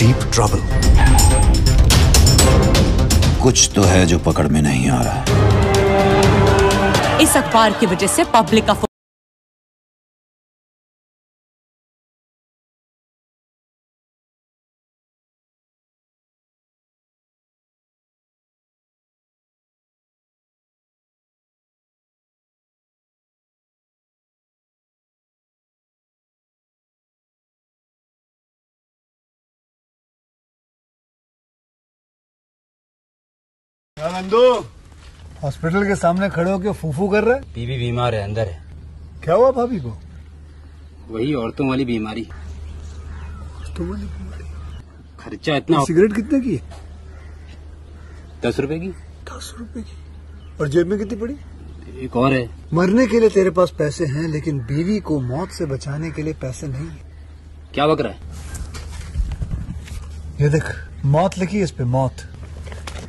deep trouble. कुछ तो है जो पकड़ में नहीं आ रहा है इस अखबार की वजह से पब्लिक का नंदू हॉस्पिटल के सामने खड़े होकर फूफू कर रहे बीबी बीमार है अंदर है क्या हुआ भाभी को वही औरतों वाली बीमारी औरतों वाली बीमारी खर्चा इतना सिगरेट कितने की दस रुपए की दस रुपए की और जेब में कितनी पड़ी एक और है मरने के लिए तेरे पास पैसे हैं लेकिन बीवी को मौत से बचाने के लिए पैसे नहीं क्या बकरा रहा है ये देख मौत लिखी इस पे मौत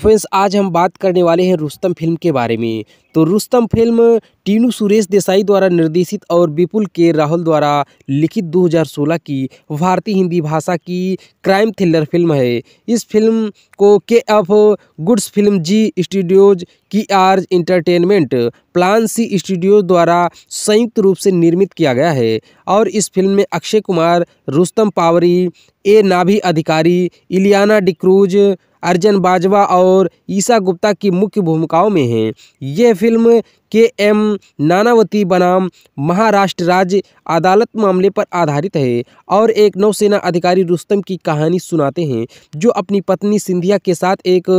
फ्रेंड्स आज हम बात करने वाले हैं रुस्तम फिल्म के बारे में तो रुस्तम फिल्म टीनू सुरेश देसाई द्वारा निर्देशित और विपुल के राहुल द्वारा लिखित 2016 की भारतीय हिंदी भाषा की क्राइम थ्रिलर फिल्म है इस फिल्म को Cape F goods film Zee studios की आर्ज इंटरटेनमेंट प्लान सी स्टूडियो द्वारा संयुक्त रूप से निर्मित किया गया है और इस फिल्म में अक्षय कुमार रुस्तम पावरी ए नाभि अधिकारी इलियाना डिक्रूज अर्जन बाजवा और ईशा गुप्ता की मुख्य भूमिकाओं में हैं यह फिल्म के एम नानावती बनाम महाराष्ट्र राज्य अदालत मामले पर आधारित है और एक नौसेना अधिकारी रुस्तम की कहानी सुनाते हैं जो अपनी पत्नी सिंधिया के साथ एक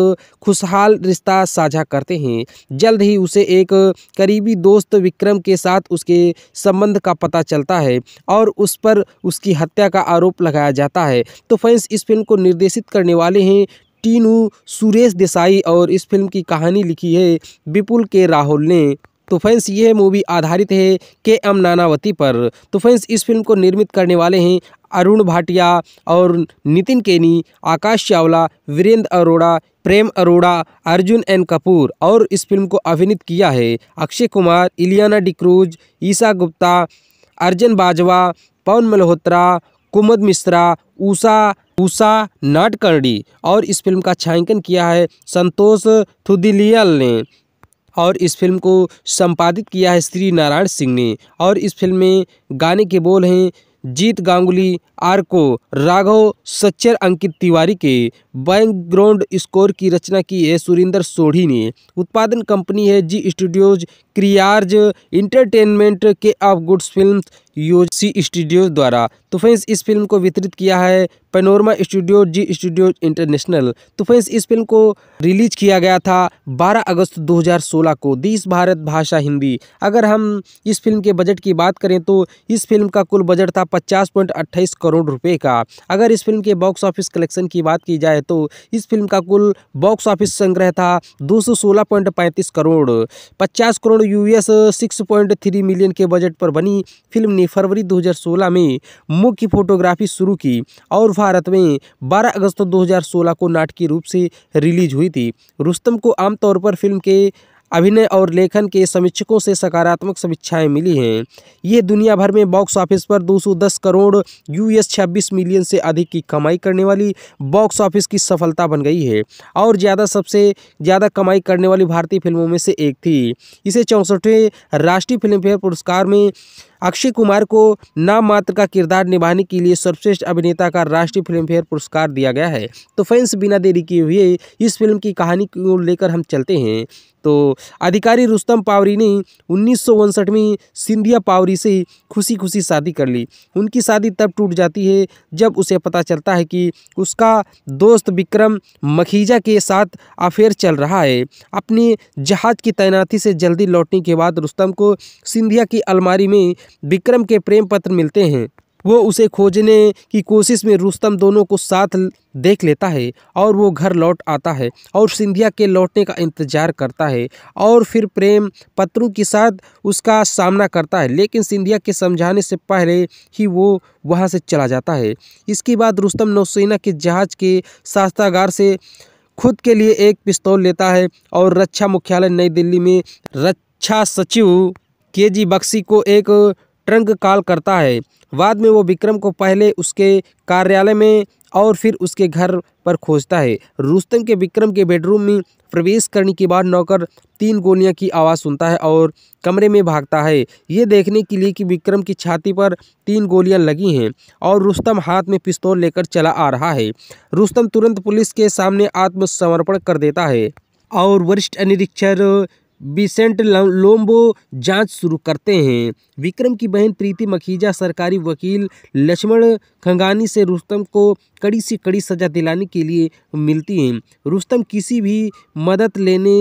खुशहाल रिश्ता साझा करते हैं जल्द ही उसे एक करीबी दोस्त विक्रम के साथ उसके संबंध का पता चलता है और उस पर उसकी हत्या का आरोप लगाया जाता है तो फैंस इस फिल्म को निर्देशित करने वाले हैं टीनू सुरेश देसाई और इस फिल्म की कहानी लिखी है विपुल के राहुल ने तो फैंस ये मूवी आधारित है के एम नानावती पर तो फैंस इस फिल्म को निर्मित करने वाले हैं अरुण भाटिया और नितिन केनी आकाश चावला वीरेंद्र अरोड़ा प्रेम अरोड़ा अर्जुन एन कपूर और इस फिल्म को अभिनीत किया है अक्षय कुमार इलियाना डिक्रूज ईशा गुप्ता अर्जन बाजवा पवन मल्होत्रा कुमद मिश्रा उषा उषा नाटकर्णी और इस फिल्म का छायांकन किया है संतोष थुदिलियल ने और इस फिल्म को संपादित किया है श्री नारायण सिंह ने और इस फिल्म में गाने के बोल हैं जीत गांगुली आरको राघव सच्चर अंकित तिवारी के बैकग्राउंड स्कोर की रचना की है सुरेंद्र सोढ़ी ने उत्पादन कंपनी है जी स्टूडियोज क्रियार्ज इंटरटेनमेंट के ऑफ गुड्स फिल्म्स यूसी स्टूडियो द्वारा तो फ्रेंड्स इस फिल्म को वितरित किया है panorama studio Zee studio international तो फ्रेंड्स इस फिल्म को रिलीज किया गया था 12 अगस्त 2016 को दिस भारत भाषा हिंदी अगर हम इस फिल्म के बजट की बात करें तो इस फिल्म का कुल बजट था 50.28 करोड़ रुपए का अगर इस फिल्म के बॉक्स ऑफिस कलेक्शन की बात की जाए तो इस फिल्म का कुल बॉक्स ऑफिस संग्रह था दो करोड़ पचास करोड़ यूएस एस मिलियन के बजट पर बनी फिल्म ने फरवरी 2016 में मुख्य फोटोग्राफी शुरू की और भारत में 12 अगस्त 2016 को नाटकीय रूप से रिलीज हुई थी रुस्तम को आमतौर पर फिल्म के अभिनय और लेखन के समीक्षकों से सकारात्मक समीक्षाएं मिली हैं यह दुनिया भर में बॉक्स ऑफिस पर 210 करोड़ यूएस 26 मिलियन से अधिक की कमाई करने वाली बॉक्स ऑफिस की सफलता बन गई है और ज़्यादा सबसे ज़्यादा कमाई करने वाली भारतीय फिल्मों में से एक थी इसे चौंसठवें राष्ट्रीय फिल्मफेयर पुरस्कार में अक्षय कुमार को नाम मात्र का किरदार निभाने के लिए सर्वश्रेष्ठ अभिनेता का राष्ट्रीय फिल्मफेयर पुरस्कार दिया गया है तो फैंस बिना देरी किए हुए इस फिल्म की कहानी को लेकर हम चलते हैं तो अधिकारी रुस्तम पावरी ने उन्नीस में सिंधिया पावरी से खुशी खुशी शादी कर ली उनकी शादी तब टूट जाती है जब उसे पता चलता है कि उसका दोस्त विक्रम मखीजा के साथ अफेयर चल रहा है अपने जहाज की तैनाती से जल्दी लौटने के बाद रुस्तम को सिंधिया की अलमारी में विक्रम के प्रेम पत्र मिलते हैं वो उसे खोजने की कोशिश में रुस्तम दोनों को साथ देख लेता है और वो घर लौट आता है और सिंधिया के लौटने का इंतजार करता है और फिर प्रेम पत्रों के साथ उसका सामना करता है लेकिन सिंधिया के समझाने से पहले ही वो वहाँ से चला जाता है इसके बाद रुस्तम नौसेना के जहाज़ के शास्त्रागार से खुद के लिए एक पिस्तौल लेता है और रक्षा मुख्यालय नई दिल्ली में रक्षा सचिव के जी बक्सी को एक ट्रंक कॉल करता है बाद में वो विक्रम को पहले उसके कार्यालय में और फिर उसके घर पर खोजता है रुस्तम के विक्रम के बेडरूम में प्रवेश करने के बाद नौकर तीन गोलियां की आवाज़ सुनता है और कमरे में भागता है ये देखने के लिए कि विक्रम की छाती पर तीन गोलियां लगी हैं और रुस्तम हाथ में पिस्तौल लेकर चला आ रहा है रुस्तम तुरंत पुलिस के सामने आत्मसमर्पण कर देता है और वरिष्ठ निरीक्षक बिसेंट लोम्बो जांच शुरू करते हैं विक्रम की बहन प्रीति मखीजा सरकारी वकील लक्ष्मण खंगानी से रुस्तम को कड़ी से कड़ी सज़ा दिलाने के लिए मिलती हैं रुस्तम किसी भी मदद लेने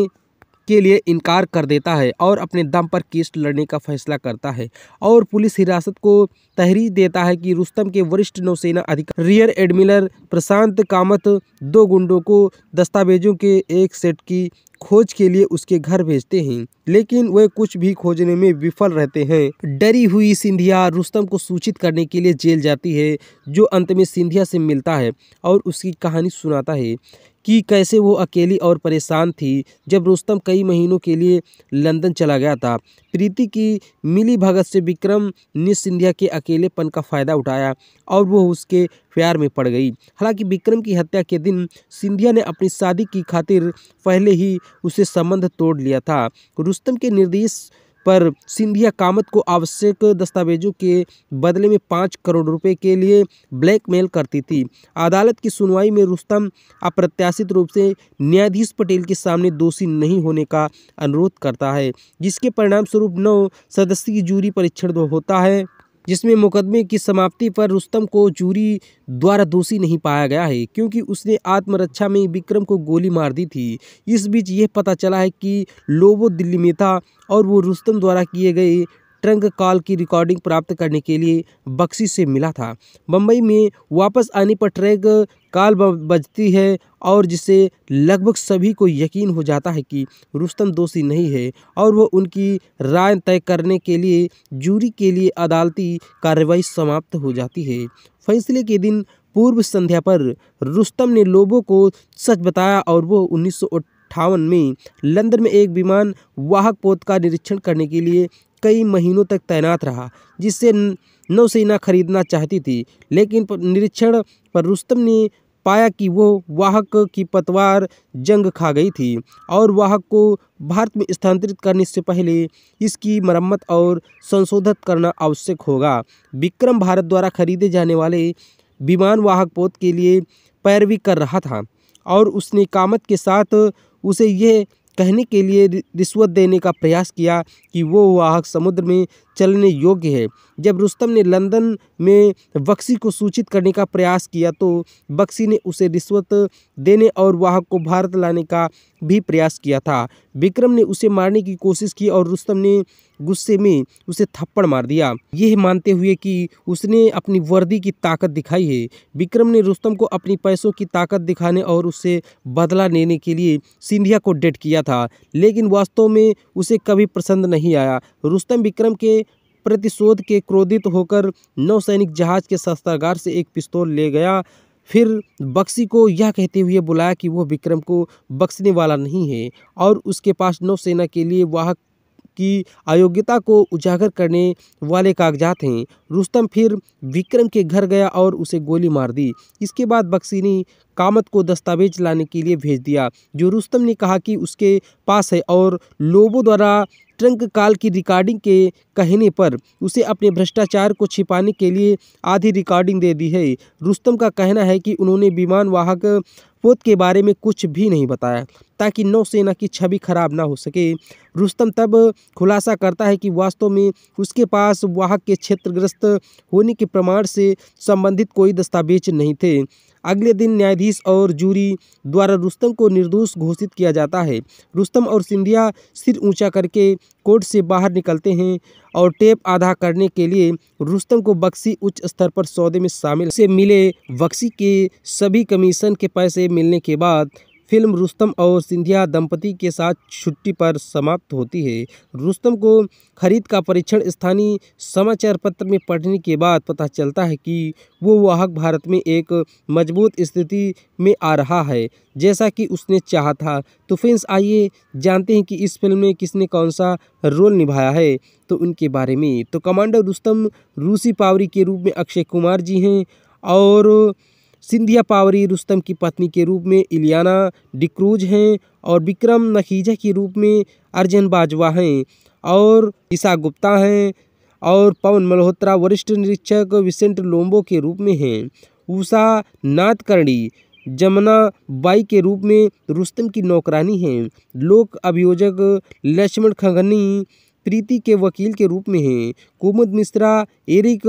के लिए इनकार कर देता है और अपने दम पर केस लड़ने का फैसला करता है और पुलिस हिरासत को तहरीर देता है कि रुस्तम के वरिष्ठ नौसेना अधिकारी रियर एडमिरल प्रशांत कामत दो गुंडों को दस्तावेजों के एक सेट की खोज के लिए उसके घर भेजते हैं लेकिन वे कुछ भी खोजने में विफल रहते हैं डरी हुई सिंधिया रुस्तम को सूचित करने के लिए जेल जाती है जो अंत में सिंधिया से मिलता है और उसकी कहानी सुनाता है कि कैसे वो अकेली और परेशान थी जब रुस्तम कई महीनों के लिए लंदन चला गया था प्रीति की मिली भगत से विक्रम ने सिंधिया के अकेलेपन का फ़ायदा उठाया और वो उसके प्यार में पड़ गई हालांकि विक्रम की हत्या के दिन सिंधिया ने अपनी शादी की खातिर पहले ही उसे संबंध तोड़ लिया था रुस्तम के निर्देश पर सिंधिया कामत को आवश्यक दस्तावेजों के बदले में पाँच करोड़ रुपए के लिए ब्लैकमेल करती थी अदालत की सुनवाई में रुस्तम अप्रत्याशित रूप से न्यायाधीश पटेल के सामने दोषी नहीं होने का अनुरोध करता है जिसके परिणामस्वरूप नौ सदस्य की जूरी परीक्षण होता है जिसमें मुकदमे की समाप्ति पर रुस्तम को जूरी द्वारा दोषी नहीं पाया गया है क्योंकि उसने आत्मरक्षा में विक्रम को गोली मार दी थी इस बीच यह पता चला है कि लोबो दिल्ली में था और वो रुस्तम द्वारा किए गए ट्रंक कॉल की रिकॉर्डिंग प्राप्त करने के लिए बक्सी से मिला था बम्बई में वापस आने पर ट्रंक कॉल बजती है और जिसे लगभग सभी को यकीन हो जाता है कि रुस्तम दोषी नहीं है और वह उनकी राय तय करने के लिए जूरी के लिए अदालती कार्रवाई समाप्त हो जाती है फैसले के दिन पूर्व संध्या पर रुस्तम ने लोगों को सच बताया और वो उन्नीस में लंदन में एक विमान वाहक पोत का निरीक्षण करने के लिए कई महीनों तक तैनात रहा जिससे नौसेना खरीदना चाहती थी लेकिन निरीक्षण पर रुस्तम ने पाया कि वो वाहक की पतवार जंग खा गई थी और वाहक को भारत में स्थानांतरित करने से पहले इसकी मरम्मत और संशोधित करना आवश्यक होगा विक्रम भारत द्वारा खरीदे जाने वाले विमान वाहक पोत के लिए पैरवी कर रहा था और उसने कामत के साथ उसे यह कहने के लिए रिश्वत देने का प्रयास किया कि वो वाहक समुद्र में चलने योग्य है जब रुस्तम ने लंदन में बक्सी को सूचित करने का प्रयास किया तो बक्सी ने उसे रिश्वत देने और वाहक को भारत लाने का भी प्रयास किया था विक्रम ने उसे मारने की कोशिश की और रुस्तम ने गुस्से में उसे थप्पड़ मार दिया यह मानते हुए कि उसने अपनी वर्दी की ताकत दिखाई है विक्रम ने रुस्तम को अपनी पैसों की ताकत दिखाने और उससे बदला लेने के लिए सिंधिया को डेट किया था लेकिन वास्तव में उसे कभी पसंद नहीं आया रुस्तम विक्रम के प्रतिशोध के क्रोधित होकर नौसैनिक जहाज के शस्त्रागार से एक पिस्तौल ले गया फिर बक्सी को यह कहते हुए बुलाया कि वह विक्रम को बख्शने वाला नहीं है और उसके पास नौसेना के लिए वाहक की अयोग्यता को उजागर करने वाले कागजात हैं रुस्तम फिर विक्रम के घर गया और उसे गोली मार दी इसके बाद बक्सी ने कामत को दस्तावेज लाने के लिए भेज दिया जो रुस्तम ने कहा कि उसके पास है और लोबो द्वारा ट्रंक काल की रिकॉर्डिंग के कहने पर उसे अपने भ्रष्टाचार को छिपाने के लिए आधी रिकॉर्डिंग दे दी है रुस्तम का कहना है कि उन्होंने विमान वाहक पोत के बारे में कुछ भी नहीं बताया ताकि नौसेना की छवि खराब ना हो सके रुस्तम तब खुलासा करता है कि वास्तव में उसके पास वाहक के क्षेत्रग्रस्त होने के प्रमाण से संबंधित कोई दस्तावेज नहीं थे अगले दिन न्यायाधीश और जूरी द्वारा रुस्तम को निर्दोष घोषित किया जाता है रुस्तम और सिंधिया सिर ऊंचा करके कोर्ट से बाहर निकलते हैं और टेप आधा करने के लिए रुस्तम को बक्सी उच्च स्तर पर सौदे में शामिल से मिले बक्सी के सभी कमीशन के पैसे मिलने के बाद फिल्म रुस्तम और सिंधिया दंपति के साथ छुट्टी पर समाप्त होती है रुस्तम को खरीद का परीक्षण स्थानीय समाचार पत्र में पढ़ने के बाद पता चलता है कि वो वाहक भारत में एक मजबूत स्थिति में आ रहा है जैसा कि उसने चाहा था तो फ्रेंड्स आइए जानते हैं कि इस फिल्म में किसने कौन सा रोल निभाया है तो उनके बारे में तो कमांडर रुस्तम रूसी पावरी के रूप में अक्षय कुमार जी हैं और सिंधिया पावरी रुस्तम की पत्नी के रूप में इलियाना डिक्रूज हैं और विक्रम नखीजा के रूप में अर्जन बाजवा हैं और ईशा गुप्ता हैं और पवन मल्होत्रा वरिष्ठ निरीक्षक विसेंट लोम्बो के रूप में हैं उषा नाथकर्णी जमुना बाई के रूप में रुस्तम की नौकरानी हैं लोक अभियोजक लक्ष्मण खगनी प्रीति के वकील के रूप में हैं कुमुद मिश्रा एरिक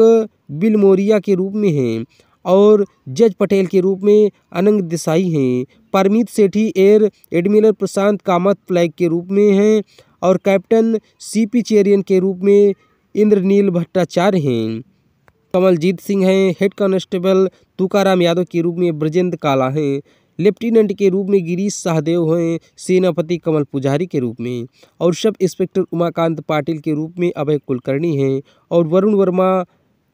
बिलमोरिया के रूप में हैं और जज पटेल के रूप में अनंग देसाई हैं Paramit Sethi air admiral Prashant Kamat flag के रूप में हैं और कैप्टन सी पी चेरियन के रूप में इंद्रनील भट्टाचार्य हैं कमलजीत सिंह हैं हेड कांस्टेबल तुकाराम यादव के रूप में ब्रजेंद्र काला हैं लेफ्टिनेंट के रूप में गिरीश सहदेव हैं सेनापति कमल पुजारी के रूप में और सब इंस्पेक्टर उमाकांत पाटिल के रूप में अभय कुलकर्णी हैं और वरुण वर्मा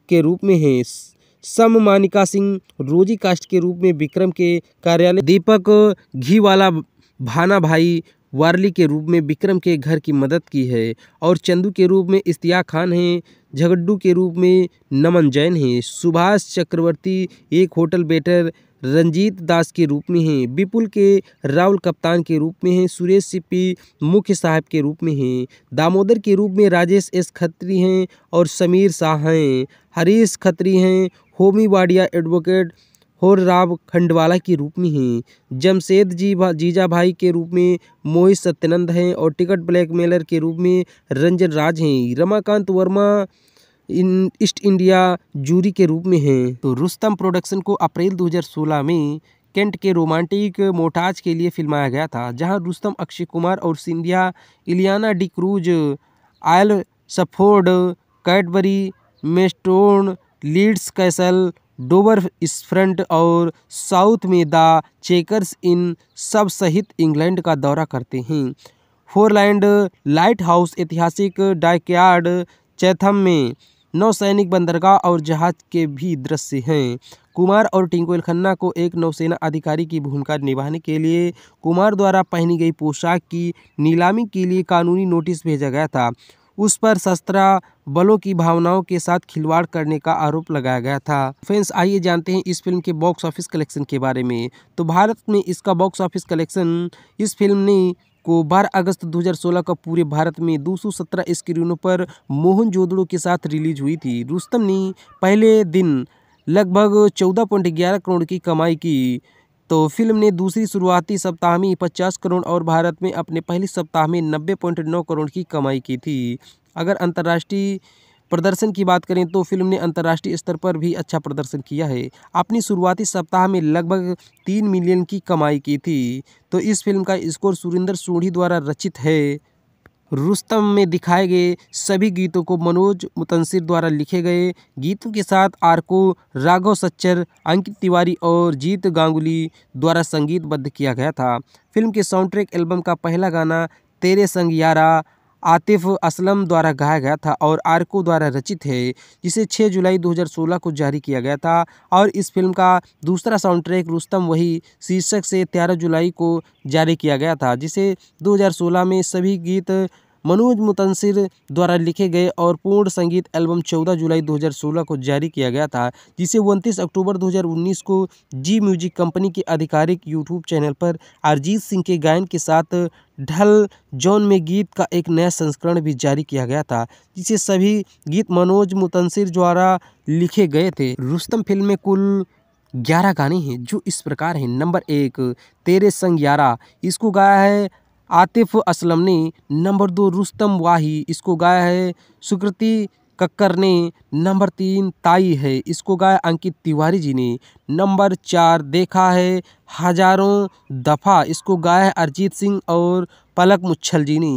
के रूप में हैं सम मानिका सिंह रोजी कास्ट के रूप में विक्रम के कार्यालय दीपक घीवाला भाना भाई वारली के रूप में विक्रम के घर की मदद की है और चंदू के रूप में इश्तिया खान हैं झगड्डू के रूप में नमन जैन हैं सुभाष चक्रवर्ती एक होटल बेटर रंजीत दास के रूप में हैं विपुल के राहुल कप्तान के रूप में हैं सुरेश सिप्पी मुख्य साहब के रूप में हैं दामोदर के रूप में राजेश एस खत्री हैं और समीर शाह हैं हरीश खत्री हैं होमी वाडिया एडवोकेट राव खंडवाला के रूप में हैं जमशेद जी भा, जीजा भाई के रूप में मोहित सत्यनंद हैं और टिकट ब्लैकमेलर के रूप में रंजन राज हैं Ramakant Verma in East India jury के रूप में हैं तो रुस्तम प्रोडक्शन को अप्रैल 2016 में कैंट के रोमांटिक मोटाज के लिए फिल्माया गया था जहां रुस्तम अक्षय कुमार और Scindia Ileana D'Cruz oil सफोर्ड Cadbury मेस्टोन Leeds Castle Dover seafront और साउथ में द चेकर्स इन सब सहित इंग्लैंड का दौरा करते हैं फोरलैंड लाइट हाउस ऐतिहासिक डाइकयार्ड चैथम में नौसैनिक बंदरगाह और जहाज के भी दृश्य हैं कुमार और टिंकुल खन्ना को एक नौसेना अधिकारी की भूमिका निभाने के लिए कुमार द्वारा पहनी गई पोशाक की नीलामी के लिए कानूनी नोटिस भेजा गया था उस पर शस्त्रा बलों की भावनाओं के साथ खिलवाड़ करने का आरोप लगाया गया था फ्रेंड्स आइए जानते हैं इस फिल्म के बॉक्स ऑफिस कलेक्शन के बारे में तो भारत में इसका बॉक्स ऑफिस कलेक्शन इस फिल्म ने को 12 अगस्त 2016 का पूरे भारत में 217 स्क्रीनों पर मोहन जोदड़ो के साथ रिलीज हुई थी रुस्तम ने पहले दिन लगभग चौदह पॉइंट ग्यारह करोड़ की कमाई की तो फिल्म ने दूसरी शुरुआती सप्ताह में 50 करोड़ और भारत में अपने पहले सप्ताह में 90.9 करोड़ की कमाई की थी अगर अंतर्राष्ट्रीय प्रदर्शन की बात करें तो फिल्म ने अंतर्राष्ट्रीय स्तर पर भी अच्छा प्रदर्शन किया है अपनी शुरुआती सप्ताह में लगभग तीन मिलियन की कमाई की थी तो इस फिल्म का स्कोर सुरेंद्र सोढ़ी द्वारा रचित है रुस्तम में दिखाए गए सभी गीतों को मनोज मुतंसिर द्वारा लिखे गए गीतों के साथ आरको राघव सच्चर अंकित तिवारी और जीत गांगुली द्वारा संगीतबद्ध किया गया था फिल्म के साउंड ट्रैक एल्बम का पहला गाना तेरे संग यारा आतिफ असलम द्वारा गाया गया था और आरकू द्वारा रचित है जिसे 6 जुलाई 2016 को जारी किया गया था और इस फिल्म का दूसरा साउंड ट्रैक रुस्तम वही शीर्षक से 13 जुलाई को जारी किया गया था जिसे 2016 में सभी गीत मनोज मुतंसिर द्वारा लिखे गए और पूर्ण संगीत एल्बम 14 जुलाई 2016 को जारी किया गया था जिसे उनतीस अक्टूबर 2019 को जी म्यूजिक कंपनी के आधिकारिक यूट्यूब चैनल पर अरिजीत सिंह के गायन के साथ ढल जॉन में गीत का एक नया संस्करण भी जारी किया गया था जिसे सभी गीत मनोज मुतंसिर द्वारा लिखे गए थे रुस्तम फिल्म में कुल ग्यारह गाने हैं जो इस प्रकार हैं नंबर एक तेरे संग ग्यारह इसको गाया है आतिफ असलम ने नंबर दो रुस्तम वाही इसको गाया है सुकृति कक्कर ने नंबर तीन ताई है इसको गाया अंकित तिवारी जी ने नंबर चार देखा है हजारों दफ़ा इसको गाया है अरिजीत सिंह और पलक मुच्छल जी ने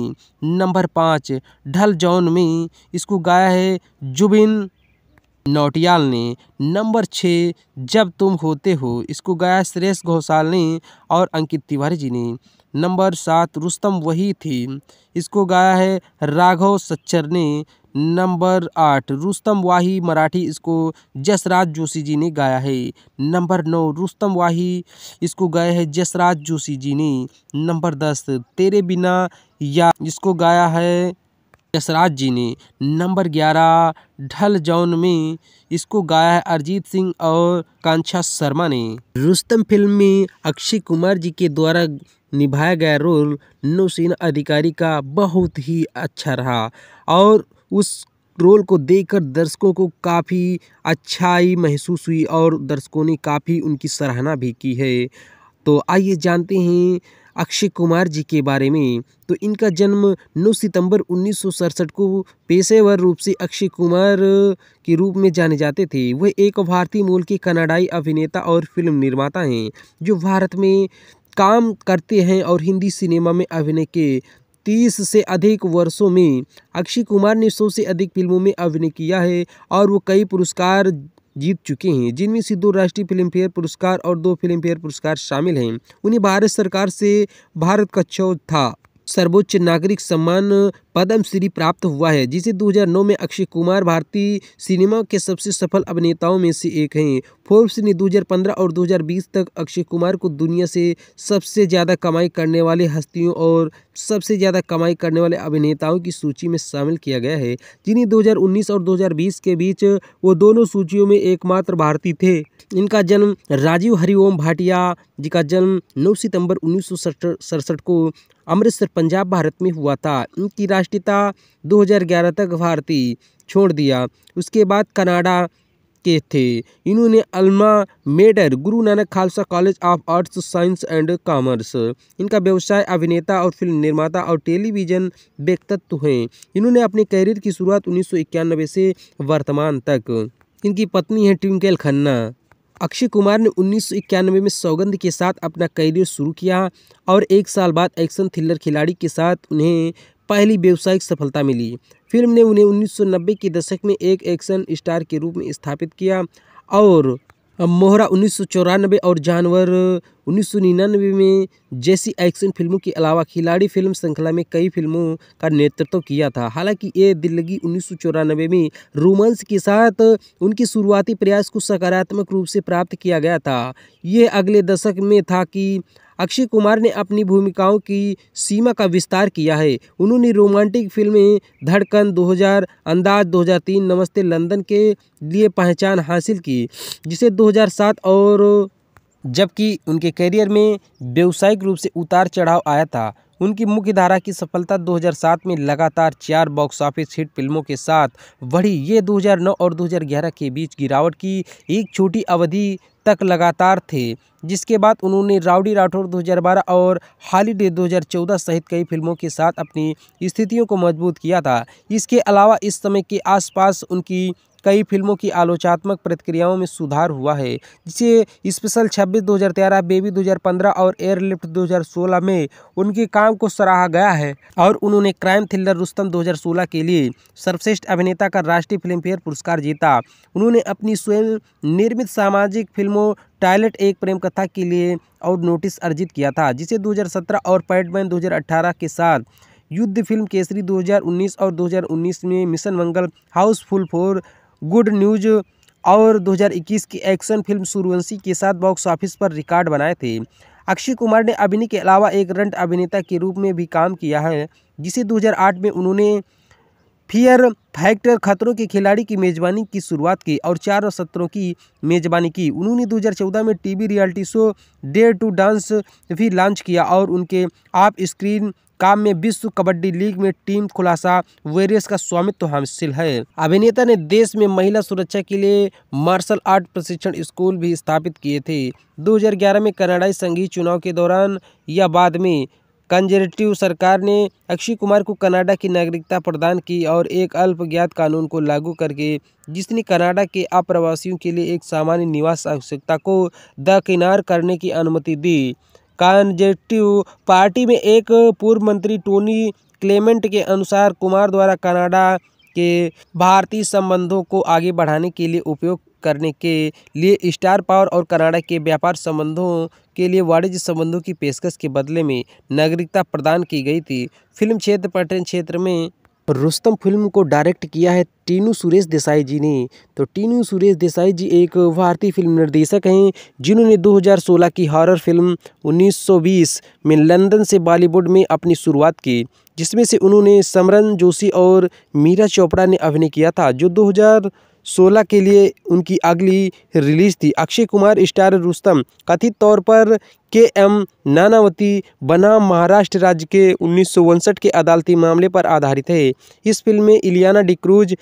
नंबर पाँच ढल जौन में इसको गाया है जुबिन नौटियाल ने नंबर छः जब तुम होते हो इसको गाया श्रेयस घोषाल ने और अंकित तिवारी जी ने नंबर सात रुस्तम वही थी इसको गाया है राघव सच्चर ने नंबर आठ रुस्तम वाही मराठी इसको जसराज जोशी जी ने गाया है नंबर नौ रुस्तम वाही इसको गाया है जसराज जोशी जी ने नंबर दस तेरे बिना या इसको गाया है जसराज जी ने नंबर ग्यारह ढल जौन में इसको गाया है अरिजीत सिंह और कांक्षा शर्मा ने रुस्तम फिल्म में अक्षय कुमार जी के द्वारा निभाया गया रोल नौसेना अधिकारी का बहुत ही अच्छा रहा और उस रोल को देखकर दर्शकों को काफ़ी अच्छाई महसूस हुई और दर्शकों ने काफ़ी उनकी सराहना भी की है तो आइए जानते हैं अक्षय कुमार जी के बारे में तो इनका जन्म 9 सितंबर उन्नीस को पेशेवर रूप से अक्षय कुमार के रूप में जाने जाते थे वह एक भारतीय मूल के कनाडाई अभिनेता और फिल्म निर्माता हैं जो भारत में काम करते हैं और हिंदी सिनेमा में अभिनय के तीस से अधिक वर्षों में अक्षय कुमार ने सौ से अधिक फिल्मों में अभिनय किया है और वो कई पुरस्कार जीत चुके हैं जिनमें से दो राष्ट्रीय फिल्मफेयर पुरस्कार और दो फिल्मफेयर पुरस्कार शामिल हैं उन्हें भारत सरकार से भारत का चौथा सर्वोच्च नागरिक सम्मान पद्मश्री प्राप्त हुआ है जिसे 2009 में अक्षय कुमार भारतीय सिनेमा के सबसे सफल अभिनेताओं में से एक हैं फोर्ब्स ने 2015 और 2020 तक अक्षय कुमार को दुनिया से सबसे ज़्यादा कमाई करने वाले हस्तियों और सबसे ज़्यादा कमाई करने वाले अभिनेताओं की सूची में शामिल किया गया है जिन्हें दो और दो के बीच वो दोनों सूचियों में एकमात्र भारतीय थे इनका जन्म राजीव हरिओम भाटिया जी का जन्म नौ सितंबर उन्नीस को अमृतसर पंजाब भारत में हुआ था इनकी राष्ट्रीयता 2011 तक भारतीय छोड़ दिया उसके बाद कनाडा के थे इन्होंने alma mater Guru Nanak Khalsa College of Arts Science and Commerce इनका व्यवसाय अभिनेता और फिल्म निर्माता और टेलीविजन व्यक्तित्व हैं इन्होंने अपने करियर की शुरुआत उन्नीस से वर्तमान तक इनकी पत्नी है ट्विंकल खन्ना अक्षय कुमार ने उन्नीस में सौगंध के साथ अपना करियर शुरू किया और एक साल बाद एक्शन थ्रिलर खिलाड़ी के साथ उन्हें पहली व्यावसायिक सफलता मिली फिल्म ने उन्हें 1990 के दशक में एक एक्शन स्टार के रूप में स्थापित किया और मोहरा उन्नीस और जानवर उन्नीस सौ निन्यानवे में जैसी एक्शन फिल्मों के अलावा खिलाड़ी फिल्म श्रृंखला में कई फिल्मों का नेतृत्व किया था हालांकि ये दिल्लगी उन्नीस में रोमांस के साथ उनके शुरुआती प्रयास को सकारात्मक रूप से प्राप्त किया गया था यह अगले दशक में था कि अक्षय कुमार ने अपनी भूमिकाओं की सीमा का विस्तार किया है उन्होंने रोमांटिक फिल्में धड़कन 2000, अंदाज 2003, नमस्ते लंदन के लिए पहचान हासिल की जिसे 2007 और जबकि उनके करियर में व्यावसायिक रूप से उतार चढ़ाव आया था उनकी मुख्य धारा की सफलता 2007 में लगातार चार बॉक्स ऑफिस हिट फिल्मों के साथ बढ़ी ये 2009 और 2011 के बीच गिरावट की एक छोटी अवधि तक लगातार थे जिसके बाद उन्होंने राउडी राठौर 2012 और हॉलीडे 2014 सहित कई फिल्मों के साथ अपनी स्थितियों को मजबूत किया था इसके अलावा इस समय के आसपास उनकी कई फिल्मों की आलोचनात्मक प्रतिक्रियाओं में सुधार हुआ है जिसे स्पेशल छब्बीस दो बेबी दो और एयरलिफ्ट दो में उनके काम को सराहा गया है और उन्होंने क्राइम थ्रिलर रुस्तम 2016 के लिए सर्वश्रेष्ठ अभिनेता का राष्ट्रीय फिल्मफेयर पुरस्कार जीता उन्होंने अपनी स्वयं निर्मित सामाजिक फिल्मों टॉयलेट एक प्रेम कथा के लिए और नोटिस अर्जित किया था जिसे 2017 और पैडमैन 2018 के साथ युद्ध फिल्म केसरी 2019 और 2019 में mission Mangal Housefull four good news और 2021 की एक्शन फिल्म सूर्यवंशी के साथ बॉक्स ऑफिस पर रिकॉर्ड बनाए थे अक्षय कुमार ने अभिनय के अलावा एक रंट अभिनेता के रूप में भी काम किया है जिसे 2008 में उन्होंने फियर फैक्टर खतरों के खिलाड़ी की मेज़बानी की शुरुआत की और चार सत्रों की मेज़बानी की उन्होंने 2014 में TV reality show dare to dance भी लॉन्च किया और उनके आप स्क्रीन काम में विश्व कबड्डी लीग में टीम खुलासा वेरियस का स्वामित्व हासिल है अभिनेता ने देश में महिला सुरक्षा के लिए मार्शल आर्ट प्रशिक्षण स्कूल भी स्थापित किए थे 2011 में कनाडाई संघीय चुनाव के दौरान या बाद में कंजर्वेटिव सरकार ने अक्षय कुमार को कनाडा की नागरिकता प्रदान की और एक अल्प ज्ञात कानून को लागू करके जिसने कनाडा के अप्रवासियों के लिए एक सामान्य निवास आवश्यकता को दरकिनार करने की अनुमति दी कॉन्जेटिव पार्टी में एक पूर्व मंत्री टोनी क्लेमेंट के अनुसार कुमार द्वारा कनाडा के भारतीय संबंधों को आगे बढ़ाने के लिए उपयोग करने के लिए स्टार पावर और कनाडा के व्यापार संबंधों के लिए वाणिज्य संबंधों की पेशकश के बदले में नागरिकता प्रदान की गई थी फिल्म क्षेत्र पर्यटन क्षेत्र में रुस्तम फिल्म को डायरेक्ट किया है टीनू सुरेश देसाई जी ने तो टीनू सुरेश देसाई जी एक भारतीय फिल्म निर्देशक हैं जिन्होंने 2016 की हॉरर फिल्म 1920 में लंदन से बॉलीवुड में अपनी शुरुआत की जिसमें से उन्होंने समरन जोशी और मीरा चोपड़ा ने अभिनय किया था जो 2000 सोलह के लिए उनकी अगली रिलीज थी अक्षय कुमार स्टार रुस्तम कथित तौर पर के एम नानावती बनाम महाराष्ट्र राज्य के उन्नीस के अदालती मामले पर आधारित है इस फिल्म में इलियाना डिक्रूज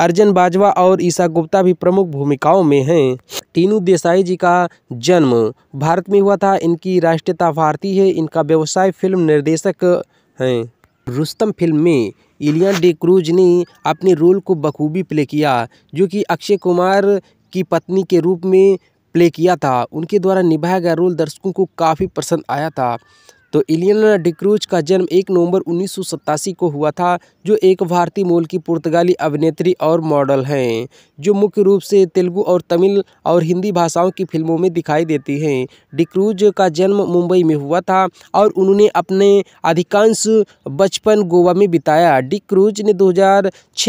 अर्जन बाजवा और ईशा गुप्ता भी प्रमुख भूमिकाओं में हैं टीनू देसाई जी का जन्म भारत में हुआ था इनकी राष्ट्रीयता भारतीय है इनका व्यवसाय फिल्म निर्देशक हैं रुस्तम फिल्म में डी क्रूज ने अपने रोल को बखूबी प्ले किया जो कि अक्षय कुमार की पत्नी के रूप में प्ले किया था उनके द्वारा निभाया गया रोल दर्शकों को काफ़ी पसंद आया था तो इलियना डिक्रूज का जन्म 1 नवंबर उन्नीस को हुआ था जो एक भारतीय मूल की पुर्तगाली अभिनेत्री और मॉडल हैं जो मुख्य रूप से तेलुगु और तमिल और हिंदी भाषाओं की फिल्मों में दिखाई देती हैं डिक्रूज का जन्म मुंबई में हुआ था और उन्होंने अपने अधिकांश बचपन गोवा में बिताया डिक्रूज ने दो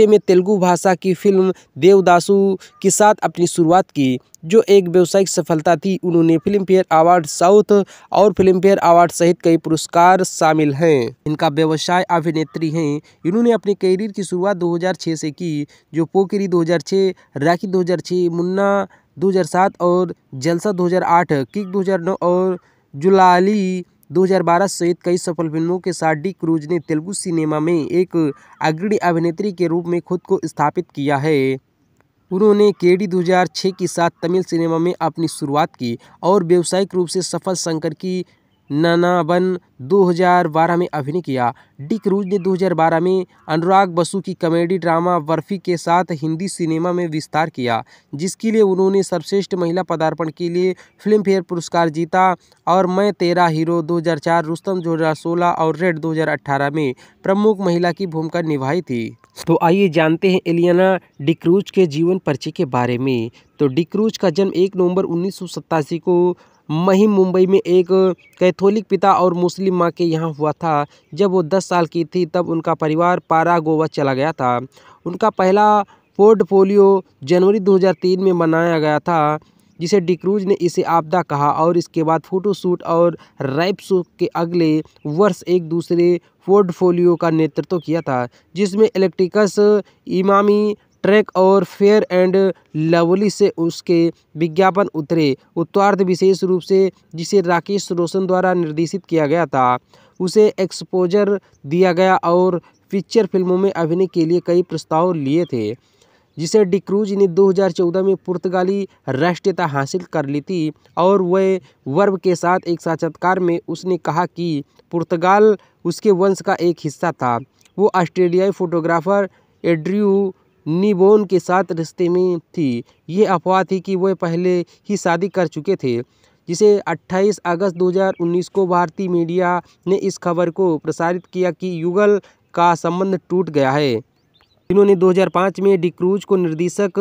में तेलुगु भाषा की फिल्म देवदासु के साथ अपनी शुरुआत की जो एक व्यावसायिक सफलता थी उन्होंने फिल्म फेयर अवार्ड साउथ और फिल्म फेयर अवार्ड सहित कई पुरस्कार शामिल हैं इनका व्यवसाय अभिनेत्री हैं इन्होंने अपने करियर की शुरुआत 2006 से की जो पोकरी 2006 राखी 2006 मुन्ना 2007 और जलसा 2008 किक 2009 और जुलाली 2012 सहित कई सफल फिल्मों के साथ डी क्रूज ने तेलुगु सिनेमा में एक अग्रणी अभिनेत्री के रूप में खुद को स्थापित किया है उन्होंने केडी 2006 के साथ तमिल सिनेमा में अपनी शुरुआत की और व्यावसायिक रूप से सफल शंकर की ननाबन 2012 में अभिनय किया डी क्रूज ने 2012 में अनुराग बसु की कॉमेडी ड्रामा बर्फी के साथ हिंदी सिनेमा में विस्तार किया जिसके लिए उन्होंने सर्वश्रेष्ठ महिला पदार्पण के लिए फिल्मफेयर पुरस्कार जीता और मैं तेरा हीरो 2004 रुस्तम 2016 और रेड 2018 में प्रमुख महिला की भूमिका निभाई थी तो आइए जानते हैं एलियाना डिक्रूज के जीवन परिचय के बारे में तो डिक्रूज का जन्म एक नवंबर उन्नीस को मही मुंबई में एक कैथोलिक पिता और मुस्लिम माँ के यहाँ हुआ था जब वो दस साल की थी तब उनका परिवार पारा गोवा चला गया था उनका पहला पोर्टफोलियो जनवरी 2003 में बनाया गया था जिसे डिक्रूज ने इसे आपदा कहा और इसके बाद फोटोशूट और रैप शूट के अगले वर्ष एक दूसरे पोर्टफोलियो का नेतृत्व किया था जिसमें इलेक्ट्रिकस इमामी ट्रैक और फेयर एंड लवली से उसके विज्ञापन उतरे उत्तरार्ध विशेष रूप से जिसे राकेश रोशन द्वारा निर्देशित किया गया था उसे एक्सपोजर दिया गया और पिक्चर फिल्मों में अभिनय के लिए कई प्रस्ताव लिए थे जिसे डिक्रूज ने 2014 में पुर्तगाली राष्ट्रीयता हासिल कर ली थी और वह वर्ब के साथ एक साक्षात्कार में उसने कहा कि पुर्तगाल उसके वंश का एक हिस्सा था वो ऑस्ट्रेलियाई फोटोग्राफर एड्रियू निबोन के साथ रिश्ते में थी ये अफवाह थी कि वे पहले ही शादी कर चुके थे जिसे 28 अगस्त 2019 को भारतीय मीडिया ने इस खबर को प्रसारित किया कि युगल का संबंध टूट गया है इन्होंने 2005 में डिक्रूज को निर्देशक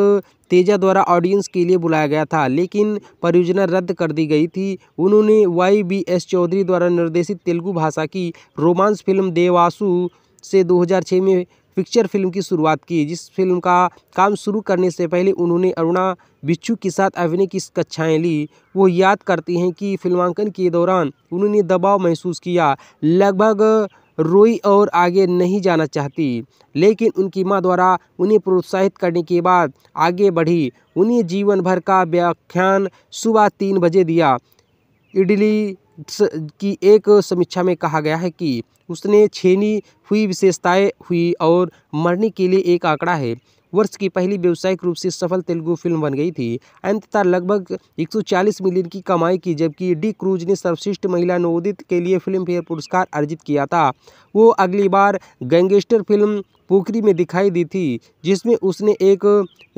तेजा द्वारा ऑडियंस के लिए बुलाया गया था लेकिन परियोजना रद्द कर दी गई थी उन्होंने वाई बी एस चौधरी द्वारा निर्देशित तेलुगु भाषा की रोमांस फिल्म देवासु से 2006 में पिक्चर फिल्म की शुरुआत की जिस फिल्म का काम शुरू करने से पहले उन्होंने अरुणा बिच्छू के साथ अभिनय की कक्षाएं ली वो याद करती हैं कि फिल्मांकन के दौरान उन्होंने दबाव महसूस किया लगभग रोई और आगे नहीं जाना चाहती लेकिन उनकी माँ द्वारा उन्हें प्रोत्साहित करने के बाद आगे बढ़ी उन्हें जीवन भर का व्याख्यान सुबह तीन बजे दिया इडली की एक समीक्षा में कहा गया है कि उसने छेनी हुई विशेषताएं हुई और मरने के लिए एक आंकड़ा है वर्ष की पहली व्यावसायिक रूप से सफल तेलुगु फिल्म बन गई थी अंततः लगभग 140 मिलियन की कमाई की जबकि डी क्रूज ने सर्वश्रेष्ठ महिला नवोदित के लिए फिल्म फेयर पुरस्कार अर्जित किया था वो अगली बार गैंगस्टर फिल्म पोखरी में दिखाई दी थी जिसमें उसने एक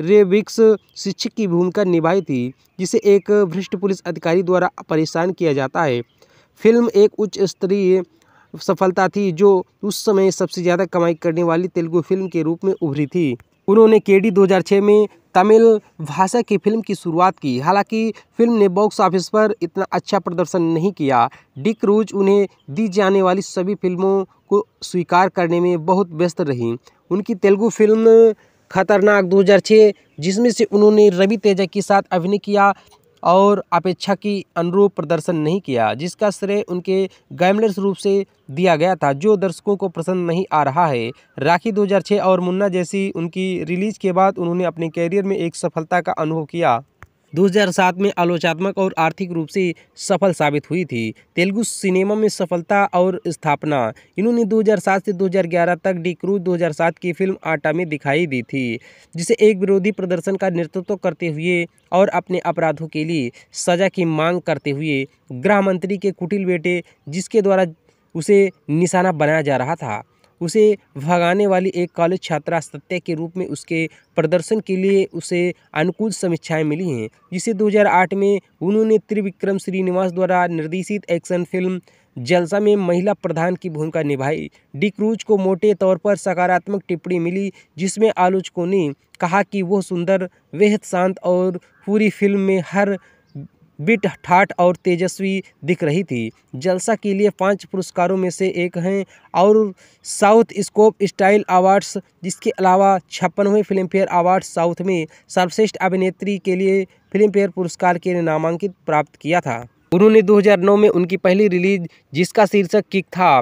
रेविक्स शिक्षक की भूमिका निभाई थी जिसे एक भ्रष्ट पुलिस अधिकारी द्वारा परेशान किया जाता है फिल्म एक उच्च स्तरीय सफलता थी जो उस समय सबसे ज़्यादा कमाई करने वाली तेलुगु फिल्म के रूप में उभरी थी उन्होंने के डी 2006 में तमिल भाषा की फिल्म की शुरुआत की हालांकि फिल्म ने बॉक्स ऑफिस पर इतना अच्छा प्रदर्शन नहीं किया डिक रूज उन्हें दी जाने वाली सभी फिल्मों को स्वीकार करने में बहुत व्यस्त रहीं उनकी तेलुगु फिल्म खतरनाक 2006 जिसमें से उन्होंने रवि तेजा के साथ अभिनय किया और अपेक्षा की अनुरूप प्रदर्शन नहीं किया जिसका श्रेय उनके गैमलेस रूप से दिया गया था जो दर्शकों को पसंद नहीं आ रहा है राखी 2006 और मुन्ना जैसी उनकी रिलीज के बाद उन्होंने अपने कैरियर में एक सफलता का अनुभव किया 2007 में आलोचनात्मक और आर्थिक रूप से सफल साबित हुई थी तेलुगु सिनेमा में सफलता और स्थापना इन्होंने 2007 से 2011 तक डी क्रूज दो की फिल्म आटा में दिखाई दी थी जिसे एक विरोधी प्रदर्शन का नेतृत्व करते हुए और अपने अपराधों के लिए सजा की मांग करते हुए गृह मंत्री के कुटिल बेटे जिसके द्वारा उसे निशाना बनाया जा रहा था उसे भगाने वाली एक कॉलेज छात्रा सत्य के रूप में उसके प्रदर्शन के लिए उसे अनुकूल समीक्षाएं मिली हैं जिसे 2008 में उन्होंने त्रिविक्रम श्रीनिवास द्वारा निर्देशित एक्शन फिल्म जलसा में महिला प्रधान की भूमिका निभाई डी क्रूज को मोटे तौर पर सकारात्मक टिप्पणी मिली जिसमें आलोचकों ने कहा कि वह सुंदर बेहद शांत और पूरी फिल्म में हर बिट ठाट और तेजस्वी दिख रही थी जलसा के लिए पांच पुरस्कारों में से एक हैं और साउथ स्कोप स्टाइल अवार्ड्स जिसके अलावा छप्पनवें फिल्मफेयर अवार्ड साउथ में सर्वश्रेष्ठ अभिनेत्री के लिए फिल्मफेयर पुरस्कार के लिए नामांकित प्राप्त किया था उन्होंने 2009 में उनकी पहली रिलीज जिसका शीर्षक किक था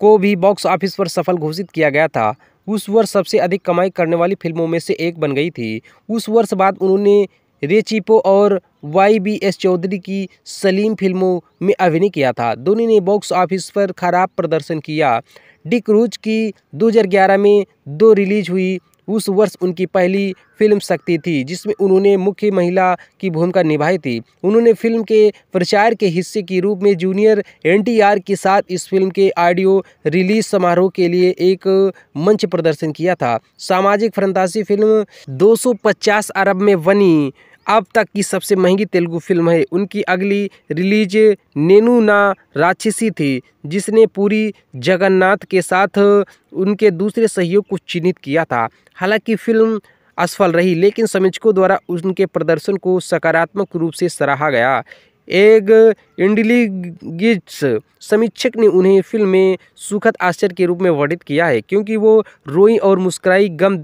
को भी बॉक्स ऑफिस पर सफल घोषित किया गया था उस वर्ष सबसे अधिक कमाई करने वाली फिल्मों में से एक बन गई थी उस वर्ष बाद उन्होंने रेचिपो और वाई बी एस चौधरी की सलीम फिल्मों में अभिनय किया था दोनों ने बॉक्स ऑफिस पर खराब प्रदर्शन किया डी क्रूज की 2011 में दो रिलीज हुई उस वर्ष उनकी पहली फिल्म शक्ति थी जिसमें उन्होंने मुख्य महिला की भूमिका निभाई थी उन्होंने फिल्म के प्रचार के हिस्से के रूप में जूनियर एनटीआर के साथ इस फिल्म के ऑडियो रिलीज समारोह के लिए एक मंच प्रदर्शन किया था सामाजिक फ्रंतासी फिल्म 250 अरब में बनी अब तक की सबसे महंगी तेलुगु फिल्म है उनकी अगली रिलीज नेनू ना राक्षसी थी जिसने पूरी जगन्नाथ के साथ उनके दूसरे सहयोग को चिन्हित किया था हालांकि फिल्म असफल रही लेकिन समीक्षकों द्वारा उनके प्रदर्शन को सकारात्मक रूप से सराहा गया एक इंडलीगिट्स समीक्षक ने उन्हें फिल्म में सुखद आश्चर्य के रूप में वर्णित किया है क्योंकि वो रोई और मुस्कुराई गम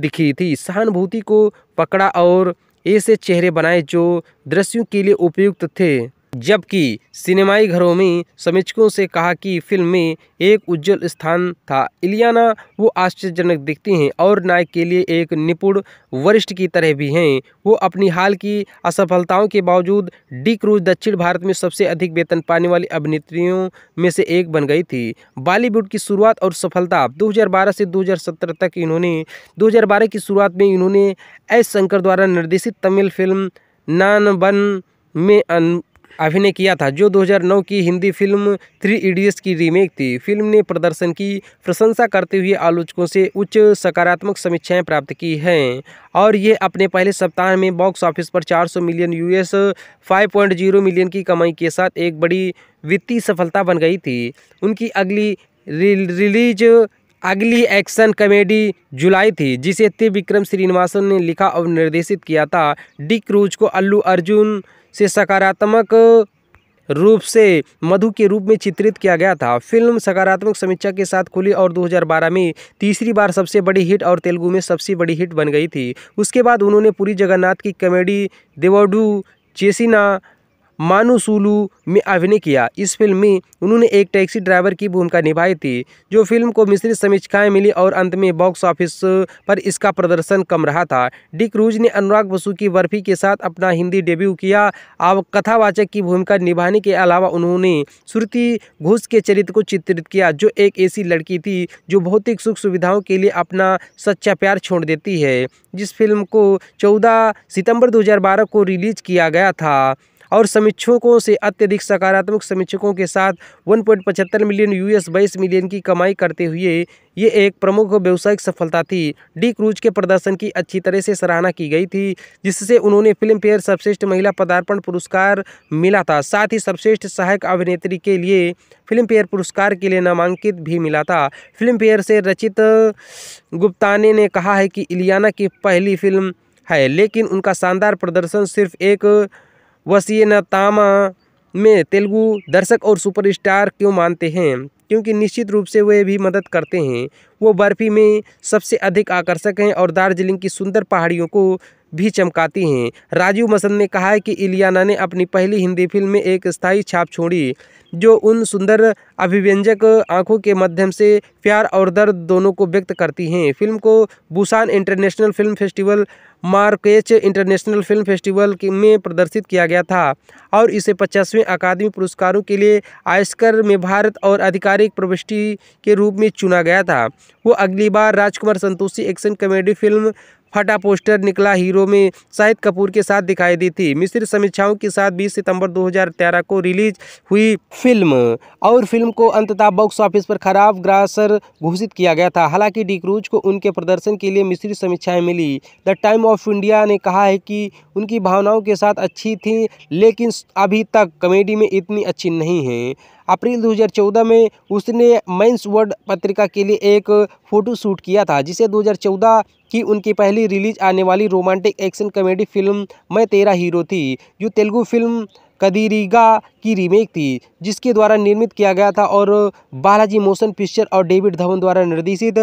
दिखी थी सहानुभूति को पकड़ा और ऐसे चेहरे बनाए जो दृश्यों के लिए उपयुक्त थे जबकि सिनेमाई घरों में समीक्षकों से कहा कि फिल्म में एक उज्जवल स्थान था इलियाना वो आश्चर्यजनक दिखती हैं और नायक के लिए एक निपुण वरिष्ठ की तरह भी हैं वो अपनी हाल की असफलताओं के बावजूद डी क्रूज दक्षिण भारत में सबसे अधिक वेतन पाने वाली अभिनेत्रियों में से एक बन गई थी बॉलीवुड की शुरुआत और सफलता 2012 से 2017 तक इन्होंने 2012 की शुरुआत में इन्होंने एस शंकर द्वारा निर्देशित तमिल फिल्म नानबन में अन अभिनय किया था जो 2009 की हिंदी फिल्म थ्री इडियट्स की रीमेक थी फिल्म ने प्रदर्शन की प्रशंसा करते हुए आलोचकों से उच्च सकारात्मक समीक्षाएं प्राप्त की हैं और ये अपने पहले सप्ताह में बॉक्स ऑफिस पर 400 मिलियन यूएस 5.0 मिलियन की कमाई के साथ एक बड़ी वित्तीय सफलता बन गई थी उनकी अगली रिलीज अगली एक्शन कॉमेडी जुलाई थी जिसे त्रिविक्रम श्रीनिवासन ने लिखा और निर्देशित किया था डी क्रूज को अल्लू अर्जुन से सकारात्मक रूप से मधु के रूप में चित्रित किया गया था फिल्म सकारात्मक समीक्षा के साथ खुली और 2012 में तीसरी बार सबसे बड़ी हिट और तेलुगु में सबसे बड़ी हिट बन गई थी उसके बाद उन्होंने पूरी जगन्नाथ की कॉमेडी देवडू चेसिना मानुसुलु में अभिनय किया इस फिल्म में उन्होंने एक टैक्सी ड्राइवर की भूमिका निभाई थी जो फिल्म को मिश्रित समीक्षाएं मिली और अंत में बॉक्स ऑफिस पर इसका प्रदर्शन कम रहा था डिक रूज ने अनुराग बसु की बर्फी के साथ अपना हिंदी डेब्यू किया अब कथावाचक की भूमिका निभाने के अलावा उन्होंने श्रुति घोष के चरित्र को चित्रित किया जो एक ऐसी लड़की थी जो भौतिक सुख सुविधाओं के लिए अपना सच्चा प्यार छोड़ देती है जिस फिल्म को चौदह सितंबर 2012 को रिलीज किया गया था और समीक्षकों से अत्यधिक सकारात्मक समीक्षकों के साथ 1.75 मिलियन यूएस 22 मिलियन की कमाई करते हुए ये एक प्रमुख व्यावसायिक सफलता थी डी क्रूज के प्रदर्शन की अच्छी तरह से सराहना की गई थी जिससे उन्होंने फिल्म फेयर सर्वश्रेष्ठ महिला पदार्पण पुरस्कार मिला था साथ ही सर्वश्रेष्ठ सहायक अभिनेत्री के लिए फिल्म फेयर पुरस्कार के लिए नामांकित भी मिला था फिल्म फेयर से रचित गुप्ताने ने कहा है कि इलियाना की पहली फिल्म है लेकिन उनका शानदार प्रदर्शन सिर्फ एक वसीन तामा में तेलुगु दर्शक और सुपरस्टार क्यों मानते हैं क्योंकि निश्चित रूप से वे भी मदद करते हैं वो बर्फ़ी में सबसे अधिक आकर्षक हैं और दार्जिलिंग की सुंदर पहाड़ियों को भी चमकाती हैं राजीव मसंद ने कहा है कि इलियाना ने अपनी पहली हिंदी फिल्म में एक स्थायी छाप छोड़ी जो उन सुंदर अभिव्यंजक आंखों के माध्यम से प्यार और दर्द दोनों को व्यक्त करती हैं फिल्म को Busan international film festival Marrakech international film festival में प्रदर्शित किया गया था और इसे पचासवें अकादमी पुरस्कारों के लिए आयस्कर में भारत और आधिकारिक प्रविष्टि के रूप में चुना गया था वो अगली बार Rajkumar Santoshi action comedy film फटा पोस्टर निकला हीरो में शाहिद कपूर के साथ दिखाई दी थी मिश्र समीक्षाओं के साथ 20 सितंबर 2013 को रिलीज हुई फिल्म और फिल्म को अंततः बॉक्स ऑफिस पर खराब ग्रासर घोषित किया गया था हालांकि डिक्रूज को उनके प्रदर्शन के लिए मिश्रित समीक्षाएं मिली द टाइम ऑफ इंडिया ने कहा है कि उनकी भावनाओं के साथ अच्छी थी लेकिन अभी तक कॉमेडी में इतनी अच्छी नहीं है अप्रैल 2014 में उसने मेंस वर्ड पत्रिका के लिए एक फ़ोटो शूट किया था जिसे 2014 की उनकी पहली रिलीज आने वाली रोमांटिक एक्शन कॉमेडी फिल्म मैं तेरा हीरो थी जो तेलुगु फिल्म कदीरिगा की रीमेक थी जिसके द्वारा निर्मित किया गया था और बालाजी मोशन पिक्चर और डेविड धवन द्वारा निर्देशित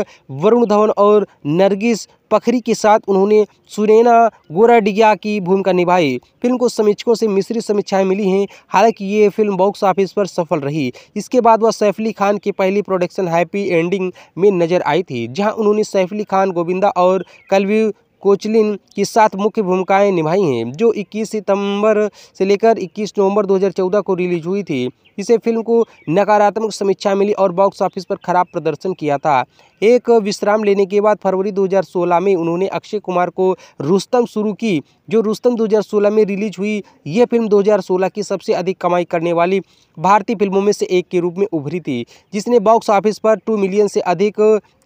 वरुण धवन और नरगिस पखरी के साथ उन्होंने सुरेना गोराडिया की भूमिका निभाई फिल्म को समीक्षकों से मिश्रित समीक्षाएं मिली हैं हालांकि ये फिल्म बॉक्स ऑफिस पर सफल रही इसके बाद वह सैफ अली खान की पहली प्रोडक्शन हैप्पी एंडिंग में नजर आई थी जहां उन्होंने सैफ अली खान गोविंदा और कलवी कोचलिन की साथ मुख्य भूमिकाएं निभाई हैं जो 21 सितंबर से लेकर 21 नवंबर 2014 को रिलीज हुई थी इसे फिल्म को नकारात्मक समीक्षा मिली और बॉक्स ऑफिस पर खराब प्रदर्शन किया था एक विश्राम लेने के बाद फरवरी 2016 में उन्होंने अक्षय कुमार को रुस्तम शुरू की जो रुस्तम 2016 में रिलीज हुई यह फिल्म 2016 की सबसे अधिक कमाई करने वाली भारतीय फिल्मों में से एक के रूप में उभरी थी जिसने बॉक्स ऑफिस पर टू मिलियन से अधिक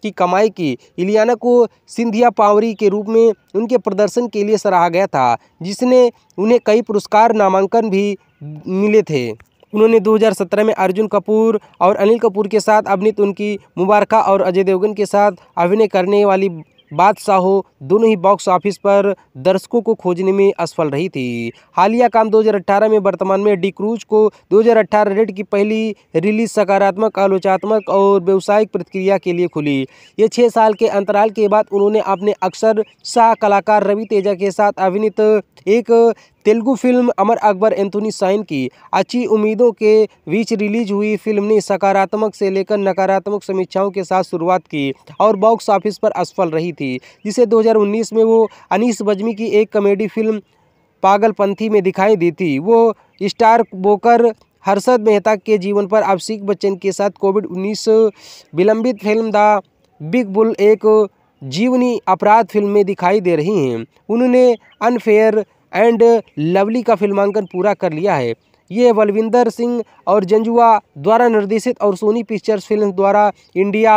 की कमाई की इलियाना को सिंधिया पावरी के रूप में उनके प्रदर्शन के लिए सराहा गया था जिसने उन्हें कई पुरस्कार नामांकन भी मिले थे उन्होंने 2017 में अर्जुन कपूर और अनिल कपूर के साथ अभिनीत उनकी मुबारका और अजय देवगन के साथ अभिनय करने वाली बादशाह दोनों ही बॉक्स ऑफिस पर दर्शकों को खोजने में असफल रही थी हालिया काम 2018 में वर्तमान में डी क्रूज को 2018 रेड की पहली रिलीज सकारात्मक आलोचनात्मक और व्यावसायिक प्रतिक्रिया के लिए खुली ये छः साल के अंतराल के बाद उन्होंने अपने अक्सर शाह कलाकार रवि तेजा के साथ अभिनीत एक Telugu film Amar Akbar Anthony sign की अच्छी उम्मीदों के बीच रिलीज हुई फिल्म ने सकारात्मक से लेकर नकारात्मक समीक्षाओं के साथ शुरुआत की और बॉक्स ऑफिस पर असफल रही थी जिसे 2019 में वो अनीस बजमी की एक कॉमेडी फिल्म पागलपंथी में दिखाई दी थी वो स्टार बोकर हर्षद मेहता के जीवन पर अभिषेक बच्चन के साथ कोविड उन्नीस विलंबित फिल्म द बिग बुल एक जीवनी अपराध फिल्म में दिखाई दे रही हैं उन्होंने अनफेयर एंड लवली का फिल्मांकन पूरा कर लिया है ये बलविंदर सिंह और जंजुआ द्वारा निर्देशित और सोनी पिक्चर्स फिल्म द्वारा इंडिया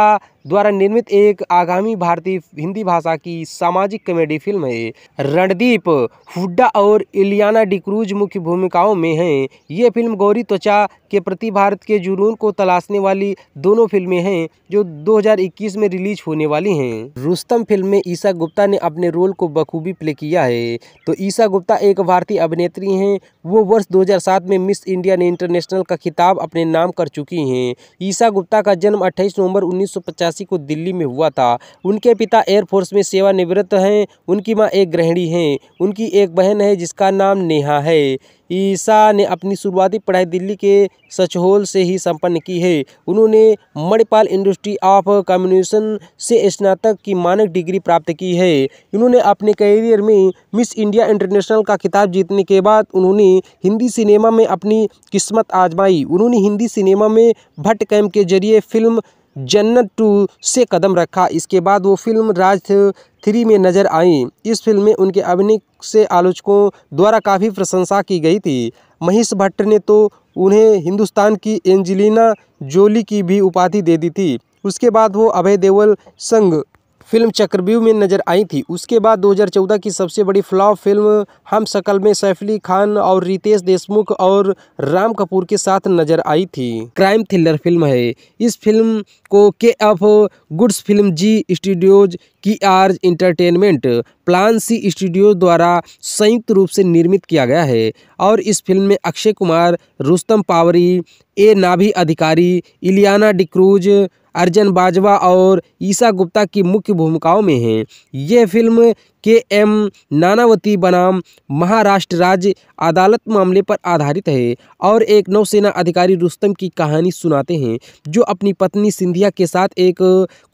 द्वारा निर्मित एक आगामी भारतीय हिंदी भाषा की सामाजिक कॉमेडी फिल्म है रणदीप हुड्डा और इलियाना डिक्रूज मुख्य भूमिकाओं में हैं ये फिल्म गौरी त्वचा के प्रति भारत के जुनून को तलाशने वाली दोनों फिल्में हैं जो 2021 में रिलीज होने वाली हैं रुस्तम फिल्म में ईशा गुप्ता ने अपने रोल को बखूबी प्ले किया है तो ईशा गुप्ता एक भारतीय अभिनेत्री हैं वो वर्ष दो में मिस इंडिया ने इंटरनेशनल का खिताब अपने नाम कर चुकी हैं ईशा गुप्ता का जन्म अट्ठाईस नवम्बर उन्नीस चौरासी को दिल्ली में हुआ था उनके पिता एयरफोर्स में सेवानिवृत्त हैं उनकी माँ एक गृहिणी हैं उनकी एक बहन है जिसका नाम नेहा है ईसा ने अपनी शुरुआती पढ़ाई दिल्ली के सचहोल से ही संपन्न की है उन्होंने मणिपाल इंडस्ट्री ऑफ कम्युनिकेशन से स्नातक की मानक डिग्री प्राप्त की है इन्होंने अपने करियर में मिस इंडिया इंटरनेशनल का खिताब जीतने के बाद उन्होंने हिंदी सिनेमा में अपनी किस्मत आजमाई उन्होंने हिंदी सिनेमा में भट्ट कैम्प के जरिए फिल्म जन्नत टू से कदम रखा इसके बाद वो फिल्म राज थ्री में नजर आईं इस फिल्म में उनके अभिनय से आलोचकों द्वारा काफ़ी प्रशंसा की गई थी महेश भट्ट ने तो उन्हें हिंदुस्तान की एंजेलिना जोली की भी उपाधि दे दी थी उसके बाद वो अभय देवल संग फिल्म चक्रव्यूह में नजर आई थी उसके बाद 2014 की सबसे बड़ी फ्लॉप फिल्म हम शकल में सैफ अली खान और रितेश देशमुख और राम कपूर के साथ नजर आई थी क्राइम थ्रिलर फिल्म है इस फिल्म को Cape F goods film Zee studios की R Entertainment plan C studio द्वारा संयुक्त रूप से निर्मित किया गया है और इस फिल्म में अक्षय कुमार रुस्तम पावरी ए नाभि अधिकारी इलियाना डिक्रूज अर्जन बाजवा और ईशा गुप्ता की मुख्य भूमिकाओं में हैं यह फिल्म के एम नानावती बनाम महाराष्ट्र राज्य अदालत मामले पर आधारित है और एक नौसेना अधिकारी रुस्तम की कहानी सुनाते हैं जो अपनी पत्नी सिंधिया के साथ एक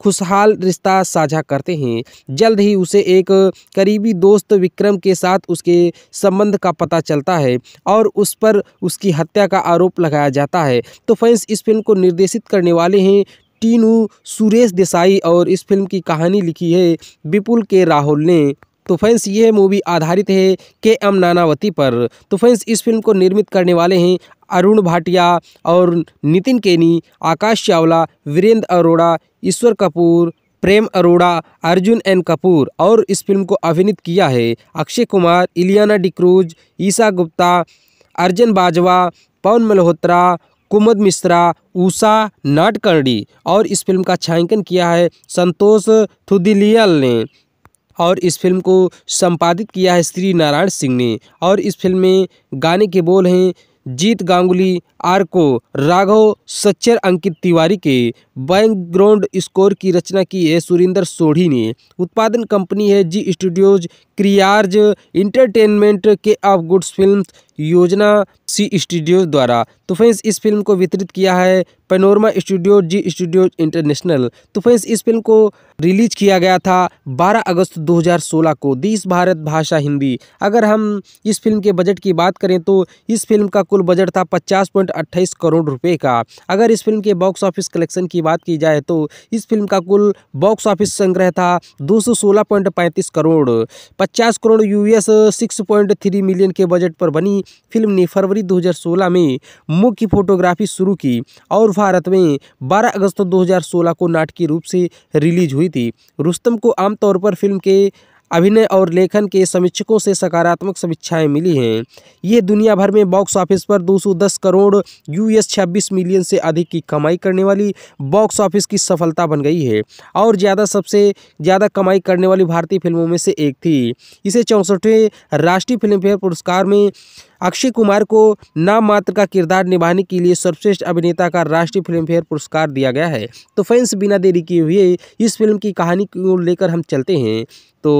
खुशहाल रिश्ता साझा करते हैं जल्द ही उसे एक करीबी दोस्त विक्रम के साथ उसके संबंध का पता चलता है और उस पर उसकी हत्या का आरोप लगाया जाता है तो फैंस इस फिल्म को निर्देशित करने वाले हैं टीनू सुरेश देसाई और इस फिल्म की कहानी लिखी है विपुल के राहुल ने तो फ्रेंड्स ये मूवी आधारित है के एम नानावती पर तो फ्रेंड्स इस फिल्म को निर्मित करने वाले हैं अरुण भाटिया और नितिन केनी आकाश चावला वीरेंद्र अरोड़ा ईश्वर कपूर प्रेम अरोड़ा अर्जुन एन कपूर और इस फिल्म को अभिनीत किया है अक्षय कुमार इलियाना डिक्रूज ईशा गुप्ता अर्जन बाजवा पवन मल्होत्रा कुमद मिश्रा उषा नाटकर्णी और इस फिल्म का छायांकन किया है संतोष थुदिलियल ने और इस फिल्म को संपादित किया है श्री नारायण सिंह ने और इस फिल्म में गाने के बोल हैं जीत गांगुली आरको राघव सच्चर अंकित तिवारी के बैकग्राउंड स्कोर की रचना की है सुरेंद्र सोढ़ी ने उत्पादन कंपनी है जी स्टूडियोज क्रियार्ज इंटरटेनमेंट के ऑफ गुड्स फिल्म्स योजना सी स्टूडियोज द्वारा तो फ्रेंड्स इस फिल्म को वितरित किया है panorama studio Zee studio international तो फ्रेंड्स इस फिल्म को रिलीज किया गया था 12 अगस्त 2016 को देश भारत भाषा हिंदी अगर हम इस फिल्म के बजट की बात करें तो इस फिल्म का कुल बजट था 50.28 करोड़ रुपए का अगर इस फिल्म के बॉक्स ऑफिस कलेक्शन की बात की जाए तो इस फिल्म का कुल बॉक्स ऑफिस संग्रह था दो करोड़ पचास करोड़ यू एस मिलियन के बजट पर बनी फिल्म ने फरवरी 2016 में मुख्य फोटोग्राफी शुरू की और भारत में 12 अगस्त 2016 को नाटकीय रूप से रिलीज हुई थी रुस्तम को आमतौर पर फिल्म के अभिनय और लेखन के समीक्षकों से सकारात्मक समीक्षाएं मिली हैं यह दुनिया भर में बॉक्स ऑफिस पर 210 करोड़ यूएस 26 मिलियन से अधिक की कमाई करने वाली बॉक्स ऑफिस की सफलता बन गई है और ज़्यादा सबसे ज़्यादा कमाई करने वाली भारतीय फिल्मों में से एक थी इसे चौंसठवें राष्ट्रीय फिल्मफेयर पुरस्कार में अक्षय कुमार को नाम मात्र का किरदार निभाने के लिए सर्वश्रेष्ठ अभिनेता का राष्ट्रीय फिल्मफेयर पुरस्कार दिया गया है तो फैंस बिना देरी किए हुए इस फिल्म की कहानी को लेकर हम चलते हैं तो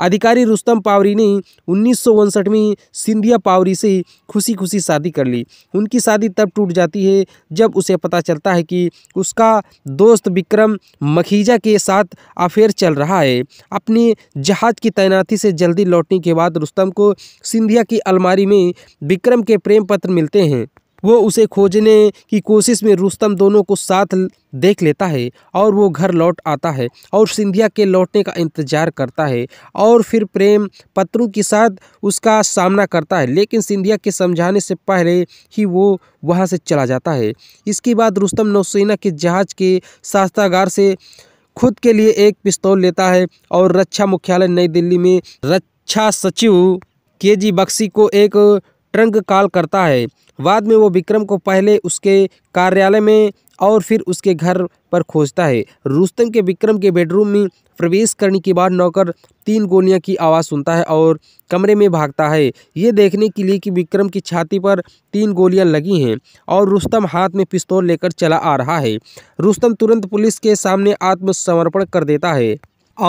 अधिकारी रुस्तम पावरी ने उन्नीस में सिंधिया पावरी से खुशी खुशी शादी कर ली उनकी शादी तब टूट जाती है जब उसे पता चलता है कि उसका दोस्त विक्रम मखीजा के साथ अफेयर चल रहा है अपने जहाज की तैनाती से जल्दी लौटने के बाद रुस्तम को सिंधिया की अलमारी में विक्रम के प्रेम पत्र मिलते हैं वो उसे खोजने की कोशिश में रुस्तम दोनों को साथ देख लेता है और वो घर लौट आता है और सिंधिया के लौटने का इंतजार करता है और फिर प्रेम पत्रों के साथ उसका सामना करता है लेकिन सिंधिया के समझाने से पहले ही वो वहाँ से चला जाता है इसके बाद रुस्तम नौसेना के जहाज़ के सास्तागार से खुद के लिए एक पिस्तौल लेता है और रक्षा मुख्यालय नई दिल्ली में रक्षा सचिव के जी बख्शी को एक ट्रंक कॉल करता है बाद में वो विक्रम को पहले उसके कार्यालय में और फिर उसके घर पर खोजता है रुस्तम के विक्रम के बेडरूम में प्रवेश करने के बाद नौकर तीन गोलियां की आवाज़ सुनता है और कमरे में भागता है ये देखने के लिए कि विक्रम की छाती पर तीन गोलियां लगी हैं और रुस्तम हाथ में पिस्तौल लेकर चला आ रहा है रुस्तम तुरंत पुलिस के सामने आत्मसमर्पण कर देता है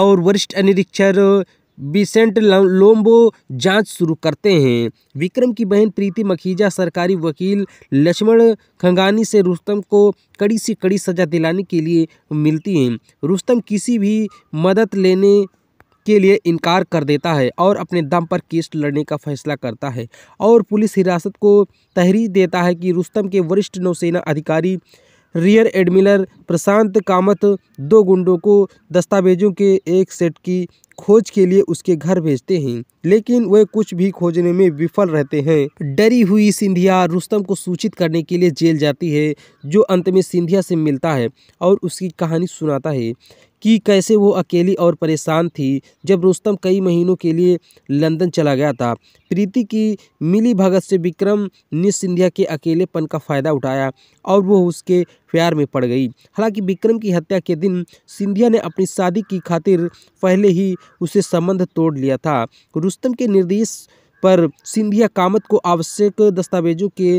और वरिष्ठ निरीक्षक बिसेंट लोम्बो जांच शुरू करते हैं विक्रम की बहन प्रीति मखीजा सरकारी वकील लक्ष्मण खंगानी से रुस्तम को कड़ी से कड़ी सज़ा दिलाने के लिए मिलती हैं रुस्तम किसी भी मदद लेने के लिए इनकार कर देता है और अपने दम पर केस लड़ने का फैसला करता है और पुलिस हिरासत को तहरीर देता है कि रुस्तम के वरिष्ठ नौसेना अधिकारी रियर एडमिलर प्रशांत कामत दो गुंडों को दस्तावेजों के एक सेट की खोज के लिए उसके घर भेजते हैं लेकिन वे कुछ भी खोजने में विफल रहते हैं डरी हुई सिंधिया रुस्तम को सूचित करने के लिए जेल जाती है जो अंत में सिंधिया से मिलता है और उसकी कहानी सुनाता है कि कैसे वो अकेली और परेशान थी जब रुस्तम कई महीनों के लिए लंदन चला गया था प्रीति की मिली भगत से विक्रम ने सिंधिया के अकेलेपन का फ़ायदा उठाया और वो उसके प्यार में पड़ गई हालांकि विक्रम की हत्या के दिन सिंधिया ने अपनी शादी की खातिर पहले ही उसे संबंध तोड़ लिया था रुस्तम के निर्देश पर सिंधिया कामत को आवश्यक दस्तावेजों के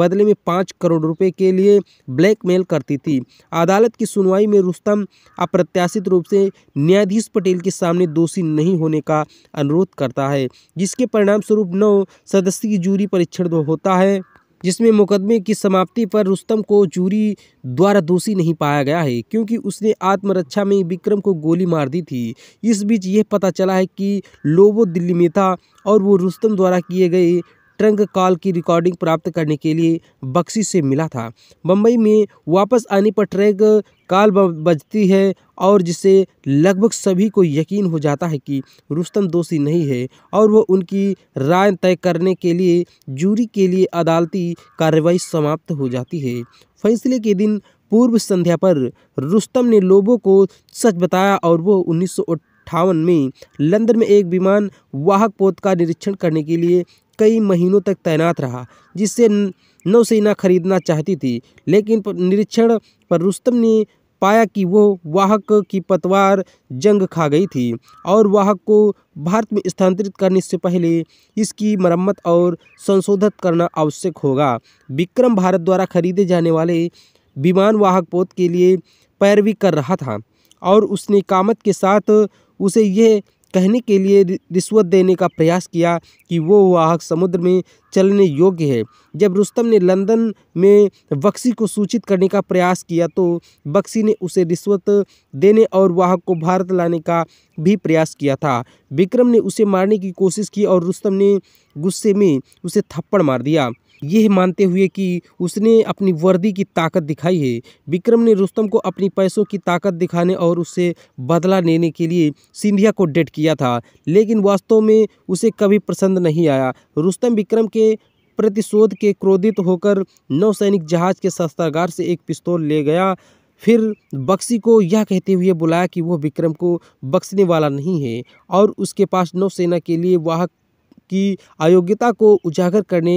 बदले में पाँच करोड़ रुपए के लिए ब्लैकमेल करती थी अदालत की सुनवाई में रुस्तम अप्रत्याशित रूप से न्यायाधीश पटेल के सामने दोषी नहीं होने का अनुरोध करता है जिसके परिणामस्वरूप नौ सदस्यीय जूरी परीक्षण होता है जिसमें मुकदमे की समाप्ति पर रुस्तम को जूरी द्वारा दोषी नहीं पाया गया है क्योंकि उसने आत्मरक्षा में विक्रम को गोली मार दी थी इस बीच यह पता चला है कि लोबो दिल्ली में था और वो रुस्तम द्वारा किए गए ट्रंक कॉल की रिकॉर्डिंग प्राप्त करने के लिए बक्सी से मिला था बम्बई में वापस आने पर ट्रंक कॉल बजती है और जिसे लगभग सभी को यकीन हो जाता है कि रुस्तम दोषी नहीं है और वह उनकी राय तय करने के लिए जूरी के लिए अदालती कार्रवाई समाप्त हो जाती है फैसले के दिन पूर्व संध्या पर रुस्तम ने लोगों को सच बताया और वो उन्नीस में लंदन में एक विमान वाहक पोत का निरीक्षण करने के लिए कई महीनों तक तैनात रहा जिससे नौसेना खरीदना चाहती थी लेकिन निरीक्षण पर रुस्तम ने पाया कि वो वाहक की पतवार जंग खा गई थी और वाहक को भारत में स्थानांतरित करने से पहले इसकी मरम्मत और संशोधित करना आवश्यक होगा विक्रम भारत द्वारा खरीदे जाने वाले विमान वाहक पोत के लिए पैरवी कर रहा था और उसने कामत के साथ उसे यह कहने के लिए रिश्वत देने का प्रयास किया कि वो वाहक समुद्र में चलने योग्य है जब रुस्तम ने लंदन में बक्सी को सूचित करने का प्रयास किया तो बक्सी ने उसे रिश्वत देने और वाहक को भारत लाने का भी प्रयास किया था विक्रम ने उसे मारने की कोशिश की और रुस्तम ने गुस्से में उसे थप्पड़ मार दिया यह मानते हुए कि उसने अपनी वर्दी की ताकत दिखाई है विक्रम ने रुस्तम को अपनी पैसों की ताकत दिखाने और उससे बदला लेने के लिए सिंधिया को डेट किया था लेकिन वास्तव में उसे कभी पसंद नहीं आया रुस्तम विक्रम के प्रतिशोध के क्रोधित होकर नौसैनिक जहाज के शस्त्रागार से एक पिस्तौल ले गया फिर बक्सी को यह कहते हुए बुलाया कि वह विक्रम को बख्शने वाला नहीं है और उसके पास नौसेना के लिए वाहक की अयोग्यता को उजागर करने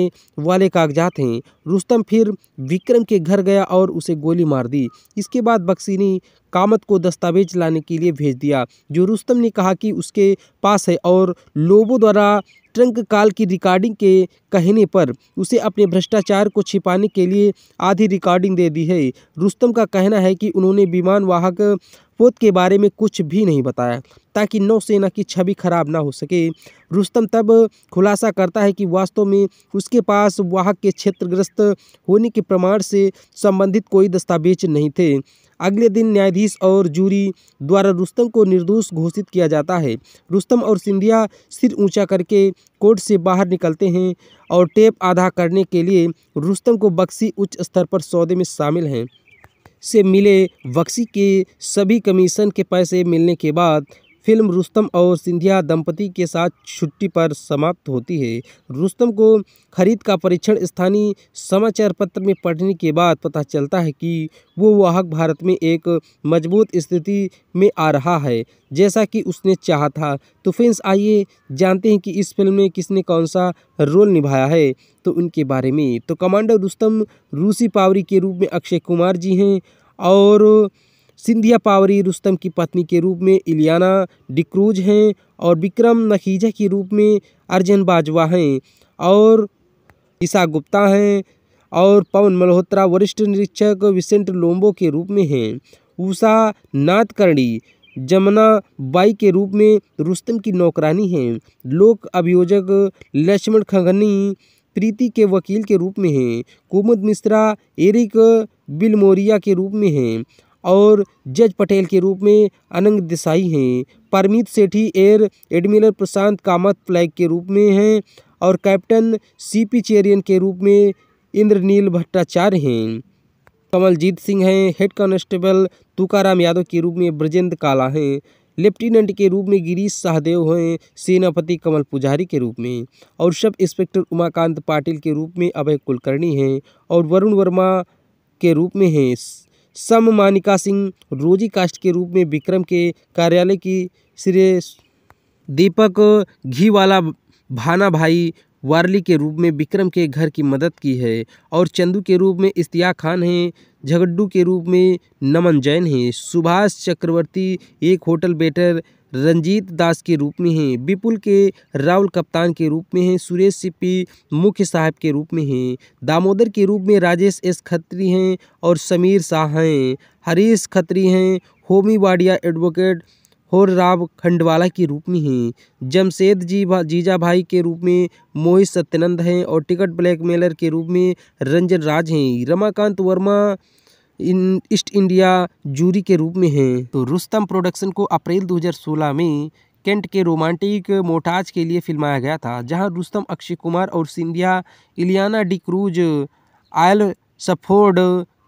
वाले कागजात हैं रुस्तम फिर विक्रम के घर गया और उसे गोली मार दी इसके बाद बक्सी ने कामत को दस्तावेज लाने के लिए भेज दिया जो रुस्तम ने कहा कि उसके पास है और लोबो द्वारा ट्रंक काल की रिकॉर्डिंग के कहने पर उसे अपने भ्रष्टाचार को छिपाने के लिए आधी रिकॉर्डिंग दे दी है रुस्तम का कहना है कि उन्होंने विमान वाहक पोत के बारे में कुछ भी नहीं बताया ताकि नौसेना की छवि खराब ना हो सके रुस्तम तब खुलासा करता है कि वास्तव में उसके पास वाहक के क्षेत्रग्रस्त होने के प्रमाण से संबंधित कोई दस्तावेज नहीं थे अगले दिन न्यायाधीश और जूरी द्वारा रुस्तम को निर्दोष घोषित किया जाता है रुस्तम और सिंधिया सिर ऊंचा करके कोर्ट से बाहर निकलते हैं और टेप आधा करने के लिए रुस्तम को बक्सी उच्च स्तर पर सौदे में शामिल हैं से मिले बख्शी के सभी कमीशन के पैसे मिलने के बाद फिल्म रुस्तम और सिंधिया दंपति के साथ छुट्टी पर समाप्त होती है रुस्तम को खरीद का परीक्षण स्थानीय समाचार पत्र में पढ़ने के बाद पता चलता है कि वो वाहक भारत में एक मजबूत स्थिति में आ रहा है जैसा कि उसने चाहा था तो फ्रेंड्स आइए जानते हैं कि इस फिल्म में किसने कौन सा रोल निभाया है तो उनके बारे में तो कमांडर रुस्तम रूसी पावरी के रूप में अक्षय कुमार जी हैं और सिंधिया पावरी रुस्तम की पत्नी के रूप में इलियाना डिक्रूज हैं और विक्रम नखीजा के रूप में अर्जन बाजवा हैं और ईसा गुप्ता हैं और पवन मल्होत्रा वरिष्ठ निरीक्षक विसेंट लोम्बो के रूप में हैं उषा नाथकर्णी जमुना बाई के रूप में रुस्तम की नौकरानी हैं लोक अभियोजक लक्ष्मण खंगनी प्रीति के वकील के रूप में हैं कुमुद मिश्रा एरिक बिलमोरिया के रूप में हैं और जज पटेल के रूप में अनंग देसाई हैं Paramit Sethi air admiral Prashant Kamat flag के रूप में हैं और कैप्टन सी पी चेरियन के रूप में इंद्रनील भट्टाचार्य हैं कमलजीत सिंह हैं हेड कांस्टेबल तुकाराम यादव के रूप में ब्रजेंद्र काला हैं लेफ्टिनेंट के रूप में गिरीश सहदेव हैं सेनापति कमल पुजारी के रूप में और सब इंस्पेक्टर उमाकांत पाटिल के रूप में अभय कुलकर्णी हैं और वरुण वर्मा के रूप में हैं सम मानिका सिंह रोजी कास्ट के रूप में विक्रम के कार्यालय की श्री दीपक घीवाला भाना भाई वारली के रूप में विक्रम के घर की मदद की है और चंदू के रूप में इश्तिया खान हैं झगड्डू के रूप में नमन जैन हैं सुभाष चक्रवर्ती एक होटल बेटर रंजीत दास के रूप में हैं विपुल के राहुल कप्तान के रूप में हैं सुरेश सिप्पी मुख्य साहब के रूप में हैं दामोदर के रूप में राजेश एस खत्री हैं और समीर शाह हैं हरीश खत्री हैं होमी वाडिया एडवोकेट और राव खंडवाला के रूप में हैं जमशेद जी भा, जीजा भाई के रूप में मोहित सत्यनंद हैं और टिकट ब्लैकमेलर के रूप में रंजन राज हैं Ramakant Verma in East India jury के रूप में है तो रुस्तम प्रोडक्शन को अप्रैल 2016 में केंट के रोमांटिक मोटाज के लिए फिल्माया गया था जहां रुस्तम अक्षय कुमार और Scindia Ileana D'Cruz oil Aylesford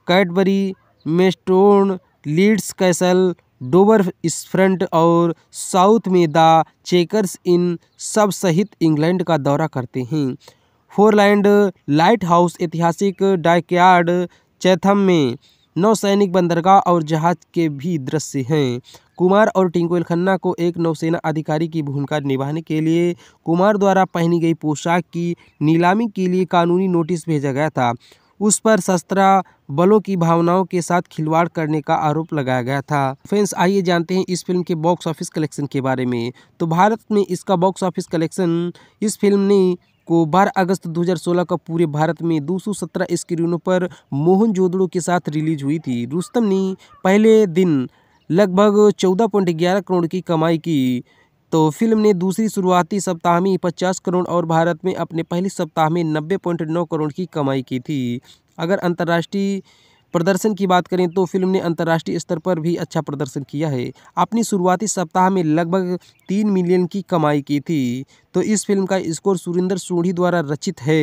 Cadbury Maidstone Leeds Castle Dover seafront और साउथ में द चेकर्स इन सब सहित इंग्लैंड का दौरा करते हैं फोरलैंड लाइट हाउस ऐतिहासिक डाइकयार्ड चैथम में नौसैनिक बंदरगाह और जहाज के भी दृश्य हैं कुमार और टिंकुल खन्ना को एक नौसेना अधिकारी की भूमिका निभाने के लिए कुमार द्वारा पहनी गई पोशाक की नीलामी के लिए कानूनी नोटिस भेजा गया था उस पर शस्त्र बलों की भावनाओं के साथ खिलवाड़ करने का आरोप लगाया गया था फ्रेंड्स आइए जानते हैं इस फिल्म के बॉक्स ऑफिस कलेक्शन के बारे में तो भारत में इसका बॉक्स ऑफिस कलेक्शन इस फिल्म ने को 12 अगस्त 2016 का पूरे भारत में 217 स्क्रीनों पर मोहन जोदड़ो के साथ रिलीज हुई थी रुस्तम ने पहले दिन लगभग चौदह पॉइंट ग्यारह करोड़ की कमाई की तो फिल्म ने दूसरी शुरुआती सप्ताह में 50 करोड़ और भारत में अपने पहले सप्ताह में 90.9 करोड़ की कमाई की थी अगर अंतर्राष्ट्रीय प्रदर्शन की बात करें तो फिल्म ने अंतर्राष्ट्रीय स्तर पर भी अच्छा प्रदर्शन किया है अपनी शुरुआती सप्ताह में लगभग तीन मिलियन की कमाई की थी तो इस फिल्म का स्कोर सुरेंद्र सोढ़ी द्वारा रचित है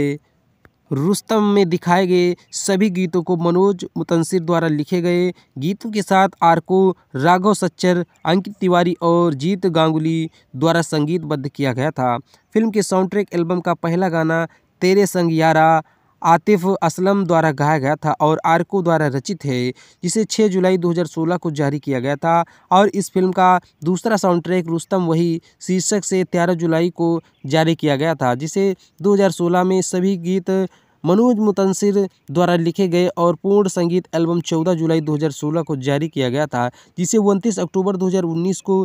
रुस्तम में दिखाए गए सभी गीतों को मनोज मुतंसिर द्वारा लिखे गए गीतों के साथ आरको राघव सच्चर अंकित तिवारी और जीत गांगुली द्वारा संगीतबद्ध किया गया था फिल्म के साउंड ट्रैक एल्बम का पहला गाना तेरे संग यारा आतिफ असलम द्वारा गाया गया था और आरको द्वारा रचित है जिसे 6 जुलाई 2016 को जारी किया गया था और इस फिल्म का दूसरा साउंड ट्रैक रुस्तम वही शीर्षक से 13 जुलाई को जारी किया गया था जिसे 2016 में सभी गीत मनोज मुतंसिर द्वारा लिखे गए और पूर्ण संगीत एल्बम 14 जुलाई 2016 को जारी किया गया था जिसे उनतीस अक्टूबर 2019 को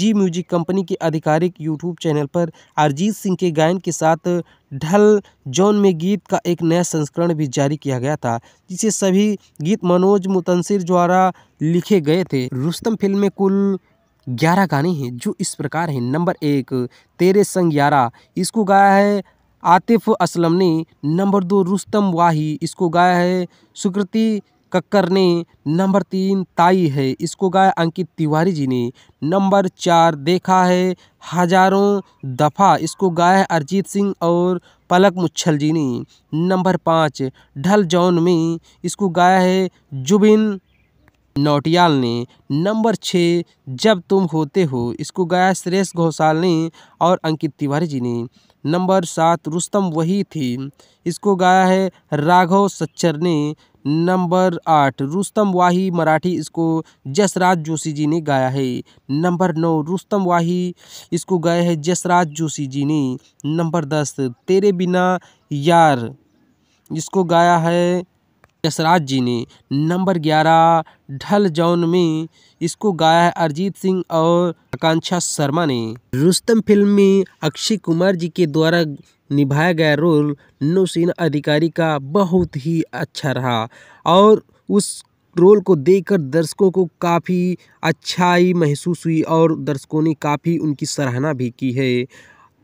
जी म्यूजिक कंपनी के आधिकारिक यूट्यूब चैनल पर अरिजीत सिंह के गायन के साथ ढल जॉन में गीत का एक नया संस्करण भी जारी किया गया था जिसे सभी गीत मनोज मुतंसिर द्वारा लिखे गए थे रुस्तम फिल्म में कुल ग्यारह गाने हैं जो इस प्रकार हैं नंबर एक तेरे संग ग्यारह इसको गाया है आतिफ असलम ने नंबर दो रुस्तम वाही इसको गाया है सुकृति कक्कर ने नंबर तीन ताई है इसको गाया अंकित तिवारी जी ने नंबर चार देखा है हजारों दफ़ा इसको गाया है अरिजीत सिंह और पलक मुच्छल जी ने नंबर पाँच ढल जौन में इसको गाया है जुबिन नौटियाल ने नंबर छः जब तुम होते हो इसको गाया सुरेश घोषाल ने और अंकित तिवारी जी ने नंबर सात रुस्तम वही थी इसको गाया है राघव सच्चर ने नंबर आठ रुस्तम वाही मराठी इसको जसराज जोशी जी ने गाया है नंबर नौ रुस्तम वाही इसको गाया है जसराज जोशी जी ने नंबर दस तेरे बिना यार इसको गाया है यशराज जी ने नंबर ग्यारह ढल जौन में इसको गाया है अरिजीत सिंह और आकांक्षा शर्मा ने रुस्तम फिल्म में अक्षय कुमार जी के द्वारा निभाया गया रोल नौसेना अधिकारी का बहुत ही अच्छा रहा और उस रोल को देखकर दर्शकों को काफ़ी अच्छाई महसूस हुई और दर्शकों ने काफ़ी उनकी सराहना भी की है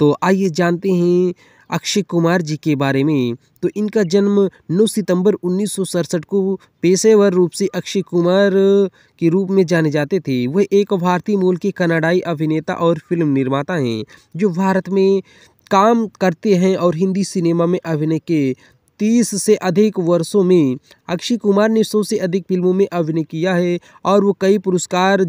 तो आइए जानते हैं अक्षय कुमार जी के बारे में तो इनका जन्म 9 सितंबर उन्नीस को पेशेवर रूप से अक्षय कुमार के रूप में जाने जाते थे वह एक भारतीय मूल के कनाडाई अभिनेता और फिल्म निर्माता हैं जो भारत में काम करते हैं और हिंदी सिनेमा में अभिनय के तीस से अधिक वर्षों में अक्षय कुमार ने सौ से अधिक फिल्मों में अभिनय किया है और वो कई पुरस्कार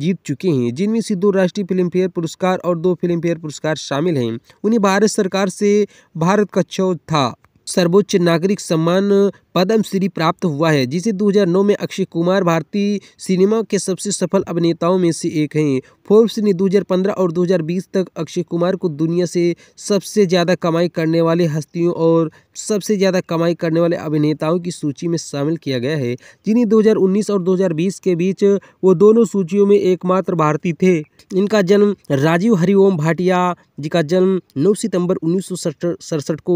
जीत चुके हैं जिनमें से दो राष्ट्रीय फिल्मफेयर पुरस्कार और दो फिल्मफेयर पुरस्कार शामिल हैं उन्हें भारत सरकार से भारत का चौथा सर्वोच्च नागरिक सम्मान पद्मश्री प्राप्त हुआ है जिसे 2009 में अक्षय कुमार भारतीय सिनेमा के सबसे सफल अभिनेताओं में से एक हैं फोर्ब्स ने 2015 और 2020 तक अक्षय कुमार को दुनिया से सबसे ज़्यादा कमाई करने वाले हस्तियों और सबसे ज़्यादा कमाई करने वाले अभिनेताओं की सूची में शामिल किया गया है जिन्हें 2019 और 2020 के बीच वो दोनों सूचियों में एकमात्र भारतीय थे इनका जन्म राजीव हरिओम भाटिया जी का जन्म 9 सितंबर उन्नीस को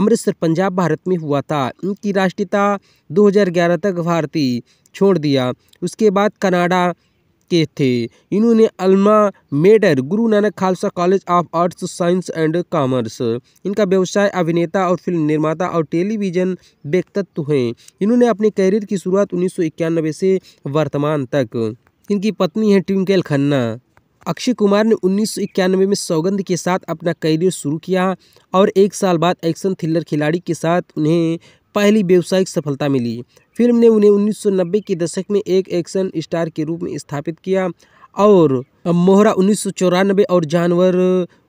अमृतसर पंजाब भारत में हुआ था इनकी राष्ट्रीयता 2011 तक भारतीय छोड़ दिया उसके बाद कनाडा के थे इन्होंने alma mater Guru Nanak Khalsa College of Arts Science and Commerce इनका व्यवसाय अभिनेता और फिल्म निर्माता और टेलीविजन व्यक्तित्व हैं इन्होंने अपने करियर की शुरुआत उन्नीस से वर्तमान तक इनकी पत्नी है ट्विंकल खन्ना अक्षय कुमार ने उन्नीस में सौगंध के साथ अपना करियर शुरू किया और एक साल बाद एक्शन थ्रिलर खिलाड़ी के साथ उन्हें पहली व्यावसायिक सफलता मिली फिल्म ने उन्हें 1990 के दशक में एक एक्शन स्टार के रूप में स्थापित किया और मोहरा उन्नीस सौ और जानवर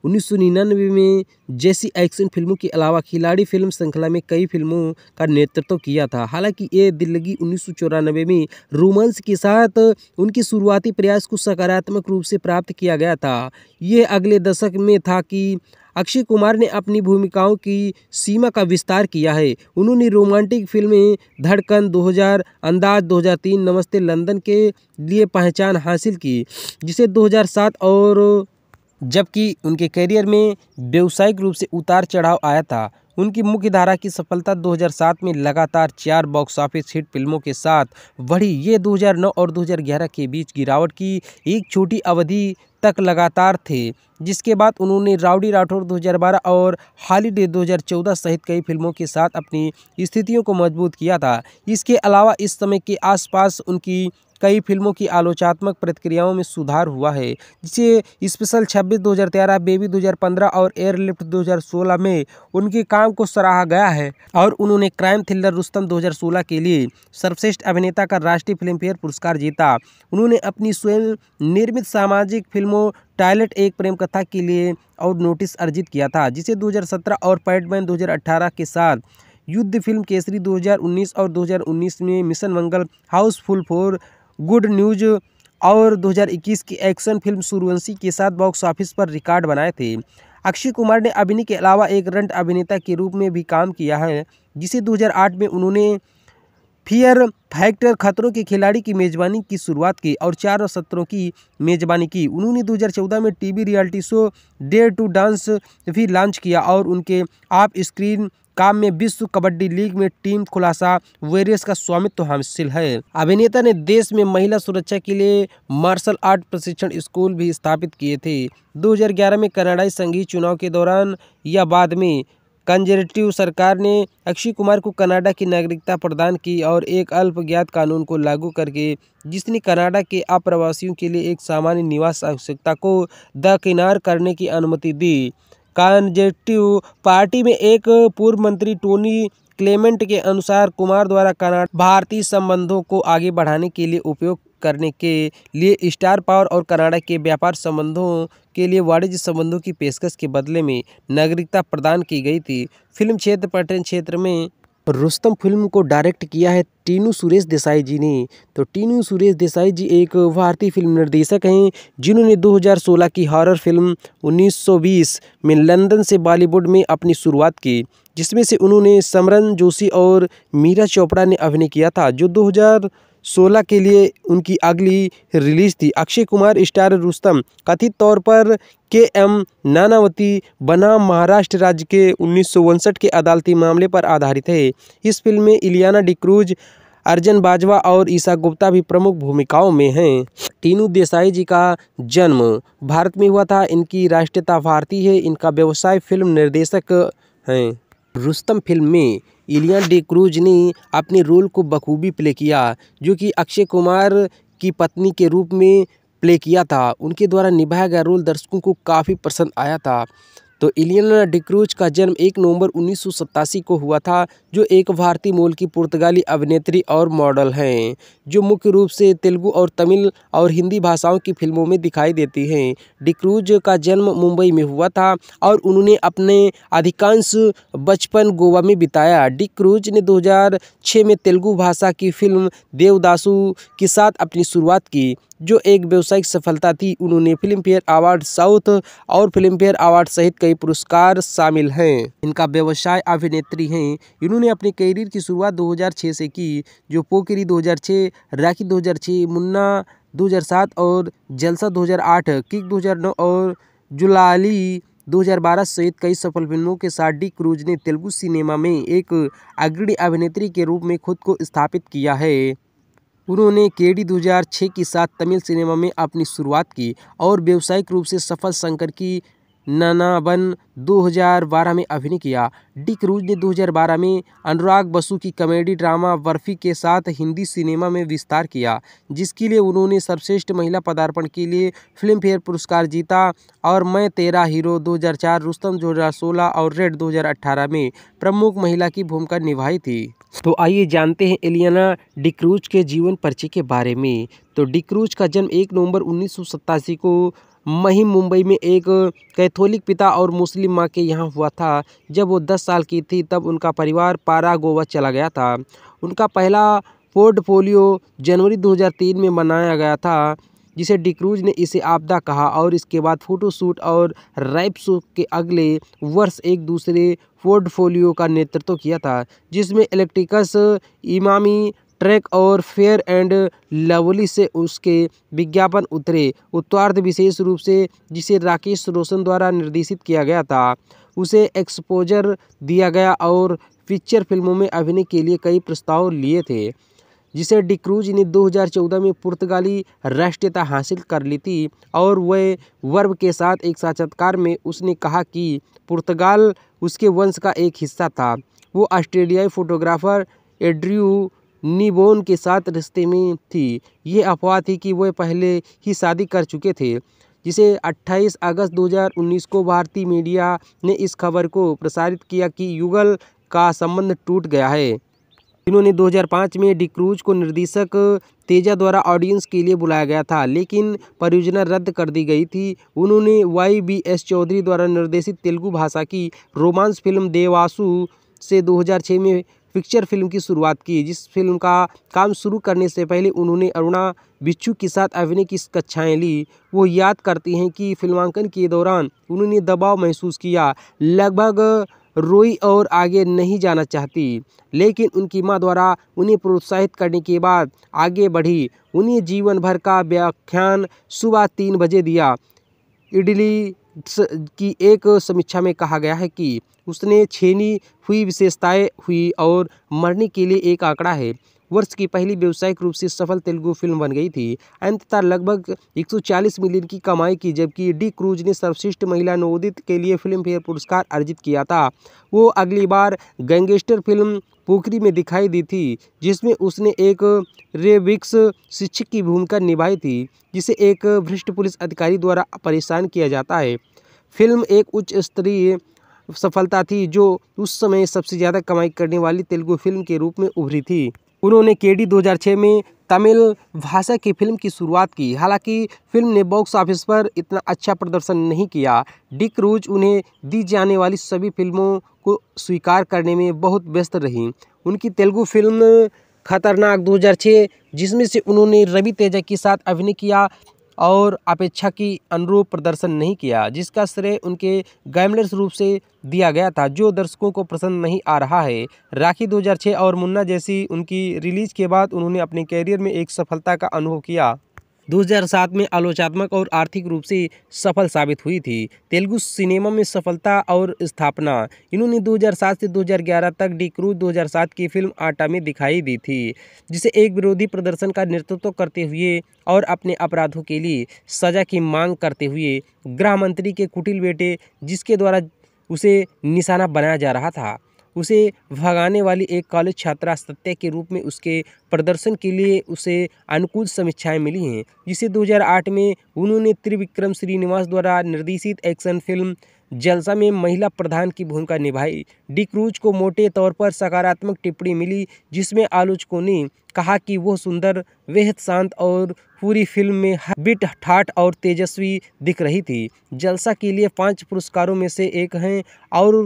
उन्नीस सौ निन्यानवे में जैसी एक्शन फिल्मों के अलावा खिलाड़ी फिल्म श्रृंखला में कई फिल्मों का नेतृत्व किया था हालांकि ये दिल्लगी उन्नीस सौ में रोमांस के साथ उनके शुरुआती प्रयास को सकारात्मक रूप से प्राप्त किया गया था ये अगले दशक में था कि अक्षय कुमार ने अपनी भूमिकाओं की सीमा का विस्तार किया है उन्होंने रोमांटिक फिल्में धड़कन 2000 अंदाज 2003 नमस्ते लंदन के लिए पहचान हासिल की जिसे 2007 और जबकि उनके करियर में व्यावसायिक रूप से उतार चढ़ाव आया था उनकी मुख्य धारा की सफलता 2007 में लगातार चार बॉक्स ऑफिस हिट फिल्मों के साथ बढ़ी ये 2009 और 2011 के बीच गिरावट की एक छोटी अवधि तक लगातार थे जिसके बाद उन्होंने राउडी राठौर 2012 और हॉलीडे 2014 सहित कई फिल्मों के साथ अपनी स्थितियों को मजबूत किया था इसके अलावा इस समय के आसपास उनकी कई फिल्मों की आलोचनात्मक प्रतिक्रियाओं में सुधार हुआ है जिसे स्पेशल छब्बीस दो हज़ार तेरह बेबी दो हज़ार पंद्रह और एयरलिफ्ट दो हज़ार सोलह में उनके काम को सराहा गया है और उन्होंने क्राइम थ्रिलर रुस्तम दो हज़ार सोलह के लिए सर्वश्रेष्ठ अभिनेता का राष्ट्रीय फिल्मफेयर पुरस्कार जीता उन्होंने अपनी स्वयं निर्मित सामाजिक फिल्मों टॉयलेट एक प्रेम कथा के लिए और नोटिस अर्जित किया था जिसे 2017 और पैटमैन 2018 के साथ युद्ध फिल्म केसरी 2019 और 2019 में mission Mangal Housefull four good news और 2021 की एक्शन फिल्म सूर्यवंशी के साथ बॉक्स ऑफिस पर रिकॉर्ड बनाए थे अक्षय कुमार ने अभिनय के अलावा एक रंट अभिनेता के रूप में भी काम किया है जिसे 2008 में उन्होंने फियर फैक्टर खतरों के खिलाड़ी की मेज़बानी की शुरुआत की और चार सत्रों की मेज़बानी की उन्होंने 2014 में TV reality show dare to dance भी लॉन्च किया और उनके आप स्क्रीन काम में विश्व कबड्डी लीग में टीम खुलासा वेरियस का स्वामित्व हासिल है अभिनेता ने देश में महिला सुरक्षा के लिए मार्शल आर्ट प्रशिक्षण स्कूल भी स्थापित किए थे 2011 में कनाडाई संघीय चुनाव के दौरान या बाद में कंजर्वेटिव सरकार ने अक्षय कुमार को कनाडा की नागरिकता प्रदान की और एक अल्पज्ञात कानून को लागू करके जिसने कनाडा के अप्रवासियों के लिए एक सामान्य निवास आवश्यकता को दरकिनार करने की अनुमति दी कंजर्वेटिव पार्टी में एक पूर्व मंत्री टोनी क्लेमेंट के अनुसार कुमार द्वारा कर्नाटक भारतीय संबंधों को आगे बढ़ाने के लिए उपयोग करने के लिए स्टार पावर और कनाडा के व्यापार संबंधों के लिए वाणिज्य संबंधों की पेशकश के बदले में नागरिकता प्रदान की गई थी फिल्म क्षेत्र पर्यटन क्षेत्र में रुस्तम फिल्म को डायरेक्ट किया है टीनू सुरेश देसाई जी ने तो टीनू सुरेश देसाई जी एक भारतीय फिल्म निर्देशक हैं जिन्होंने 2016 की हॉरर फिल्म 1920 में लंदन से बॉलीवुड में अपनी शुरुआत की जिसमें से उन्होंने समरन जोशी और मीरा चोपड़ा ने अभिनय किया था जो 2000 सोलह के लिए उनकी अगली रिलीज थी अक्षय कुमार स्टार रुस्तम कथित तौर पर के एम नानावती बनाम महाराष्ट्र राज्य के उन्नीस के अदालती मामले पर आधारित है इस फिल्म में इलियाना डिक्रूज अर्जन बाजवा और ईशा गुप्ता भी प्रमुख भूमिकाओं में हैं टीनू देसाई जी का जन्म भारत में हुआ था इनकी राष्ट्रीयता भारतीय है इनका व्यवसाय फिल्म निर्देशक हैं रुस्तम फिल्म में इलियन डी क्रूज ने अपने रोल को बखूबी प्ले किया जो कि अक्षय कुमार की पत्नी के रूप में प्ले किया था उनके द्वारा निभाया गया रोल दर्शकों को काफ़ी पसंद आया था तो इलियना डिक्रूज का जन्म 1 नवंबर उन्नीस को हुआ था जो एक भारतीय मूल की पुर्तगाली अभिनेत्री और मॉडल हैं जो मुख्य रूप से तेलुगु और तमिल और हिंदी भाषाओं की फिल्मों में दिखाई देती हैं डिक्रूज का जन्म मुंबई में हुआ था और उन्होंने अपने अधिकांश बचपन गोवा में बिताया डिक्रूज ने दो में तेलुगु भाषा की फिल्म देवदासु के साथ अपनी शुरुआत की जो एक व्यावसायिक सफलता थी उन्होंने फिल्म फेयर अवार्ड साउथ और फिल्म फेयर अवार्ड सहित कई पुरस्कार शामिल हैं इनका व्यवसाय अभिनेत्री हैं इन्होंने अपने करियर की शुरुआत 2006 से की जो पोकरी 2006, राखी 2006, मुन्ना 2007 और जलसा 2008, किक 2009 और जुलाली 2012 सहित कई सफल फिल्मों के साथ डी क्रूज ने तेलुगु सिनेमा में एक अग्रणी अभिनेत्री के रूप में खुद को स्थापित किया है उन्होंने केडी 2006 के साथ तमिल सिनेमा में अपनी शुरुआत की और व्यावसायिक रूप से सफल शंकर की ननाबन 2012 में अभिनय किया डी क्रूज ने 2012 में अनुराग बसु की कॉमेडी ड्रामा बर्फी के साथ हिंदी सिनेमा में विस्तार किया जिसके लिए उन्होंने सर्वश्रेष्ठ महिला पदार्पण के लिए फिल्मफेयर पुरस्कार जीता और मैं तेरा हीरो 2004 रुस्तम 2016 और रेड 2018 में प्रमुख महिला की भूमिका निभाई थी तो आइए जानते हैं एलियाना डिक्रूज के जीवन परिचय के बारे में तो डिक्रूज का जन्म एक नवंबर उन्नीस को मही मुंबई में एक कैथोलिक पिता और मुस्लिम माँ के यहाँ हुआ था जब वो दस साल की थी तब उनका परिवार पारा गोवा चला गया था उनका पहला पोर्टफोलियो जनवरी 2003 में बनाया गया था जिसे डिक्रूज ने इसे आपदा कहा और इसके बाद फोटोशूट और रैप शूट के अगले वर्ष एक दूसरे पोर्टफोलियो का नेतृत्व किया था जिसमें इलेक्ट्रिकस इमामी ट्रैक और फेयर एंड लवली से उसके विज्ञापन उतरे उत्तरार्ध विशेष रूप से जिसे राकेश रोशन द्वारा निर्देशित किया गया था उसे एक्सपोजर दिया गया और फीचर फिल्मों में अभिनय के लिए कई प्रस्ताव लिए थे जिसे डिक्रूज ने 2014 में पुर्तगाली राष्ट्रीयता हासिल कर ली थी और वह वर्ब के साथ एक साक्षात्कार में उसने कहा कि पुर्तगाल उसके वंश का एक हिस्सा था वो ऑस्ट्रेलियाई फोटोग्राफर एड्रियू निबोन के साथ रिश्ते में थी ये अफवाह थी कि वे पहले ही शादी कर चुके थे जिसे 28 अगस्त 2019 को भारतीय मीडिया ने इस खबर को प्रसारित किया कि युगल का संबंध टूट गया है इन्होंने 2005 में डिक्रूज को निर्देशक तेजा द्वारा ऑडियंस के लिए बुलाया गया था लेकिन परियोजना रद्द कर दी गई थी उन्होंने वाई बी एस चौधरी द्वारा निर्देशित तेलुगु भाषा की रोमांस फिल्म देवासु से 2006 में पिक्चर फिल्म की शुरुआत की जिस फिल्म का काम शुरू करने से पहले उन्होंने अरुणा बिच्छू के साथ अभिनय की कक्षाएं ली वो याद करती हैं कि फिल्मांकन के दौरान उन्होंने दबाव महसूस किया लगभग रोई और आगे नहीं जाना चाहती लेकिन उनकी माँ द्वारा उन्हें प्रोत्साहित करने के बाद आगे बढ़ी उन्हें जीवन भर का व्याख्यान सुबह तीन बजे दिया इडली की एक समीक्षा में कहा गया है कि उसने छेनी हुई विशेषताएं हुई और मरने के लिए एक आंकड़ा है वर्ष की पहली व्यावसायिक रूप से सफल तेलुगु फिल्म बन गई थी अंततः लगभग 140 मिलियन की कमाई की जबकि डी क्रूज ने सर्वश्रेष्ठ महिला नवोदित के लिए फिल्म फेयर पुरस्कार अर्जित किया था वो अगली बार गैंगस्टर फिल्म पोखरी में दिखाई दी थी जिसमें उसने एक रेविक्स शिक्षक की भूमिका निभाई थी जिसे एक भ्रष्ट पुलिस अधिकारी द्वारा परेशान किया जाता है फिल्म एक उच्च स्तरीय सफलता थी जो उस समय सबसे ज़्यादा कमाई करने वाली तेलुगु फिल्म के रूप में उभरी थी उन्होंने के डी 2006 में तमिल भाषा की फिल्म की शुरुआत की हालांकि फिल्म ने बॉक्स ऑफिस पर इतना अच्छा प्रदर्शन नहीं किया डिक रूज उन्हें दी जाने वाली सभी फिल्मों को स्वीकार करने में बहुत व्यस्त रही उनकी तेलुगु फिल्म खतरनाक 2006 जिसमें से उन्होंने रवि तेजा के साथ अभिनय किया और अपेक्षा की अनुरूप प्रदर्शन नहीं किया जिसका श्रेय उनके गैमलेस रूप से दिया गया था जो दर्शकों को पसंद नहीं आ रहा है राखी 2006 और मुन्ना जैसी उनकी रिलीज के बाद उन्होंने अपने कैरियर में एक सफलता का अनुभव किया 2007 में आलोचनात्मक और आर्थिक रूप से सफल साबित हुई थी तेलुगु सिनेमा में सफलता और स्थापना इन्होंने 2007 से 2011 तक डी क्रूज दो की फिल्म आटा में दिखाई दी थी जिसे एक विरोधी प्रदर्शन का नेतृत्व करते हुए और अपने अपराधों के लिए सजा की मांग करते हुए गृह मंत्री के कुटिल बेटे जिसके द्वारा उसे निशाना बनाया जा रहा था उसे भगाने वाली एक कॉलेज छात्रा सत्य के रूप में उसके प्रदर्शन के लिए उसे अनुकूल समीक्षाएं मिली हैं जिसे 2008 में उन्होंने त्रिविक्रम श्रीनिवास द्वारा निर्देशित एक्शन फिल्म जलसा में महिला प्रधान की भूमिका निभाई डी क्रूज को मोटे तौर पर सकारात्मक टिप्पणी मिली जिसमें आलोचकों ने कहा कि वह सुंदर बेहद शांत और पूरी फिल्म में बिट ठाट और तेजस्वी दिख रही थी जलसा के लिए पांच पुरस्कारों में से एक हैं और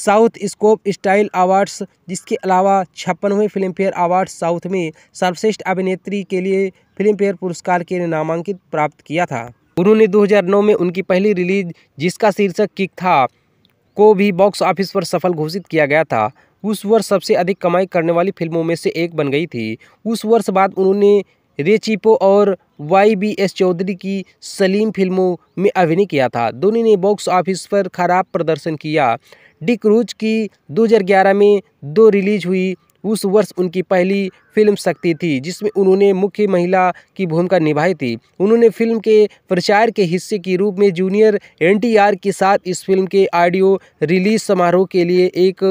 साउथ स्कोप स्टाइल अवार्ड्स जिसके अलावा छप्पनवें फिल्मफेयर अवार्ड साउथ में सर्वश्रेष्ठ अभिनेत्री के लिए फिल्मफेयर पुरस्कार के लिए नामांकित प्राप्त किया था उन्होंने 2009 में उनकी पहली रिलीज जिसका शीर्षक किक था को भी बॉक्स ऑफिस पर सफल घोषित किया गया था उस वर्ष सबसे अधिक कमाई करने वाली फिल्मों में से एक बन गई थी उस वर्ष बाद उन्होंने रेचिपो और वाई बी एस चौधरी की सलीम फिल्मों में अभिनय किया था दोनों ने बॉक्स ऑफिस पर खराब प्रदर्शन किया डिक रूज की 2011 में दो रिलीज हुई उस वर्ष उनकी पहली फिल्म शक्ति थी जिसमें उन्होंने मुख्य महिला की भूमिका निभाई थी उन्होंने फिल्म के प्रचार के हिस्से के रूप में जूनियर एनटीआर के साथ इस फिल्म के ऑडियो रिलीज समारोह के लिए एक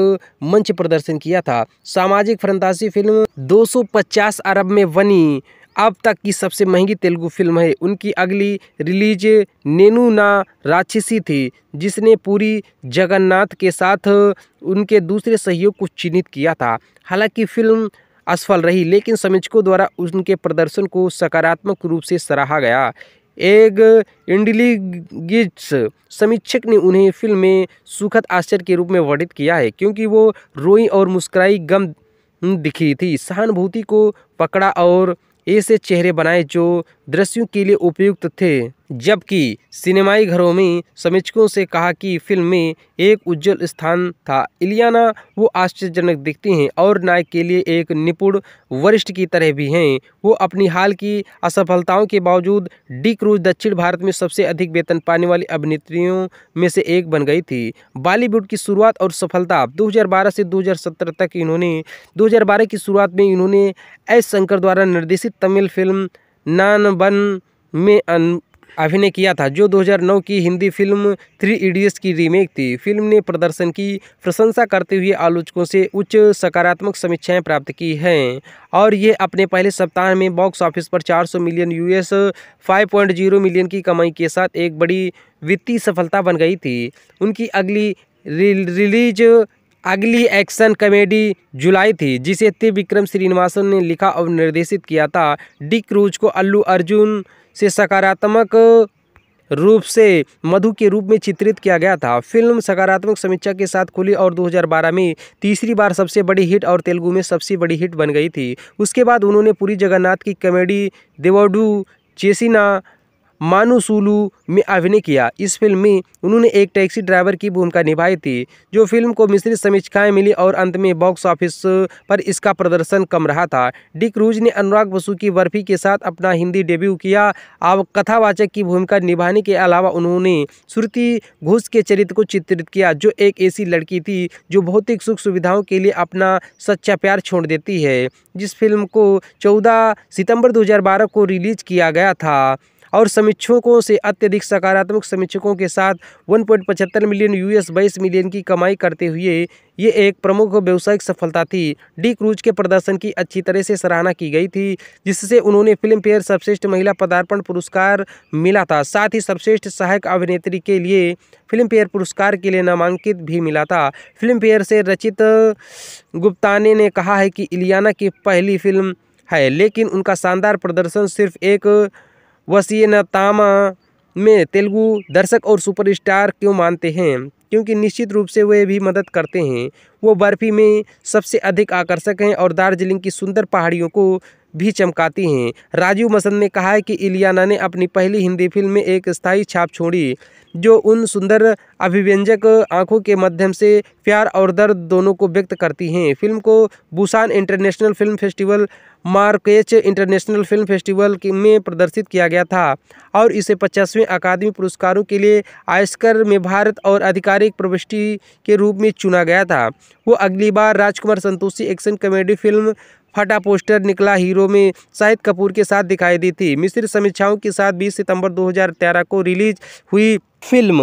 मंच प्रदर्शन किया था सामाजिक फ्रंतासी फिल्म 250 अरब में बनी अब तक की सबसे महंगी तेलुगु फिल्म है उनकी अगली रिलीज नेनू ना राक्षसी थी जिसने पूरी जगन्नाथ के साथ उनके दूसरे सहयोग को चिन्हित किया था हालांकि फिल्म असफल रही लेकिन समीक्षकों द्वारा उनके प्रदर्शन को सकारात्मक रूप से सराहा गया एक इंडलीगिट्स समीक्षक ने उन्हें फिल्म में सुखद आश्चर्य के रूप में वर्णित किया है क्योंकि वो रोई और मुस्कुराई गम दिखी थी सहानुभूति को पकड़ा और ऐसे चेहरे बनाए जो दृश्यों के लिए उपयुक्त थे जबकि सिनेमाई घरों में समीक्षकों से कहा कि फिल्म में एक उज्ज्वल स्थान था इलियाना वो आश्चर्यजनक दिखती हैं और नायक के लिए एक निपुण वरिष्ठ की तरह भी हैं वो अपनी हाल की असफलताओं के बावजूद डी क्रूज दक्षिण भारत में सबसे अधिक वेतन पाने वाली अभिनेत्रियों में से एक बन गई थी बॉलीवुड की शुरुआत और सफलता 2012 से 2017 तक इन्होंने 2012 की शुरुआत में इन्होंने एस शंकर द्वारा निर्देशित तमिल फिल्म नानबन में अभिनय किया था जो 2009 की हिंदी फिल्म थ्री इडियट्स की रीमेक थी फिल्म ने प्रदर्शन की प्रशंसा करते हुए आलोचकों से उच्च सकारात्मक समीक्षाएं प्राप्त की हैं और ये अपने पहले सप्ताह में बॉक्स ऑफिस पर 400 मिलियन यूएस 5.0 मिलियन की कमाई के साथ एक बड़ी वित्तीय सफलता बन गई थी उनकी अगली रिलीज अगली एक्शन कॉमेडी जुलाई थी जिसे त्रिविक्रम श्रीनिवासन ने लिखा और निर्देशित किया था डी क्रूज को अल्लू अर्जुन से सकारात्मक रूप से मधु के रूप में चित्रित किया गया था फिल्म सकारात्मक समीक्षा के साथ खुली और 2012 में तीसरी बार सबसे बड़ी हिट और तेलुगु में सबसे बड़ी हिट बन गई थी उसके बाद उन्होंने पूरी जगन्नाथ की कॉमेडी देवडू चेसिना मानुसुलु में अभिनय किया इस फिल्म में उन्होंने एक टैक्सी ड्राइवर की भूमिका निभाई थी जो फिल्म को मिश्रित समीक्षाएं मिली और अंत में बॉक्स ऑफिस पर इसका प्रदर्शन कम रहा था डिक रूज ने अनुराग बसु की बर्फी के साथ अपना हिंदी डेब्यू किया अब कथावाचक की भूमिका निभाने के अलावा उन्होंने श्रुति घोष के चरित्र को चित्रित किया जो एक ऐसी लड़की थी जो भौतिक सुख सुविधाओं के लिए अपना सच्चा प्यार छोड़ देती है जिस फिल्म को चौदह सितंबर 2012 को रिलीज किया गया था और समीक्षकों से अत्यधिक सकारात्मक समीक्षकों के साथ 1.75 मिलियन यूएस 22 मिलियन की कमाई करते हुए ये एक प्रमुख व्यावसायिक सफलता थी डी क्रूज के प्रदर्शन की अच्छी तरह से सराहना की गई थी जिससे उन्होंने फिल्म फेयर सर्वश्रेष्ठ महिला पदार्पण पुरस्कार मिला था साथ ही सर्वश्रेष्ठ सहायक अभिनेत्री के लिए फिल्म फेयर पुरस्कार के लिए नामांकित भी मिला था फिल्म फेयर से रचित गुप्ताने ने कहा है कि इलियाना की पहली फिल्म है लेकिन उनका शानदार प्रदर्शन सिर्फ एक वसीन तामा में तेलुगु दर्शक और सुपरस्टार क्यों मानते हैं क्योंकि निश्चित रूप से वे भी मदद करते हैं वो बर्फ़ी में सबसे अधिक आकर्षक हैं और दार्जिलिंग की सुंदर पहाड़ियों को भी चमकाती हैं राजीव मसंद ने कहा है कि इलियाना ने अपनी पहली हिंदी फिल्म में एक स्थायी छाप छोड़ी जो उन सुंदर अभिव्यंजक आंखों के माध्यम से प्यार और दर्द दोनों को व्यक्त करती हैं फिल्म को Busan international film festival Marrakech international film festival में प्रदर्शित किया गया था और इसे पचासवें अकादमी पुरस्कारों के लिए आयस्कर में भारत और आधिकारिक प्रविष्टि के रूप में चुना गया था वो अगली बार Rajkumar Santoshi action comedy film फटा पोस्टर निकला हीरो में शाहिद कपूर के साथ दिखाई दी थी मिश्र समीक्षाओं के साथ 20 सितंबर 2013 को रिलीज हुई फिल्म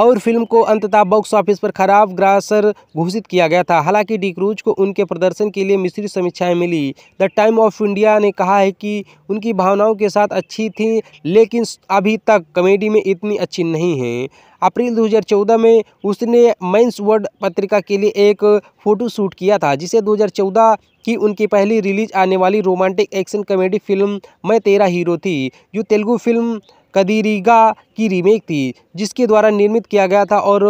और फिल्म को अंततः बॉक्स ऑफिस पर खराब ग्रासर घोषित किया गया था हालांकि क्रूज को उनके प्रदर्शन के लिए मिश्रित समीक्षाएं मिली द टाइम ऑफ इंडिया ने कहा है कि उनकी भावनाओं के साथ अच्छी थी लेकिन अभी तक कॉमेडी में इतनी अच्छी नहीं है अप्रैल 2014 में उसने मैंस वर्ड पत्रिका के लिए एक फ़ोटो शूट किया था जिसे 2014 कि उनकी पहली रिलीज आने वाली रोमांटिक एक्शन कॉमेडी फिल्म मैं तेरा हीरो थी जो तेलुगु फिल्म कदीरिगा की रीमेक थी जिसके द्वारा निर्मित किया गया था और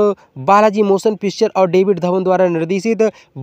बालाजी मोशन पिक्चर और डेविड धवन द्वारा निर्देशित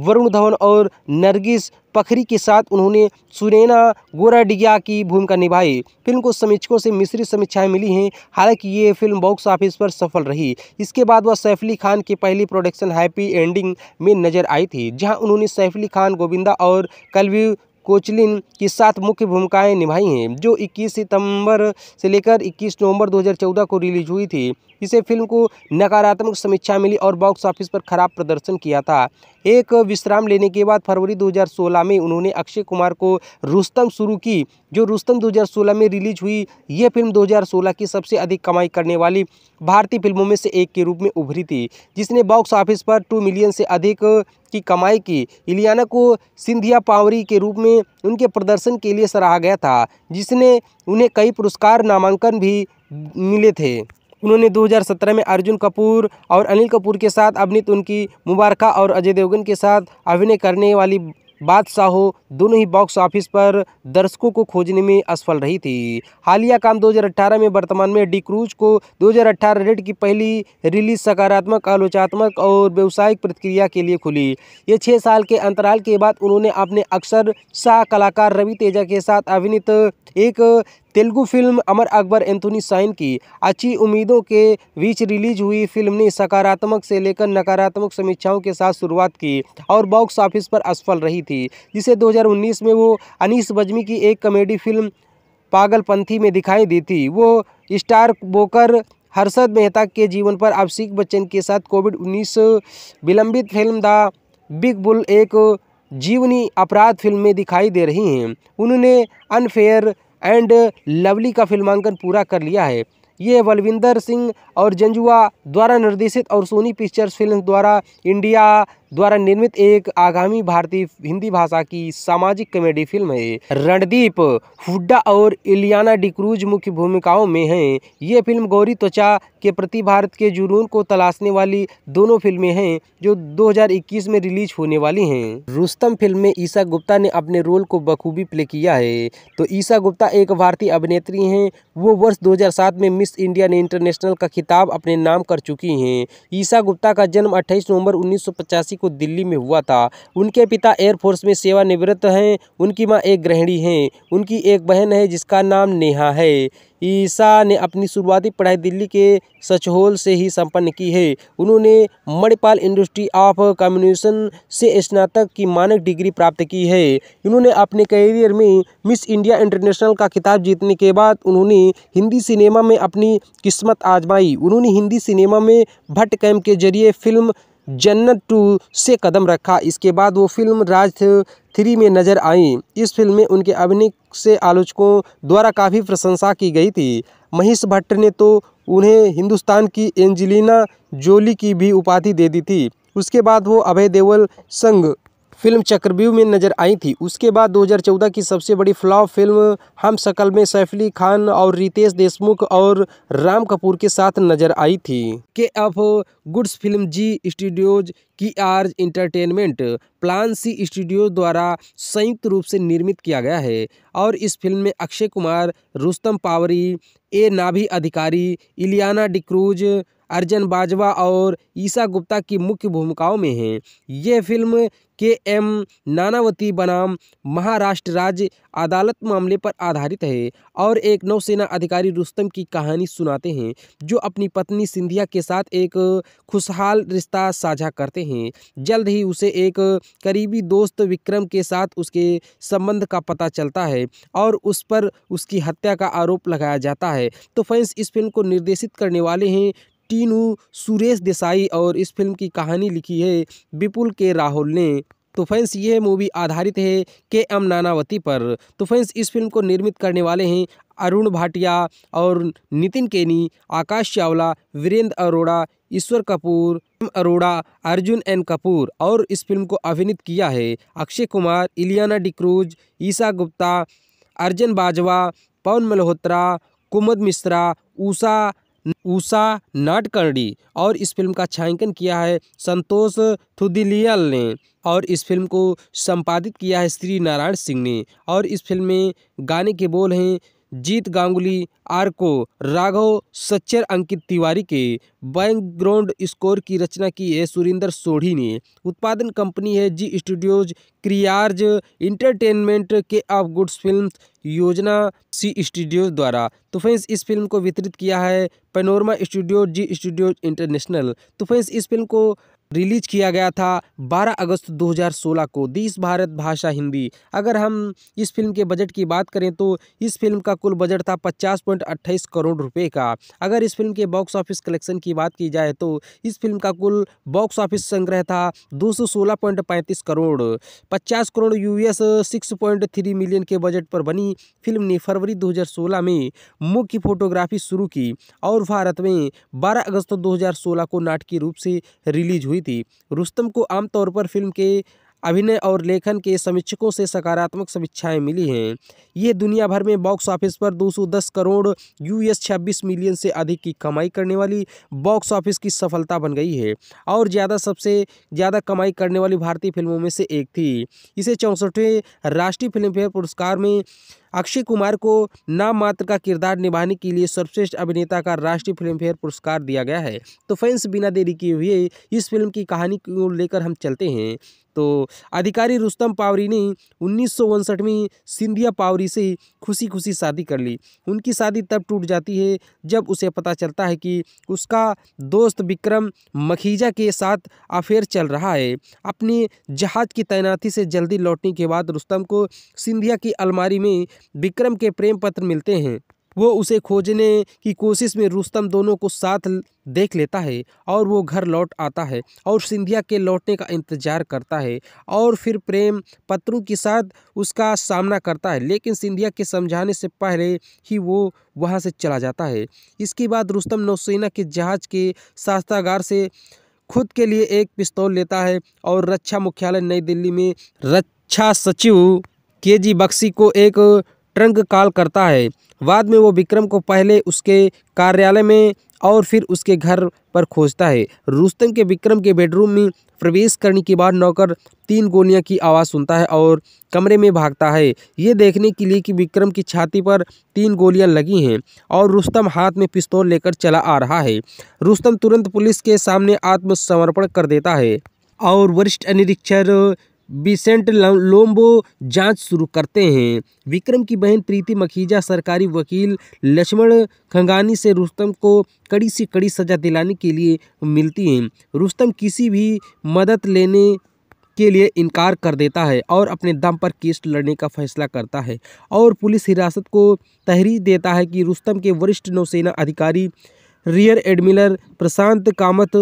वरुण धवन और नरगिस पखरी के साथ उन्होंने सुरेना गोराडिया की भूमिका निभाई फिल्म को समीक्षकों से मिश्रित समीक्षाएं मिली हैं हालांकि ये फिल्म बॉक्स ऑफिस पर सफल रही इसके बाद वह सैफ अली खान की पहली प्रोडक्शन हैप्पी एंडिंग में नजर आई थी जहां उन्होंने सैफ अली खान गोविंदा और कलवी कोचलिन की साथ मुख्य भूमिकाएं निभाई हैं जो 21 सितंबर से लेकर 21 नवंबर 2014 को रिलीज हुई थी इसे फिल्म को नकारात्मक समीक्षा मिली और बॉक्स ऑफिस पर खराब प्रदर्शन किया था एक विश्राम लेने के बाद फरवरी 2016 में उन्होंने अक्षय कुमार को रुस्तम शुरू की जो रुस्तम 2016 में रिलीज हुई यह फिल्म 2016 की सबसे अधिक कमाई करने वाली भारतीय फिल्मों में से एक के रूप में उभरी थी जिसने बॉक्स ऑफिस पर टू मिलियन से अधिक की कमाई की इलियाना को सिंधिया पावरी के रूप में उनके प्रदर्शन के लिए सराहा गया था जिसने उन्हें कई पुरस्कार नामांकन भी मिले थे उन्होंने 2017 में अर्जुन कपूर और अनिल कपूर के साथ अभिनीत उनकी मुबारका और अजय देवगन के साथ अभिनय करने वाली बादशाहो दोनों ही बॉक्स ऑफिस पर दर्शकों को खोजने में असफल रही थी हालिया काम 2018 में वर्तमान में डी क्रूज को 2018 रेड की पहली रिलीज सकारात्मक आलोचनात्मक और व्यावसायिक प्रतिक्रिया के लिए खुली ये छः साल के अंतराल के बाद उन्होंने अपने अक्सर शाह कलाकार रवि तेजा के साथ अभिनीत एक Telugu film Amar Akbar Anthony sign की अच्छी उम्मीदों के बीच रिलीज हुई फिल्म ने सकारात्मक से लेकर नकारात्मक समीक्षाओं के साथ शुरुआत की और बॉक्स ऑफिस पर असफल रही थी जिसे 2019 में वो अनीस बजमी की एक कॉमेडी फिल्म पागलपंथी में दिखाई दी थी वो स्टार बोकर हर्षद मेहता के जीवन पर अभिषेक बच्चन के साथ कोविड उन्नीस विलंबित फिल्म द बिग बुल एक जीवनी अपराध फिल्म में दिखाई दे रही हैं उन्होंने अनफेयर एंड लवली का फिल्मांकन पूरा कर लिया है ये बलविंदर सिंह और जंजुआ द्वारा निर्देशित और सोनी पिक्चर्स फिल्म द्वारा इंडिया द्वारा निर्मित एक आगामी भारतीय हिंदी भाषा की सामाजिक कॉमेडी फिल्म है रणदीप हुड्डा और इलियाना डिक्रूज मुख्य भूमिकाओं में हैं ये फिल्म गौरी त्वचा के प्रति भारत के जुनून को तलाशने वाली दोनों फिल्में हैं जो 2021 में रिलीज होने वाली हैं रुस्तम फिल्म में ईशा गुप्ता ने अपने रोल को बखूबी प्ले किया है तो ईशा गुप्ता एक भारतीय अभिनेत्री हैं वो वर्ष दो में मिस इंडिया ने इंटरनेशनल का खिताब अपने नाम कर चुकी हैं ईशा गुप्ता का जन्म अट्ठाईस नवम्बर उन्नीस को दिल्ली में हुआ था उनके पिता एयरफोर्स में सेवानिवृत्त हैं उनकी माँ एक गृहिणी हैं उनकी एक बहन है जिसका नाम नेहा है ईसा ने अपनी शुरुआती पढ़ाई दिल्ली के सचहोल से ही संपन्न की है उन्होंने मणिपाल इंडस्ट्री ऑफ कम्युनिकेशन से स्नातक की मानक डिग्री प्राप्त की है इन्होंने अपने करियर में मिस इंडिया इंटरनेशनल का खिताब जीतने के बाद उन्होंने हिंदी सिनेमा में अपनी किस्मत आजमाई उन्होंने हिंदी सिनेमा में भट्ट कैम्प के जरिए फिल्म जन्नत टू से कदम रखा इसके बाद वो फिल्म राज थ्री में नजर आईं इस फिल्म में उनके अभिनय से आलोचकों द्वारा काफ़ी प्रशंसा की गई थी महेश भट्ट ने तो उन्हें हिंदुस्तान की एंजेलिना जोली की भी उपाधि दे दी थी उसके बाद वो अभय देवल संग फिल्म चक्रव्यूह में नजर आई थी उसके बाद 2014 की सबसे बड़ी फ्लॉप फिल्म हम शकल में सैफ अली खान और रितेश देशमुख और राम कपूर के साथ नजर आई थी के F goods film Zee studios की आर्ज इंटरटेनमेंट प्लान सी स्टूडियो द्वारा संयुक्त रूप से निर्मित किया गया है और इस फिल्म में अक्षय कुमार रुस्तम पावरी ए नाभि अधिकारी इलियाना डिक्रूज अर्जन बाजवा और ईशा गुप्ता की मुख्य भूमिकाओं में हैं यह फिल्म के एम नानावती बनाम महाराष्ट्र राज्य अदालत मामले पर आधारित है और एक नौसेना अधिकारी रुस्तम की कहानी सुनाते हैं जो अपनी पत्नी सिंधिया के साथ एक खुशहाल रिश्ता साझा करते हैं जल्द ही उसे एक करीबी दोस्त विक्रम के साथ उसके संबंध का पता चलता है और उस पर उसकी हत्या का आरोप लगाया जाता है तो फैंस इस फिल्म को निर्देशित करने वाले हैं टीनू सुरेश देसाई और इस फिल्म की कहानी लिखी है विपुल के राहुल ने तो फैंस ये मूवी आधारित है के एम नानावती पर तो फैंस इस फिल्म को निर्मित करने वाले हैं अरुण भाटिया और नितिन केनी आकाश चावला वीरेंद्र अरोड़ा ईश्वर कपूर अरोड़ा अर्जुन एन कपूर और इस फिल्म को अभिनीत किया है अक्षय कुमार इलियाना डिक्रूज ईशा गुप्ता अर्जन बाजवा पवन मल्होत्रा कुमद मिश्रा उषा उषा नाटकर्णी और इस फिल्म का छायांकन किया है संतोष थुदिलियल ने और इस फिल्म को संपादित किया है श्री नारायण सिंह ने और इस फिल्म में गाने के बोल हैं जीत गांगुली आरको राघव सच्चर अंकित तिवारी के बैकग्राउंड स्कोर की रचना की है सुरेंद्र सोढ़ी ने उत्पादन कंपनी है जी स्टूडियोज क्रियार्ज इंटरटेनमेंट के ऑफ गुड्स फिल्म योजना सी स्टूडियो द्वारा तो फ्रेंड्स इस फिल्म को वितरित किया है panorama studio Zee studio international तो फ्रेंड्स इस फिल्म को रिलीज किया गया था 12 अगस्त 2016 को दिस भारत भाषा हिंदी अगर हम इस फिल्म के बजट की बात करें तो इस फिल्म का कुल बजट था अट्ठाईस करोड़ रुपए का अगर इस फिल्म के बॉक्स ऑफिस कलेक्शन की बात की जाए तो इस फिल्म का कुल बॉक्स ऑफिस संग्रह था पैंतीस करोड़ 50 करोड़ यूएस 6.3 मिलियन के बजट पर बनी फिल्म ने फरवरी दो में मुख्य फोटोग्राफी शुरू की और भारत में बारह अगस्त दो को नाटकीय रूप से रिलीज हुई हुई थी रुस्तम को आमतौर पर फिल्म के अभिनय और लेखन के समीक्षकों से सकारात्मक समीक्षाएं मिली हैं ये दुनिया भर में बॉक्स ऑफिस पर 210 करोड़ यूएस 26 मिलियन से अधिक की कमाई करने वाली बॉक्स ऑफिस की सफलता बन गई है और ज़्यादा सबसे ज़्यादा कमाई करने वाली भारतीय फिल्मों में से एक थी इसे चौंसठवें राष्ट्रीय फिल्मफेयर पुरस्कार में अक्षय कुमार को नाम मात्र का किरदार निभाने के लिए सर्वश्रेष्ठ अभिनेता का राष्ट्रीय फिल्मफेयर पुरस्कार दिया गया है तो फैंस बिना देरी किए हुए इस फिल्म की कहानी को लेकर हम चलते हैं तो अधिकारी रुस्तम पावरी ने उन्नीस में सिंधिया पावरी से खुशी खुशी शादी कर ली उनकी शादी तब टूट जाती है जब उसे पता चलता है कि उसका दोस्त विक्रम मखीजा के साथ अफेयर चल रहा है अपने जहाज की तैनाती से जल्दी लौटने के बाद रुस्तम को सिंधिया की अलमारी में विक्रम के प्रेम पत्र मिलते हैं वो उसे खोजने की कोशिश में रुस्तम दोनों को साथ देख लेता है और वो घर लौट आता है और सिंधिया के लौटने का इंतजार करता है और फिर प्रेम पत्रों के साथ उसका सामना करता है लेकिन सिंधिया के समझाने से पहले ही वो वहाँ से चला जाता है इसके बाद रुस्तम नौसेना के जहाज़ के शास्त्रागार से खुद के लिए एक पिस्तौल लेता है और रक्षा मुख्यालय नई दिल्ली में रक्षा सचिव के जी बक्सी को एक ट्रंक कॉल करता है बाद में वो विक्रम को पहले उसके कार्यालय में और फिर उसके घर पर खोजता है रुस्तम के विक्रम के बेडरूम में प्रवेश करने के बाद नौकर तीन गोलियां की आवाज़ सुनता है और कमरे में भागता है ये देखने के लिए कि विक्रम की छाती पर तीन गोलियां लगी हैं और रुस्तम हाथ में पिस्तौल लेकर चला आ रहा है रुस्तम तुरंत पुलिस के सामने आत्मसमर्पण कर देता है और वरिष्ठ निरीक्षक बिसेंट लोम्बो जांच शुरू करते हैं विक्रम की बहन प्रीति मखीजा सरकारी वकील लक्ष्मण खंगानी से रुस्तम को कड़ी से कड़ी सजा दिलाने के लिए मिलती हैं रुस्तम किसी भी मदद लेने के लिए इनकार कर देता है और अपने दम पर केस लड़ने का फैसला करता है और पुलिस हिरासत को तहरीर देता है कि रुस्तम के वरिष्ठ नौसेना अधिकारी रियर एडमिलर प्रशांत कामत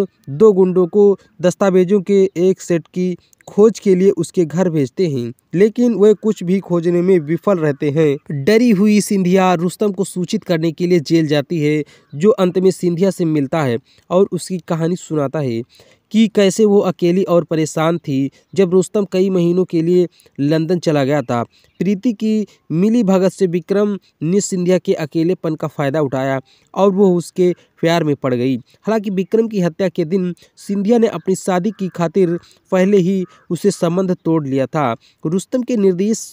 दो गुंडों को दस्तावेजों के एक सेट की खोज के लिए उसके घर भेजते हैं लेकिन वे कुछ भी खोजने में विफल रहते हैं डरी हुई सिंधिया रुस्तम को सूचित करने के लिए जेल जाती है जो अंत में सिंधिया से मिलता है और उसकी कहानी सुनाता है कि कैसे वो अकेली और परेशान थी जब रुस्तम कई महीनों के लिए लंदन चला गया था प्रीति की मिली भगत से विक्रम ने सिंधिया के अकेलेपन का फ़ायदा उठाया और वो उसके प्यार में पड़ गई हालांकि विक्रम की हत्या के दिन सिंधिया ने अपनी शादी की खातिर पहले ही उसे संबंध तोड़ लिया था रुस्तम के निर्देश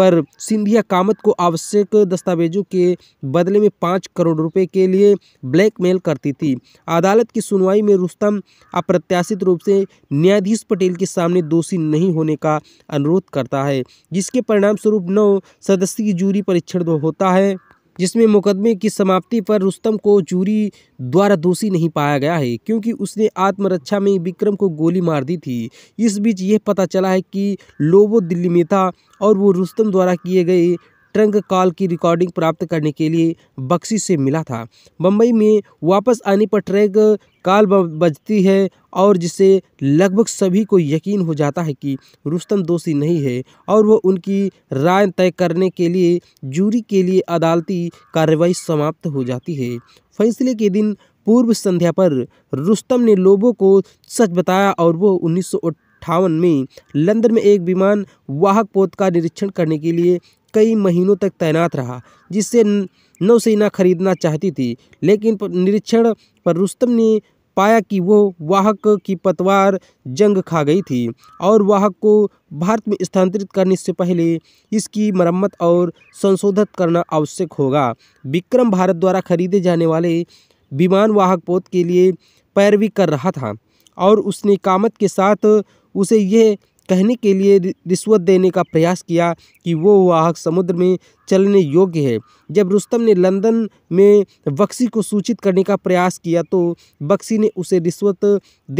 पर सिंधिया कामत को आवश्यक दस्तावेजों के बदले में पाँच करोड़ रुपए के लिए ब्लैकमेल करती थी अदालत की सुनवाई में रुस्तम अप्रत्याशित रूप से न्यायाधीश पटेल के सामने दोषी नहीं होने का अनुरोध करता है जिसके परिणामस्वरूप नौ सदस्यीय जूरी परीक्षण होता है जिसमें मुकदमे की समाप्ति पर रुस्तम को जूरी द्वारा दोषी नहीं पाया गया है क्योंकि उसने आत्मरक्षा में विक्रम को गोली मार दी थी इस बीच यह पता चला है कि लोबो दिल्ली में था और वो रुस्तम द्वारा किए गए ट्रंक कॉल की रिकॉर्डिंग प्राप्त करने के लिए बक्सी से मिला था बम्बई में वापस आने पर ट्रंक कॉल बजती है और जिसे लगभग सभी को यकीन हो जाता है कि रुस्तम दोषी नहीं है और वह उनकी राय तय करने के लिए जूरी के लिए अदालती कार्रवाई समाप्त हो जाती है फैसले के दिन पूर्व संध्या पर रुस्तम ने लोगों को सच बताया और वो उन्नीस में लंदन में एक विमान वाहक पोत का निरीक्षण करने के लिए कई महीनों तक तैनात रहा जिससे नौसेना खरीदना चाहती थी लेकिन निरीक्षण पर रुस्तम ने पाया कि वो वाहक की पतवार जंग खा गई थी और वाहक को भारत में स्थानांतरित करने से पहले इसकी मरम्मत और संशोधित करना आवश्यक होगा विक्रम भारत द्वारा खरीदे जाने वाले विमान वाहक पोत के लिए पैरवी कर रहा था और उसने कामत के साथ उसे यह कहने के लिए रिश्वत देने का प्रयास किया कि वो वाहक समुद्र में चलने योग्य है जब रुस्तम ने लंदन में बक्सी को सूचित करने का प्रयास किया तो बक्सी ने उसे रिश्वत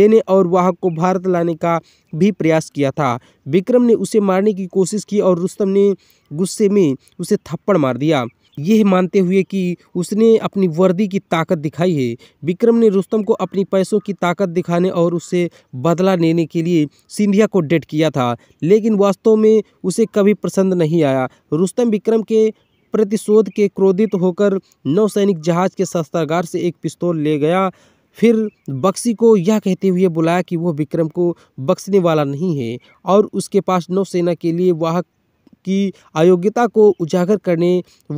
देने और वाहक को भारत लाने का भी प्रयास किया था विक्रम ने उसे मारने की कोशिश की और रुस्तम ने गुस्से में उसे थप्पड़ मार दिया यह मानते हुए कि उसने अपनी वर्दी की ताकत दिखाई है विक्रम ने रुस्तम को अपनी पैसों की ताकत दिखाने और उससे बदला लेने के लिए सिंधिया को डेट किया था लेकिन वास्तव में उसे कभी पसंद नहीं आया रुस्तम विक्रम के प्रतिशोध के क्रोधित होकर नौसैनिक जहाज के शस्त्रागार से एक पिस्तौल ले गया फिर बक्सी को यह कहते हुए बुलाया कि वह विक्रम को बख्शने वाला नहीं है और उसके पास नौसेना के लिए वाहक की अयोग्यता को उजागर करने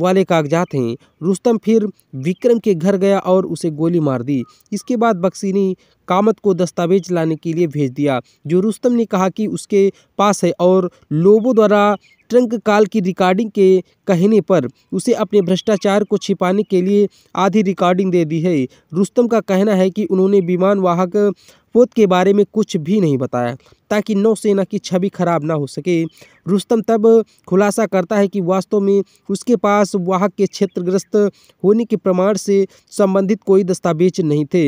वाले कागजात हैं रुस्तम फिर विक्रम के घर गया और उसे गोली मार दी इसके बाद बक्सी ने कामत को दस्तावेज लाने के लिए भेज दिया जो रुस्तम ने कहा कि उसके पास है और लोबो द्वारा ट्रंक काल की रिकॉर्डिंग के कहने पर उसे अपने भ्रष्टाचार को छिपाने के लिए आधी रिकॉर्डिंग दे दी है रुस्तम का कहना है कि उन्होंने विमान वाहक पोत के बारे में कुछ भी नहीं बताया ताकि नौसेना की छवि खराब ना हो सके रुस्तम तब खुलासा करता है कि वास्तव में उसके पास वाहक के क्षेत्रग्रस्त होने के प्रमाण से संबंधित कोई दस्तावेज नहीं थे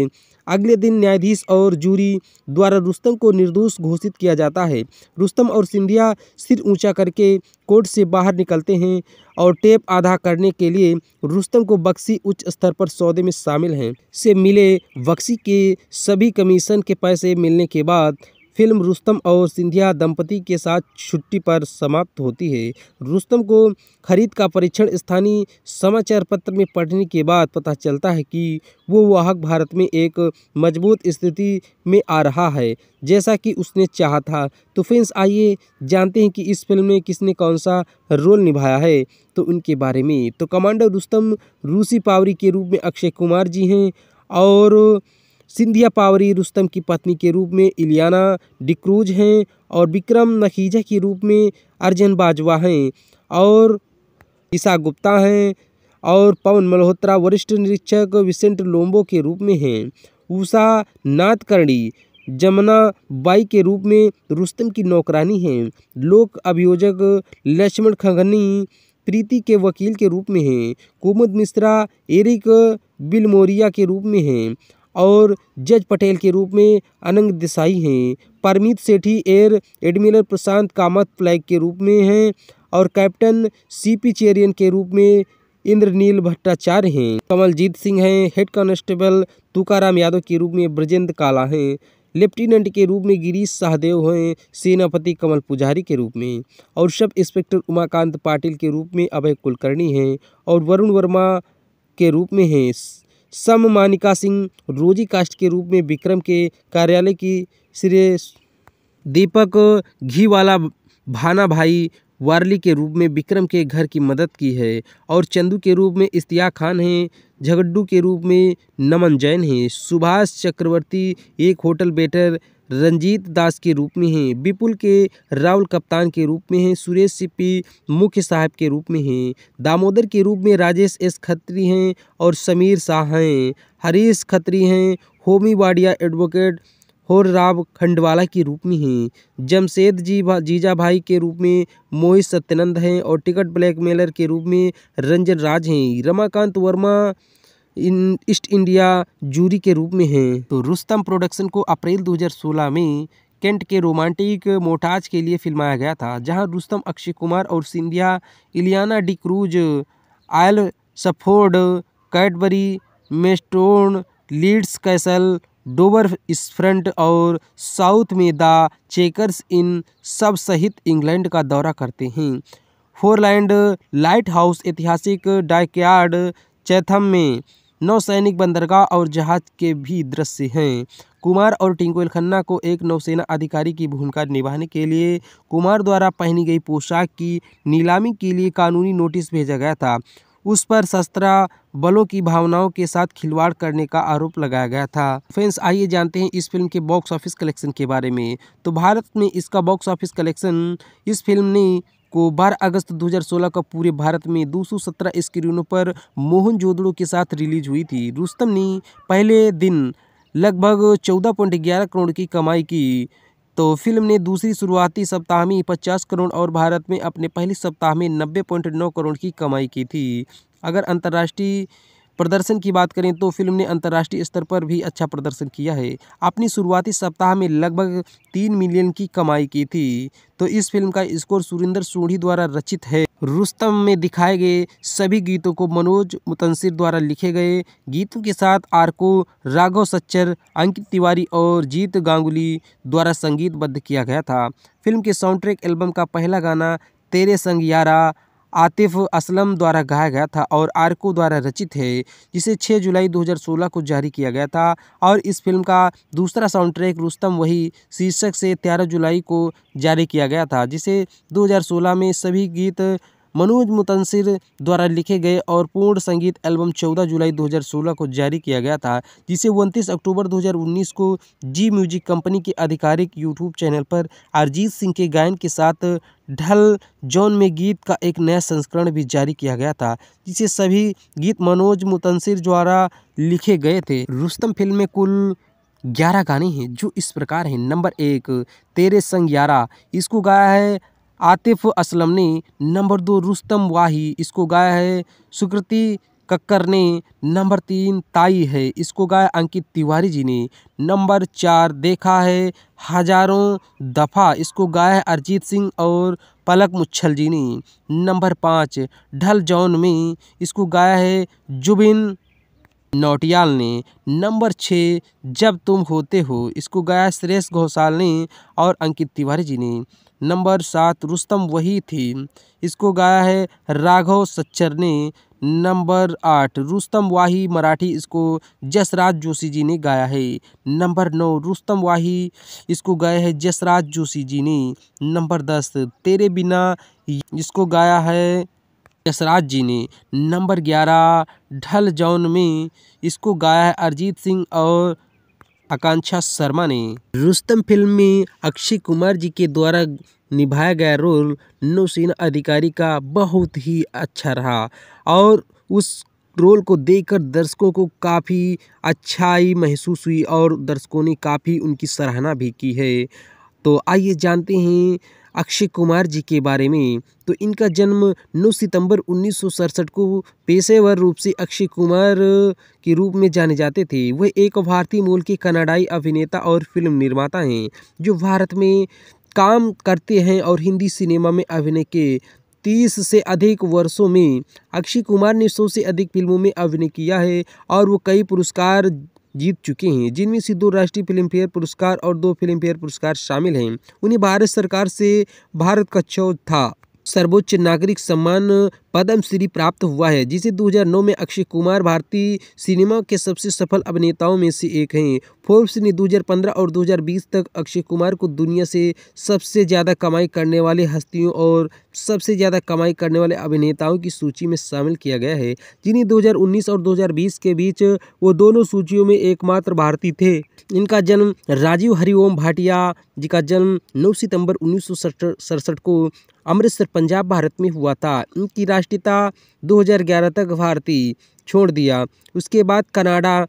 अगले दिन न्यायाधीश और जूरी द्वारा रुस्तम को निर्दोष घोषित किया जाता है रुस्तम और सिंधिया सिर ऊंचा करके कोर्ट से बाहर निकलते हैं और टेप आधा करने के लिए रुस्तम को बक्सी उच्च स्तर पर सौदे में शामिल हैं से मिले बक्सी के सभी कमीशन के पैसे मिलने के बाद फिल्म रुस्तम और सिंधिया दंपति के साथ छुट्टी पर समाप्त होती है रुस्तम को खरीद का परीक्षण स्थानीय समाचार पत्र में पढ़ने के बाद पता चलता है कि वो वाहक भारत में एक मजबूत स्थिति में आ रहा है जैसा कि उसने चाहा था तो फ्रेंड्स आइए जानते हैं कि इस फिल्म में किसने कौन सा रोल निभाया है तो उनके बारे में तो कमांडर रुस्तम रूसी पावरी के रूप में अक्षय कुमार जी हैं और सिंधिया पावरी रुस्तम की पत्नी के रूप में इलियाना डिक्रूज हैं और विक्रम नखीजा के रूप में अर्जन बाजवा हैं और ईशा गुप्ता हैं और पवन मल्होत्रा वरिष्ठ निरीक्षक विसेंट लोम्बो के रूप में हैं उषा नाथकर्णी जमुना बाई के रूप में रुस्तम की नौकरानी हैं लोक अभियोजक लक्ष्मण खगनी प्रीति के वकील के रूप में हैं कुमुद मिश्रा एरिक बिलमोरिया के रूप में हैं और जज पटेल के रूप में अनंग देसाई हैं Parmeet Sethi air admiral Prashant Kamat flag के रूप में हैं और कैप्टन सी पी चेरियन के रूप में इंद्रनील भट्टाचार्य हैं कमलजीत सिंह हैं हेड कांस्टेबल तुकाराम यादव के रूप में ब्रजेंद्र काला हैं लेफ्टिनेंट के रूप में गिरीश सहदेव हैं सेनापति कमल पुजारी के रूप में और सब इंस्पेक्टर उमाकांत पाटिल के रूप में अभय कुलकर्णी हैं और वरुण वर्मा के रूप में हैं सममानिका सिंह रोजी कास्ट के रूप में विक्रम के कार्यालय की श्रेय दीपक घीवाला भाना भाई वारली के रूप में विक्रम के घर की मदद की है और चंदू के रूप में इश्तिया खान हैं झगड्डू के रूप में नमन जैन हैं सुभाष चक्रवर्ती एक होटल बेटर रंजीत दास के रूप में हैं विपुल के राहुल कप्तान के रूप में हैं सुरेश सिप्पी मुख्य साहब के रूप में हैं दामोदर के रूप में राजेश एस खत्री हैं और समीर शाह हैं हरीश खत्री हैं होमी वाडिया एडवोकेट और राव खंडवाला के रूप में हैं जमशेद जी भा, जीजा भाई के रूप में मोहित सत्यनंद हैं और टिकट ब्लैकमेलर के रूप में रंजन राज हैं Ramakant Verma in East India jury के रूप में है तो रुस्तम प्रोडक्शन को अप्रैल 2016 में केंट के रोमांटिक मोटाज के लिए फिल्माया गया था जहां रुस्तम अक्षय कुमार और Scindia Ileana D'Cruz oil सफोर्ड Cadbury मेस्टोन Leeds Castle Dover seafront और साउथ में द चेकर्स इन सब सहित इंग्लैंड का दौरा करते हैं फोरलैंड लाइट हाउस ऐतिहासिक डाइकयार्ड चैथम में नौसैनिक बंदरगाह और जहाज के भी दृश्य हैं कुमार और टिंकुएल खन्ना को एक नौसेना अधिकारी की भूमिका निभाने के लिए कुमार द्वारा पहनी गई पोशाक की नीलामी के लिए कानूनी नोटिस भेजा गया था उस पर शस्त्र बलों की भावनाओं के साथ खिलवाड़ करने का आरोप लगाया गया था फ्रेंड्स आइए जानते हैं इस फिल्म के बॉक्स ऑफिस कलेक्शन के बारे में तो भारत में इसका बॉक्स ऑफिस कलेक्शन इस फिल्म ने को 12 अगस्त 2016 का पूरे भारत में 217 स्क्रीनों पर मोहन जोदड़ो के साथ रिलीज हुई थी रुस्तम ने पहले दिन लगभग चौदह पॉइंट ग्यारह करोड़ की कमाई की तो फिल्म ने दूसरी शुरुआती सप्ताह में पचास करोड़ और भारत में अपने पहले सप्ताह में नब्बे पॉइंट नौ करोड़ की कमाई की थी अगर अंतर्राष्ट्रीय प्रदर्शन की बात करें तो फिल्म ने अंतर्राष्ट्रीय स्तर पर भी अच्छा प्रदर्शन किया है अपनी शुरुआती सप्ताह में लगभग तीन मिलियन की कमाई की थी तो इस फिल्म का स्कोर सुरेंद्र सोढ़ी द्वारा रचित है रुस्तम में दिखाए गए सभी गीतों को मनोज मुतंसिर द्वारा लिखे गए गीतों के साथ आरको राघव सच्चर अंकित तिवारी और जीत गांगुली द्वारा संगीतबद्ध किया गया था फिल्म के साउंड ट्रैक एल्बम का पहला गाना तेरे संग यारा आतिफ असलम द्वारा गाया गया था और आरकू द्वारा रचित है जिसे 6 जुलाई 2016 को जारी किया गया था और इस फिल्म का दूसरा साउंड ट्रैक रुस्तम वही शीर्षक से 13 जुलाई को जारी किया गया था जिसे 2016 में सभी गीत मनोज मुतंसिर द्वारा लिखे गए और पूर्ण संगीत एल्बम 14 जुलाई 2016 को जारी किया गया था जिसे उनतीस अक्टूबर 2019 को जी म्यूजिक कंपनी के आधिकारिक यूट्यूब चैनल पर अरिजीत सिंह के गायन के साथ ढल जॉन में गीत का एक नया संस्करण भी जारी किया गया था जिसे सभी गीत मनोज मुतंसिर द्वारा लिखे गए थे रुस्तम फिल्म में कुल ग्यारह गाने हैं जो इस प्रकार हैं नंबर एक तेरे संग ग्यारह इसको गाया है आतिफ असलम ने नंबर दो रुस्तम वाही इसको गाया है सुकृति कक्कर ने नंबर तीन ताई है इसको गाया अंकित तिवारी जी ने नंबर चार देखा है हजारों दफ़ा इसको गाया है अरिजीत सिंह और पलक मुच्छल जी ने नंबर पाँच ढल जौन में इसको गाया है जुबिन नौटियाल ने नंबर छः जब तुम होते हो इसको गाया सुरेश घोषाल ने और अंकित तिवारी जी ने नंबर सात रुस्तम वही थी इसको गाया है राघव सच्चर ने नंबर आठ रुस्तम वाही मराठी इसको जसराज जोशी जी ने गाया है नंबर नौ रुस्तम वाही इसको गाया है जसराज जोशी जी ने नंबर दस तेरे बिना इसको गाया है जसराज जी ने नंबर ग्यारह ढल जौन में इसको गाया है अरिजीत सिंह और आकांक्षा शर्मा ने रुस्तम फिल्म में अक्षय कुमार जी के द्वारा निभाया गया रोल नौसेना अधिकारी का बहुत ही अच्छा रहा और उस रोल को देखकर दर्शकों को काफ़ी अच्छाई महसूस हुई और दर्शकों ने काफ़ी उनकी सराहना भी की है तो आइए जानते हैं अक्षय कुमार जी के बारे में तो इनका जन्म 9 सितंबर उन्नीस को पेशेवर रूप से अक्षय कुमार के रूप में जाने जाते थे वह एक भारतीय मूल के कनाडाई अभिनेता और फिल्म निर्माता हैं जो भारत में काम करते हैं और हिंदी सिनेमा में अभिनय के तीस से अधिक वर्षों में अक्षय कुमार ने सौ से अधिक फिल्मों में अभिनय किया है और वो कई पुरस्कार जीत चुके हैं जिनमें से दो राष्ट्रीय फिल्म फेयर पुरस्कार और दो फिल्म फेयर पुरस्कार शामिल हैं उन्हें भारत सरकार से भारत का चौथा सर्वोच्च नागरिक सम्मान पद्म श्री प्राप्त हुआ है जिसे 2009 में अक्षय कुमार भारतीय सिनेमा के सबसे सफल अभिनेताओं में से एक हैं फोर्ब्स ने 2015 और 2020 तक अक्षय कुमार को दुनिया से सबसे ज़्यादा कमाई करने वाले हस्तियों और सबसे ज़्यादा कमाई करने वाले अभिनेताओं की सूची में शामिल किया गया है जिन्हें 2019 और 2020 के बीच वो दोनों सूचियों में एकमात्र भारतीय थे इनका जन्म राजीव हरिओम भाटिया जी का जन्म 9 सितंबर उन्नीस को अमृतसर पंजाब भारत में हुआ था इनकी राष्ट्र राष्ट्रीयता 2011 तक भारतीय छोड़ दिया उसके बाद कनाडा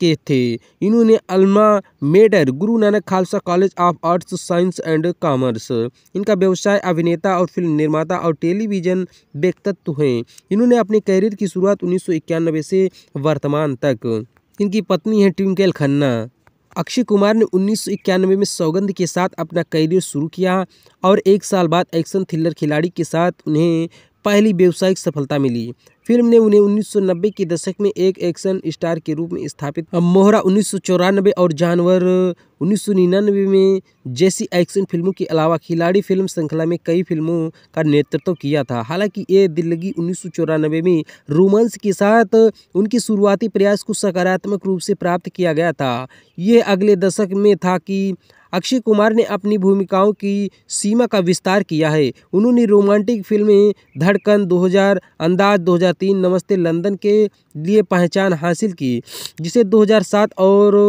के थे इन्होंने alma mater Guru Nanak Khalsa College of Arts Science and Commerce इनका व्यवसाय अभिनेता और फिल्म निर्माता और टेलीविजन व्यक्तित्व हैं इन्होंने अपने करियर की शुरुआत उन्नीस से वर्तमान तक इनकी पत्नी है ट्विंकल खन्ना अक्षय कुमार ने उन्नीस में सौगंध के साथ अपना करियर शुरू किया और एक साल बाद एक्शन थ्रिलर खिलाड़ी के साथ उन्हें पहली व्यावसायिक सफलता मिली फिल्म ने उन्हें 1990 के दशक में एक एक्शन स्टार के रूप में स्थापित मोहरा उन्नीस और जानवर उन्नीस में जैसी एक्शन फिल्मों के अलावा खिलाड़ी फिल्म श्रृंखला में कई फिल्मों का नेतृत्व किया था हालांकि ये दिल्ली उन्नीस में रोमांस के साथ उनके शुरुआती प्रयास को सकारात्मक रूप से प्राप्त किया गया था यह अगले दशक में था कि अक्षय कुमार ने अपनी भूमिकाओं की सीमा का विस्तार किया है उन्होंने रोमांटिक फिल्में धड़कन 2000 अंदाज 2003 नमस्ते लंदन के लिए पहचान हासिल की जिसे 2007 और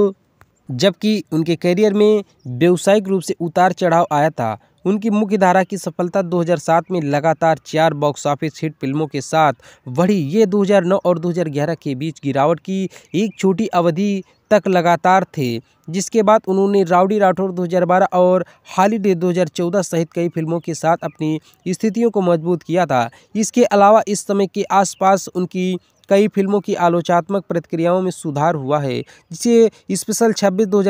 जबकि उनके करियर में व्यावसायिक रूप से उतार चढ़ाव आया था उनकी मुख्यधारा की सफलता 2007 में लगातार चार बॉक्स ऑफिस हिट फिल्मों के साथ बढ़ी ये 2009 और 2011 के बीच गिरावट की एक छोटी अवधि तक लगातार थे जिसके बाद उन्होंने राउडी राठौर 2012 और हॉलीडे 2014 सहित कई फिल्मों के साथ अपनी स्थितियों को मजबूत किया था इसके अलावा इस समय के आसपास उनकी कई फिल्मों की आलोचनात्मक प्रतिक्रियाओं में सुधार हुआ है जिसे स्पेशल छब्बीस दो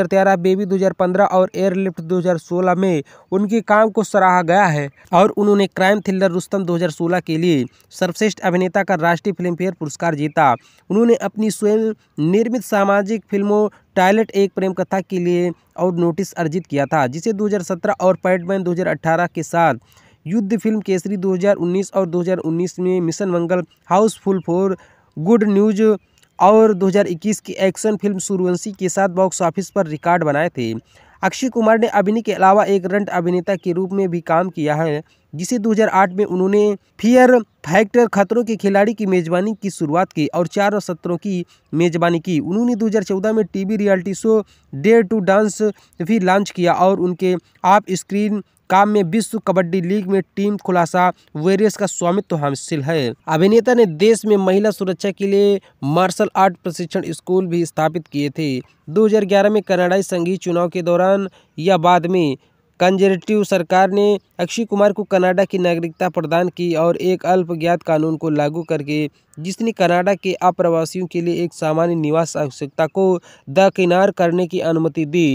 बेबी 2015 और एयरलिफ्ट 2016 में उनके काम को सराहा गया है और उन्होंने क्राइम थ्रिलर रुस्तम 2016 के लिए सर्वश्रेष्ठ अभिनेता का राष्ट्रीय फिल्म फेयर पुरस्कार जीता उन्होंने अपनी स्वयं निर्मित सामाजिक फिल्मों टॉयलेट एक प्रेम कथा के लिए और नोटिस अर्जित किया था जिसे 2017 और पैडमैन 2018 के साथ युद्ध फिल्म केसरी 2019 और 2019 में mission Mangal Housefull four good news और 2021 की एक्शन फिल्म सूर्यवंशी के साथ बॉक्स ऑफिस पर रिकॉर्ड बनाए थे अक्षय कुमार ने अभिनय के अलावा एक रंट अभिनेता के रूप में भी काम किया है जिसे 2008 में उन्होंने फियर फैक्टर खतरों के खिलाड़ी की मेजबानी की शुरुआत की और चार सत्रों की मेजबानी की उन्होंने 2014 में TV reality show dare to dance भी लॉन्च किया और उनके आप स्क्रीन काम में विश्व कबड्डी लीग में टीम खुलासा वेरियस का स्वामित्व हासिल है अभिनेता ने देश में महिला सुरक्षा के लिए मार्शल आर्ट प्रशिक्षण स्कूल भी स्थापित किए थे 2011 में कनाडाई संघीय चुनाव के दौरान या बाद में कंजर्वेटिव सरकार ने अक्षय कुमार को कनाडा की नागरिकता प्रदान की और एक ज्ञात कानून को लागू करके जिसने कनाडा के अप्रवासियों के लिए एक सामान्य निवास आवश्यकता को दरकिनार करने की अनुमति दी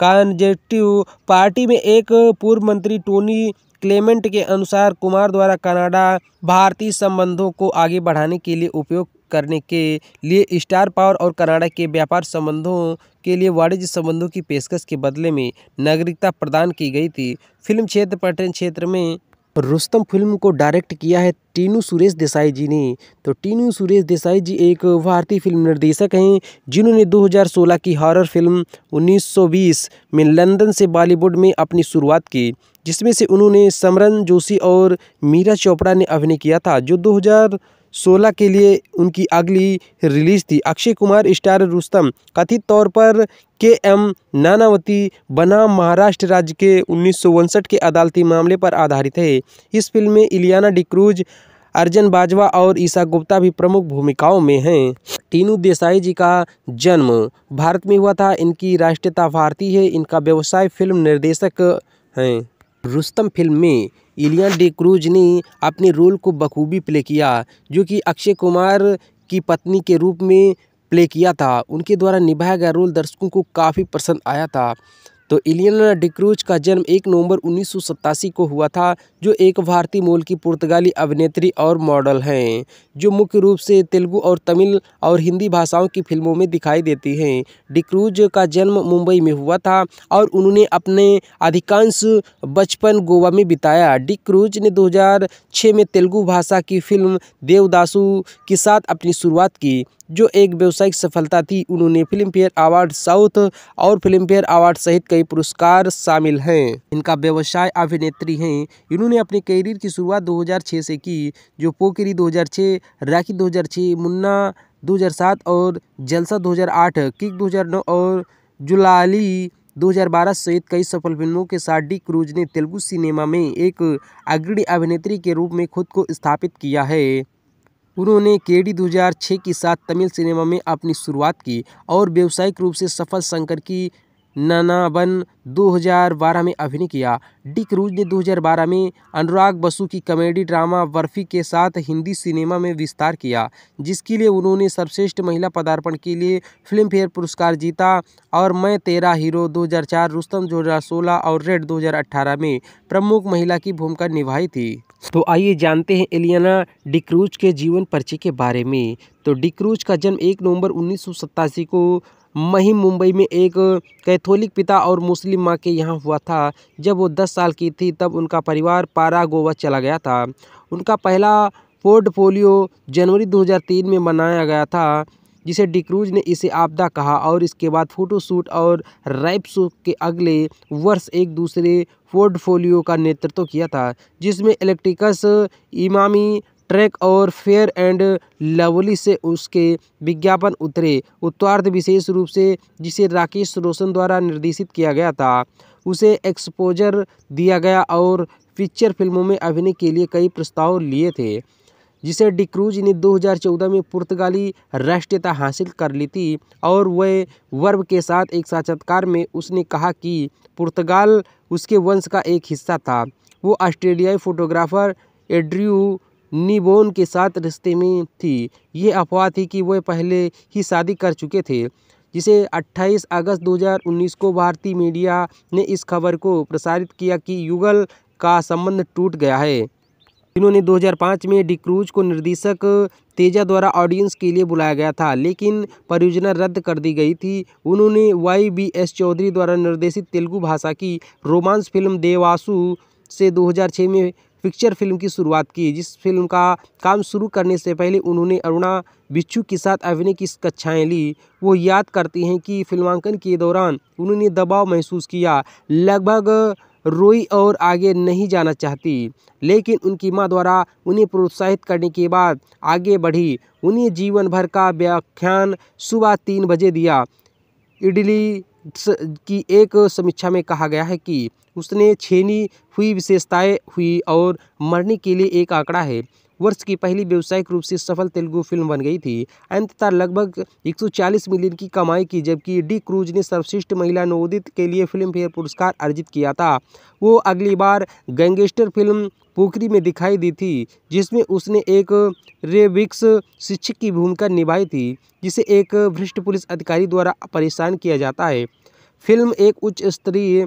कॉन्जेटिव पार्टी में एक पूर्व मंत्री टोनी क्लेमेंट के अनुसार कुमार द्वारा कनाडा भारतीय संबंधों को आगे बढ़ाने के लिए उपयोग करने के लिए स्टार पावर और कनाडा के व्यापार संबंधों के लिए वाणिज्य संबंधों की पेशकश के बदले में नागरिकता प्रदान की गई थी फिल्म क्षेत्र पर्यटन क्षेत्र में रुस्तम फिल्म को डायरेक्ट किया है टीनू सुरेश देसाई जी ने तो टीनू सुरेश देसाई जी एक भारतीय फिल्म निर्देशक हैं जिन्होंने 2016 की हॉरर फिल्म 1920 में लंदन से बॉलीवुड में अपनी शुरुआत की जिसमें से उन्होंने समरन जोशी और मीरा चोपड़ा ने अभिनय किया था जो 2000 सोलह के लिए उनकी अगली रिलीज थी अक्षय कुमार स्टार रुस्तम कथित तौर पर के एम नानावती बनाम महाराष्ट्र राज्य के उन्नीस के अदालती मामले पर आधारित है इस फिल्म में इलियाना डिक्रूज अर्जन बाजवा और ईशा गुप्ता भी प्रमुख भूमिकाओं में हैं टीनू देसाई जी का जन्म भारत में हुआ था इनकी राष्ट्रीयता भारतीय है इनका व्यवसाय फिल्म निर्देशक हैं रुस्तम फिल्म में इलियन डी क्रूज ने अपने रोल को बखूबी प्ले किया जो कि अक्षय कुमार की पत्नी के रूप में प्ले किया था उनके द्वारा निभाया गया रोल दर्शकों को काफ़ी पसंद आया था तो इलियना डिक्रूज का जन्म 1 नवंबर उन्नीस को हुआ था जो एक भारतीय मूल की पुर्तगाली अभिनेत्री और मॉडल हैं जो मुख्य रूप से तेलुगु और तमिल और हिंदी भाषाओं की फिल्मों में दिखाई देती हैं डिक्रूज का जन्म मुंबई में हुआ था और उन्होंने अपने अधिकांश बचपन गोवा में बिताया डिक्रूज ने 2006 में तेलुगु भाषा की फिल्म देवदासु के साथ अपनी शुरुआत की जो एक व्यावसायिक सफलता थी उन्होंने फिल्मफेयर अवार्ड साउथ और फिल्मफेयर अवार्ड सहित कई पुरस्कार शामिल हैं इनका व्यवसाय अभिनेत्री हैं इन्होंने अपने करियर की शुरुआत 2006 से की जो पोकरी 2006, राखी 2006, मुन्ना 2007 और जलसा 2008, किक 2009 और जुलाली 2012 सहित कई सफल फिल्मों के साथ डी क्रूज ने तेलुगु सिनेमा में एक अग्रणी अभिनेत्री के रूप में खुद को स्थापित किया है उन्होंने केडी 2006 के साथ तमिल सिनेमा में अपनी शुरुआत की और व्यावसायिक रूप से सफल शंकर की ननाबन 2012 में अभिनय किया डी क्रूज ने 2012 में अनुराग बसु की कॉमेडी ड्रामा बर्फी के साथ हिंदी सिनेमा में विस्तार किया जिसके लिए उन्होंने सर्वश्रेष्ठ महिला पदार्पण के लिए फिल्मफेयर पुरस्कार जीता और मैं तेरा हीरो 2004 रुस्तम 2016 और रेड 2018 में प्रमुख महिला की भूमिका निभाई थी तो आइए जानते हैं एलियाना डिक्रूज के जीवन परिचय के बारे में तो डिक्रूज का जन्म एक नवंबर उन्नीस को मही मुंबई में एक कैथोलिक पिता और मुस्लिम माँ के यहाँ हुआ था जब वो दस साल की थी तब उनका परिवार पारागोवा चला गया था उनका पहला पोर्टफोलियो जनवरी 2003 में बनाया गया था जिसे डिक्रूज ने इसे आपदा कहा और इसके बाद फोटोशूट और रैप शूट के अगले वर्ष एक दूसरे पोर्टफोलियो का नेतृत्व किया था जिसमें इलेक्ट्रिकस इमामी ट्रैक और फेयर एंड लवली से उसके विज्ञापन उतरे उत्तरार्ध विशेष रूप से जिसे राकेश रोशन द्वारा निर्देशित किया गया था उसे एक्सपोजर दिया गया और पिक्चर फिल्मों में अभिनय के लिए कई प्रस्ताव लिए थे जिसे डिक्रूज ने 2014 में पुर्तगाली राष्ट्रीयता हासिल कर ली थी और वह वर्ब के साथ एक साक्षात्कार में उसने कहा कि पुर्तगाल उसके वंश का एक हिस्सा था वो ऑस्ट्रेलियाई फोटोग्राफर एड्रियू निबोन के साथ रिश्ते में थी ये अफवाह थी कि वह पहले ही शादी कर चुके थे जिसे 28 अगस्त 2019 को भारतीय मीडिया ने इस खबर को प्रसारित किया कि युगल का संबंध टूट गया है इन्होंने 2005 में डिक्रूज को निर्देशक तेजा द्वारा ऑडियंस के लिए बुलाया गया था लेकिन परियोजना रद्द कर दी गई थी उन्होंने वाई बी एस चौधरी द्वारा निर्देशित तेलुगु भाषा की रोमांस फिल्म देवासु से 2006 में पिक्चर फिल्म की शुरुआत की जिस फिल्म का काम शुरू करने से पहले उन्होंने अरुणा बिच्छू के साथ अभिनय की कक्षाएं ली वो याद करती हैं कि फिल्मांकन के दौरान उन्होंने दबाव महसूस किया लगभग रोई और आगे नहीं जाना चाहती लेकिन उनकी मां द्वारा उन्हें प्रोत्साहित करने के बाद आगे बढ़ी उन्हें जीवन भर का व्याख्यान सुबह तीन बजे दिया इडली की एक समीक्षा में कहा गया है कि उसने छेनी हुई विशेषताएं हुई और मरने के लिए एक आंकड़ा है वर्ष की पहली व्यावसायिक रूप से सफल तेलुगु फिल्म बन गई थी अंततः लगभग 140 मिलियन की कमाई की जबकि डी क्रूज ने सर्वश्रेष्ठ महिला नवोदित के लिए फिल्म फेयर पुरस्कार अर्जित किया था वो अगली बार गैंगस्टर फिल्म पोखरी में दिखाई दी थी जिसमें उसने एक रेविक्स शिक्षक की भूमिका निभाई थी जिसे एक भ्रष्ट पुलिस अधिकारी द्वारा परेशान किया जाता है फिल्म एक उच्च स्तरीय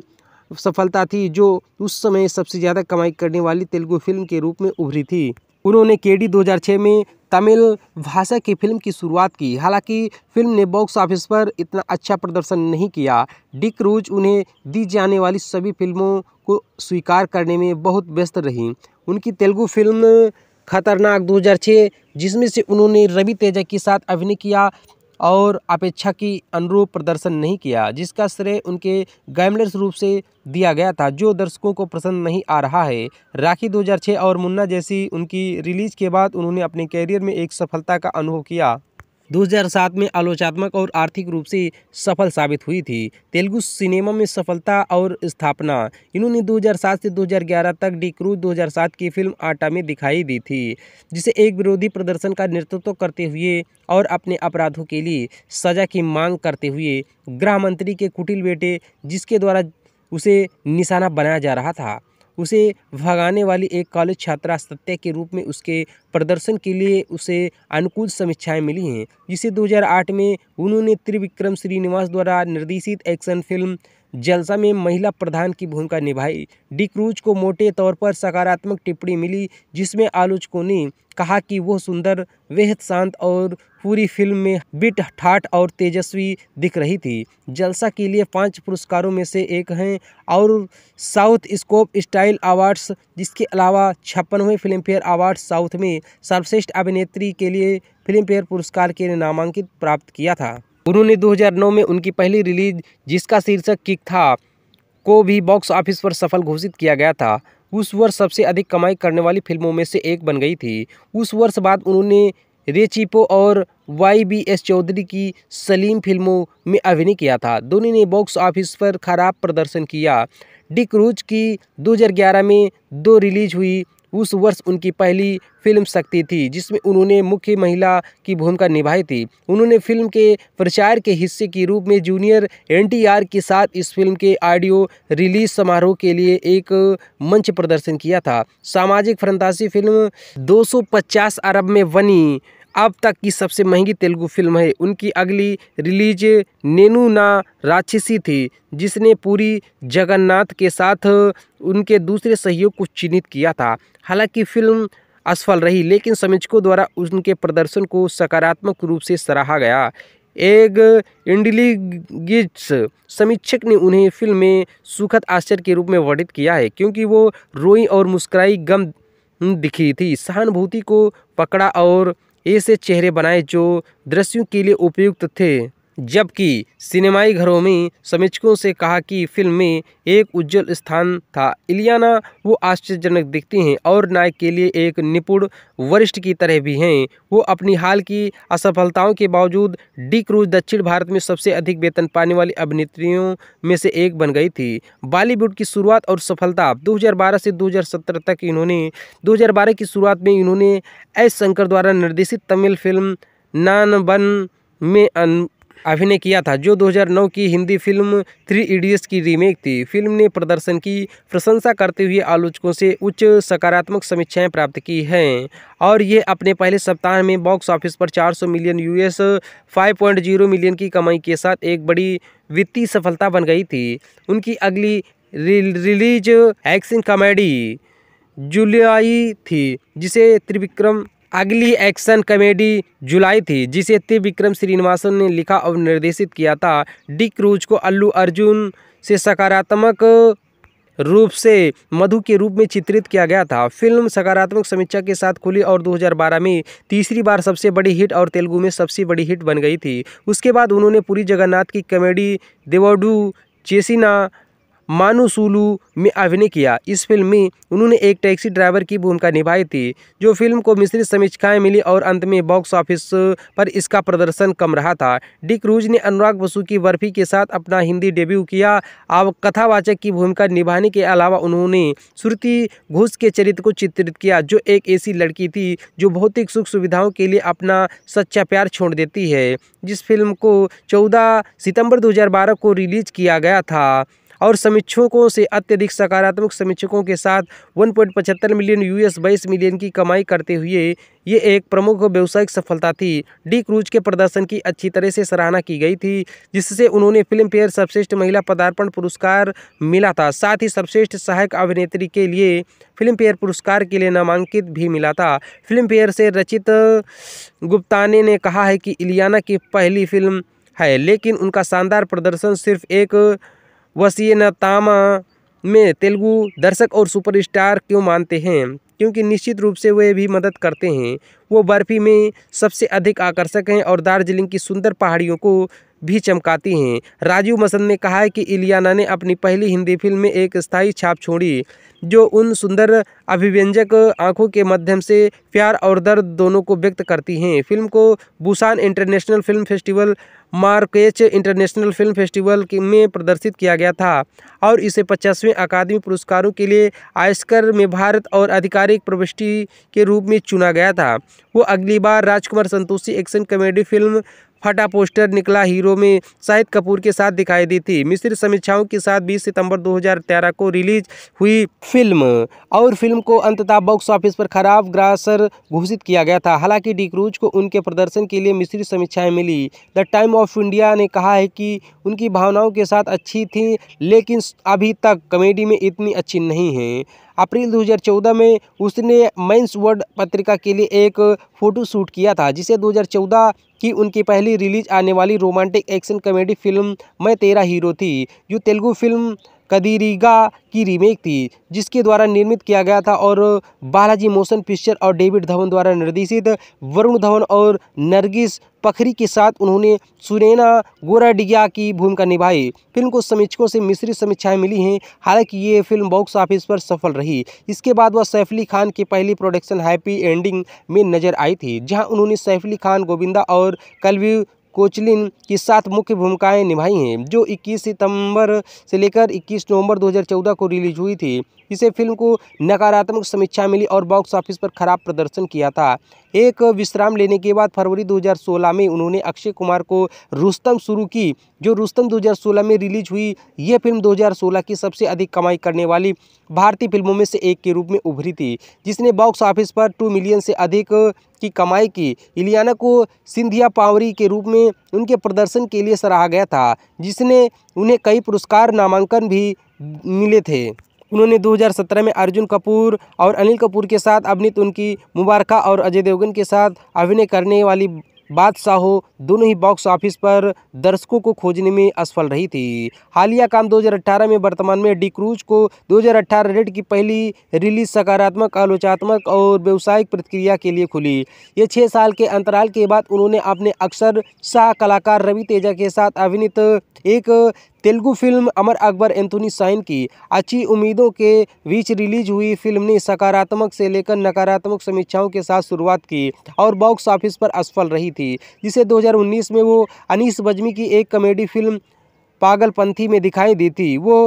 सफलता थी जो उस समय सबसे ज़्यादा कमाई करने वाली तेलुगु फिल्म के रूप में उभरी थी उन्होंने के डी 2006 में तमिल भाषा की फिल्म की शुरुआत की हालांकि फिल्म ने बॉक्स ऑफिस पर इतना अच्छा प्रदर्शन नहीं किया डिक रूज उन्हें दी जाने वाली सभी फिल्मों को स्वीकार करने में बहुत व्यस्त रहीं उनकी तेलुगु फिल्म खतरनाक 2006 जिसमें से उन्होंने रवि तेजा के साथ अभिनय किया और अपेक्षा की अनुरूप प्रदर्शन नहीं किया जिसका श्रेय उनके गैमलेस रूप से दिया गया था जो दर्शकों को पसंद नहीं आ रहा है राखी 2006 और मुन्ना जैसी उनकी रिलीज के बाद उन्होंने अपने कैरियर में एक सफलता का अनुभव किया 2007 में आलोचनात्मक और आर्थिक रूप से सफल साबित हुई थी तेलुगु सिनेमा में सफलता और स्थापना इन्होंने 2007 से 2011 तक डी क्रूज 2007 की फिल्म आटा में दिखाई दी थी जिसे एक विरोधी प्रदर्शन का नेतृत्व करते हुए और अपने अपराधों के लिए सजा की मांग करते हुए गृह मंत्री के कुटिल बेटे जिसके द्वारा उसे निशाना बनाया जा रहा था उसे भगाने वाली एक कॉलेज छात्रा सत्य के रूप में उसके प्रदर्शन के लिए उसे अनुकूल समीक्षाएं मिली हैं जिसे 2008 में उन्होंने त्रिविक्रम श्रीनिवास द्वारा निर्देशित एक्शन फिल्म जलसा में महिला प्रधान की भूमिका निभाई डी क्रूज को मोटे तौर पर सकारात्मक टिप्पणी मिली जिसमें आलोचकों ने कहा कि वह सुंदर बेहद शांत और पूरी फिल्म में बिट ठाट और तेजस्वी दिख रही थी जलसा के लिए पांच पुरस्कारों में से एक हैं और साउथ स्कोप स्टाइल अवार्ड्स जिसके अलावा छप्पनवें फिल्मफेयर अवार्ड साउथ में सर्वश्रेष्ठ अभिनेत्री के लिए फिल्मफेयर पुरस्कार के लिए नामांकित प्राप्त किया था उन्होंने 2009 में उनकी पहली रिलीज जिसका शीर्षक किक था को भी बॉक्स ऑफिस पर सफल घोषित किया गया था उस वर्ष सबसे अधिक कमाई करने वाली फिल्मों में से एक बन गई थी उस वर्ष बाद उन्होंने रेचिपो और वाई बी एस चौधरी की सलीम फिल्मों में अभिनय किया था दोनों ने बॉक्स ऑफिस पर खराब प्रदर्शन किया डिक रूज की 2011 में दो रिलीज हुई उस वर्ष उनकी पहली फिल्म शक्ति थी जिसमें उन्होंने मुख्य महिला की भूमिका निभाई थी उन्होंने फिल्म के प्रचार के हिस्से के रूप में जूनियर एनटीआर के साथ इस फिल्म के ऑडियो रिलीज समारोह के लिए एक मंच प्रदर्शन किया था सामाजिक फ्रंतासी फिल्म 250 अरब में बनी अब तक की सबसे महंगी तेलुगु फिल्म है उनकी अगली रिलीज नेनू ना राक्षसी थी जिसने पूरी जगन्नाथ के साथ उनके दूसरे सहयोग को चिन्हित किया था हालांकि फिल्म असफल रही लेकिन समीक्षकों द्वारा उनके प्रदर्शन को सकारात्मक रूप से सराहा गया एक इंडलीगिट्स समीक्षक ने उन्हें फिल्म में सुखद आश्चर्य के रूप में वर्णित किया है क्योंकि वो रोई और मुस्कुराई गम दिखी थी सहानुभूति को पकड़ा और ऐसे चेहरे बनाए जो दृश्यों के लिए उपयुक्त थे जबकि सिनेमाई घरों में समीक्षकों से कहा कि फिल्म में एक उज्जवल स्थान था इलियाना वो आश्चर्यजनक दिखती हैं और नायक के लिए एक निपुण वरिष्ठ की तरह भी हैं वो अपनी हाल की असफलताओं के बावजूद डी क्रूज दक्षिण भारत में सबसे अधिक वेतन पाने वाली अभिनेत्रियों में से एक बन गई थी बॉलीवुड की शुरुआत और सफलता 2012 से 2017 तक इन्होंने 2012 की शुरुआत में इन्होंने एस शंकर द्वारा निर्देशित तमिल फिल्म नानबन में अभिनय किया था जो 2009 की हिंदी फिल्म थ्री इडियट्स की रीमेक थी फिल्म ने प्रदर्शन की प्रशंसा करते हुए आलोचकों से उच्च सकारात्मक समीक्षाएं प्राप्त की हैं और ये अपने पहले सप्ताह में बॉक्स ऑफिस पर 400 मिलियन यूएस 5.0 मिलियन की कमाई के साथ एक बड़ी वित्तीय सफलता बन गई थी उनकी अगली रिलीज एक्शन कॉमेडी जुलियाई थी जिसे त्रिविक्रम अगली एक्शन कॉमेडी जुलाई थी जिसे ते विक्रम श्रीनिवासन ने लिखा और निर्देशित किया था डी क्रूज को अल्लू अर्जुन से सकारात्मक रूप से मधु के रूप में चित्रित किया गया था फिल्म सकारात्मक समीक्षा के साथ खुली और 2012 में तीसरी बार सबसे बड़ी हिट और तेलुगु में सबसे बड़ी हिट बन गई थी उसके बाद उन्होंने पूरी जगन्नाथ की कॉमेडी देवडू चेसिना मानुसुलु में अभिनय किया इस फिल्म में उन्होंने एक टैक्सी ड्राइवर की भूमिका निभाई थी जो फिल्म को मिश्रित समीक्षाएं मिली और अंत में बॉक्स ऑफिस पर इसका प्रदर्शन कम रहा था डिक रूज ने अनुराग बसु की बर्फी के साथ अपना हिंदी डेब्यू किया अब कथावाचक की भूमिका निभाने के अलावा उन्होंने श्रुति घोष के चरित्र को चित्रित किया जो एक ऐसी लड़की थी जो भौतिक सुख सुविधाओं के लिए अपना सच्चा प्यार छोड़ देती है जिस फिल्म को चौदह सितंबर दो को रिलीज किया गया था और समीक्षकों से अत्यधिक सकारात्मक समीक्षकों के साथ 1.75 मिलियन यूएस 22 मिलियन की कमाई करते हुए ये एक प्रमुख व्यावसायिक सफलता थी डी क्रूज के प्रदर्शन की अच्छी तरह से सराहना की गई थी जिससे उन्होंने फिल्म फेयर सर्वश्रेष्ठ महिला पदार्पण पुरस्कार मिला था साथ ही सर्वश्रेष्ठ सहायक अभिनेत्री के लिए फिल्म फेयर पुरस्कार के लिए नामांकित भी मिला था फिल्म फेयर से रचित गुप्ताने ने कहा है कि इलियाना की पहली फिल्म है लेकिन उनका शानदार प्रदर्शन सिर्फ एक वसीन तामा में तेलुगु दर्शक और सुपरस्टार क्यों मानते हैं क्योंकि निश्चित रूप से वे भी मदद करते हैं वो बर्फ़ी में सबसे अधिक आकर्षक हैं और दार्जिलिंग की सुंदर पहाड़ियों को भी चमकाती हैं राजीव मसंद ने कहा है कि इलियाना ने अपनी पहली हिंदी फिल्म में एक स्थायी छाप छोड़ी जो उन सुंदर अभिव्यंजक आंखों के माध्यम से प्यार और दर्द दोनों को व्यक्त करती हैं फिल्म को Busan international film festival Marrakech international film festival में प्रदर्शित किया गया था और इसे पचासवें अकादमी पुरस्कारों के लिए आयस्कर में भारत और आधिकारिक प्रविष्टि के रूप में चुना गया था वो अगली बार Rajkumar Santoshi action comedy film फटा पोस्टर निकला हीरो में शाहिद कपूर के साथ दिखाई दी थी मिश्र समीक्षाओं के साथ 20 सितंबर 2013 को रिलीज हुई फिल्म और फिल्म को अंततः बॉक्स ऑफिस पर खराब ग्रासर घोषित किया गया था हालांकि डिक्रूज को उनके प्रदर्शन के लिए मिश्र समीक्षाएं मिली द टाइम ऑफ इंडिया ने कहा है कि उनकी भावनाओं के साथ अच्छी थी लेकिन अभी तक कॉमेडी में इतनी अच्छी नहीं है अप्रैल 2014 में उसने मेंस वर्ड पत्रिका के लिए एक फ़ोटो शूट किया था जिसे 2014 की उनकी पहली रिलीज आने वाली रोमांटिक एक्शन कॉमेडी फिल्म मैं तेरा हीरो थी जो तेलुगु फिल्म कदीरीगा की रीमेक थी जिसके द्वारा निर्मित किया गया था और बालाजी मोशन पिक्चर और डेविड धवन द्वारा निर्देशित वरुण धवन और नरगिस पखरी के साथ उन्होंने सुरेना गोराडिया की भूमिका निभाई फिल्म को समीक्षकों से मिश्रित समीक्षाएं मिली हैं हालांकि ये फिल्म बॉक्स ऑफिस पर सफल रही इसके बाद वह सैफ अली खान की पहली प्रोडक्शन हैप्पी एंडिंग में नजर आई थी जहां उन्होंने सैफ अली खान गोविंदा और कलवी कोचलिन की साथ मुख्य भूमिकाएं निभाई हैं जो 21 सितंबर से लेकर 21 नवंबर 2014 को रिलीज हुई थी इसे फिल्म को नकारात्मक समीक्षा मिली और बॉक्स ऑफिस पर खराब प्रदर्शन किया था एक विश्राम लेने के बाद फरवरी 2016 में उन्होंने अक्षय कुमार को रुस्तम शुरू की जो रुस्तम 2016 में रिलीज हुई यह फिल्म 2016 की सबसे अधिक कमाई करने वाली भारतीय फिल्मों में से एक के रूप में उभरी थी जिसने बॉक्स ऑफिस पर टू मिलियन से अधिक की कमाई की इलियाना को सिंधिया पावरी के रूप में उनके प्रदर्शन के लिए सराहा गया था जिसने उन्हें कई पुरस्कार नामांकन भी मिले थे उन्होंने 2017 में अर्जुन कपूर और अनिल कपूर के साथ अभिनीत उनकी मुबारका और अजय देवगन के साथ अभिनय करने वाली हो दोनों ही बॉक्स ऑफिस पर दर्शकों को खोजने में असफल रही थी हालिया काम 2018 में वर्तमान में डी क्रूज को 2018 रेड की पहली रिलीज सकारात्मक आलोचनात्मक और व्यावसायिक प्रतिक्रिया के लिए खुली ये छः साल के अंतराल के बाद उन्होंने अपने अक्सर शाह कलाकार रवि तेजा के साथ अभिनीत एक Telugu film Amar Akbar Anthony sign की अच्छी उम्मीदों के बीच रिलीज हुई फिल्म ने सकारात्मक से लेकर नकारात्मक समीक्षाओं के साथ शुरुआत की और बॉक्स ऑफिस पर असफल रही थी जिसे 2019 में वो अनीस बजमी की एक कॉमेडी फिल्म पागलपंथी में दिखाई दी थी वो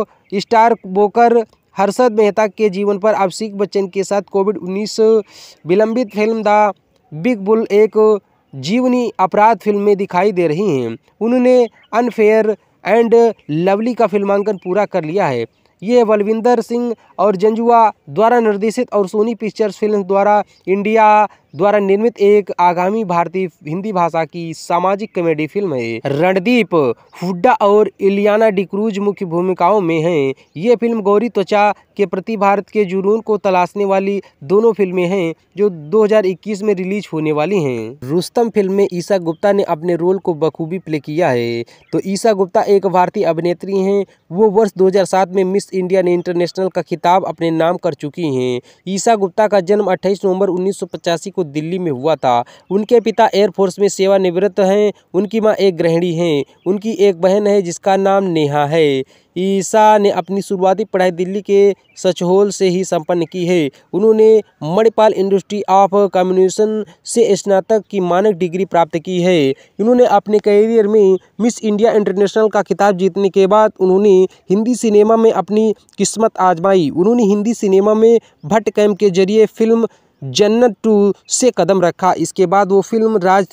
स्टार बोकर हर्षद मेहता के जीवन पर अभिषेक बच्चन के साथ कोविड उन्नीस विलंबित फिल्म द बिग बुल एक जीवनी अपराध फिल्म में दिखाई दे रही हैं उन्होंने अनफेयर एंड लवली का फिल्मांकन पूरा कर लिया है ये बलविंदर सिंह और जंजुआ द्वारा निर्देशित और सोनी पिक्चर्स फिल्म द्वारा इंडिया द्वारा निर्मित एक आगामी भारतीय हिंदी भाषा की सामाजिक कॉमेडी फिल्म है रणदीप हुड्डा और इलियाना डिक्रूज मुख्य भूमिकाओं में हैं ये फिल्म गौरी त्वचा के प्रति भारत के जुनून को तलाशने वाली दोनों फिल्में हैं जो 2021 में रिलीज होने वाली हैं रुस्तम फिल्म में ईशा गुप्ता ने अपने रोल को बखूबी प्ले किया है तो ईशा गुप्ता एक भारतीय अभिनेत्री हैं वो वर्ष दो में मिस इंडिया ने इंटरनेशनल का खिताब अपने नाम कर चुकी हैं ईशा गुप्ता का जन्म अट्ठाईस नवम्बर उन्नीस को को दिल्ली में हुआ था उनके पिता एयरफोर्स में सेवानिवृत्त हैं उनकी माँ एक गृहिणी हैं उनकी एक बहन है जिसका नाम नेहा है ईसा ने अपनी शुरुआती पढ़ाई दिल्ली के सचहोल से ही संपन्न की है उन्होंने मणिपाल इंडस्ट्री ऑफ कम्युनिकेशन से स्नातक की मानक डिग्री प्राप्त की है इन्होंने अपने करियर में मिस इंडिया इंटरनेशनल का खिताब जीतने के बाद उन्होंने हिंदी सिनेमा में अपनी किस्मत आजमाई उन्होंने हिंदी सिनेमा में भट्ट कैम्प के जरिए फिल्म जन्नत टू से कदम रखा इसके बाद वो फिल्म राज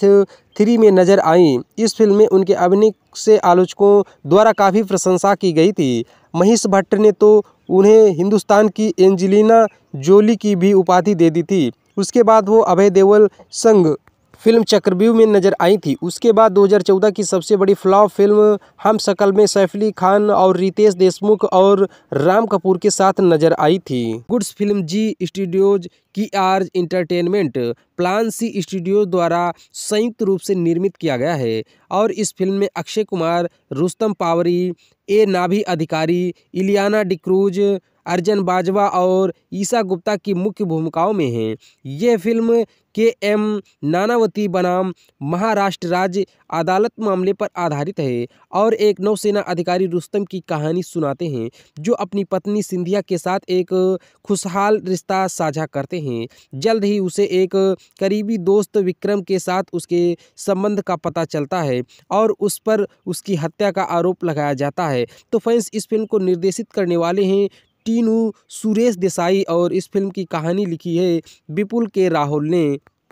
थ्री में नजर आईं इस फिल्म में उनके अभिनय से आलोचकों द्वारा काफ़ी प्रशंसा की गई थी महेश भट्ट ने तो उन्हें हिंदुस्तान की एंजेलिना जोली की भी उपाधि दे दी थी उसके बाद वो अभय देवल संग फिल्म चक्रव्यू में नजर आई थी उसके बाद 2014 की सबसे बड़ी फ्लॉप फिल्म हम सकल में सैफ अली खान और रितेश देशमुख और राम कपूर के साथ नजर आई थी गुड्स फिल्म जी स्टूडियोज की आर्ज इंटरटेनमेंट प्लान सी स्टूडियो द्वारा संयुक्त रूप से निर्मित किया गया है और इस फिल्म में अक्षय कुमार रुस्तम पावरी ए नाभी अधिकारी इलियाना डिक्रूज अर्जन बाजवा और ईशा गुप्ता की मुख्य भूमिकाओं में हैं यह फिल्म के एम नानावती बनाम महाराष्ट्र राज्य अदालत मामले पर आधारित है और एक नौसेना अधिकारी रुस्तम की कहानी सुनाते हैं जो अपनी पत्नी सिंधिया के साथ एक खुशहाल रिश्ता साझा करते हैं जल्द ही उसे एक करीबी दोस्त विक्रम के साथ उसके संबंध का पता चलता है और उस पर उसकी हत्या का आरोप लगाया जाता है तो फैंस इस फिल्म को निर्देशित करने वाले हैं टीनू सुरेश देसाई और इस फिल्म की कहानी लिखी है विपुल के राहुल ने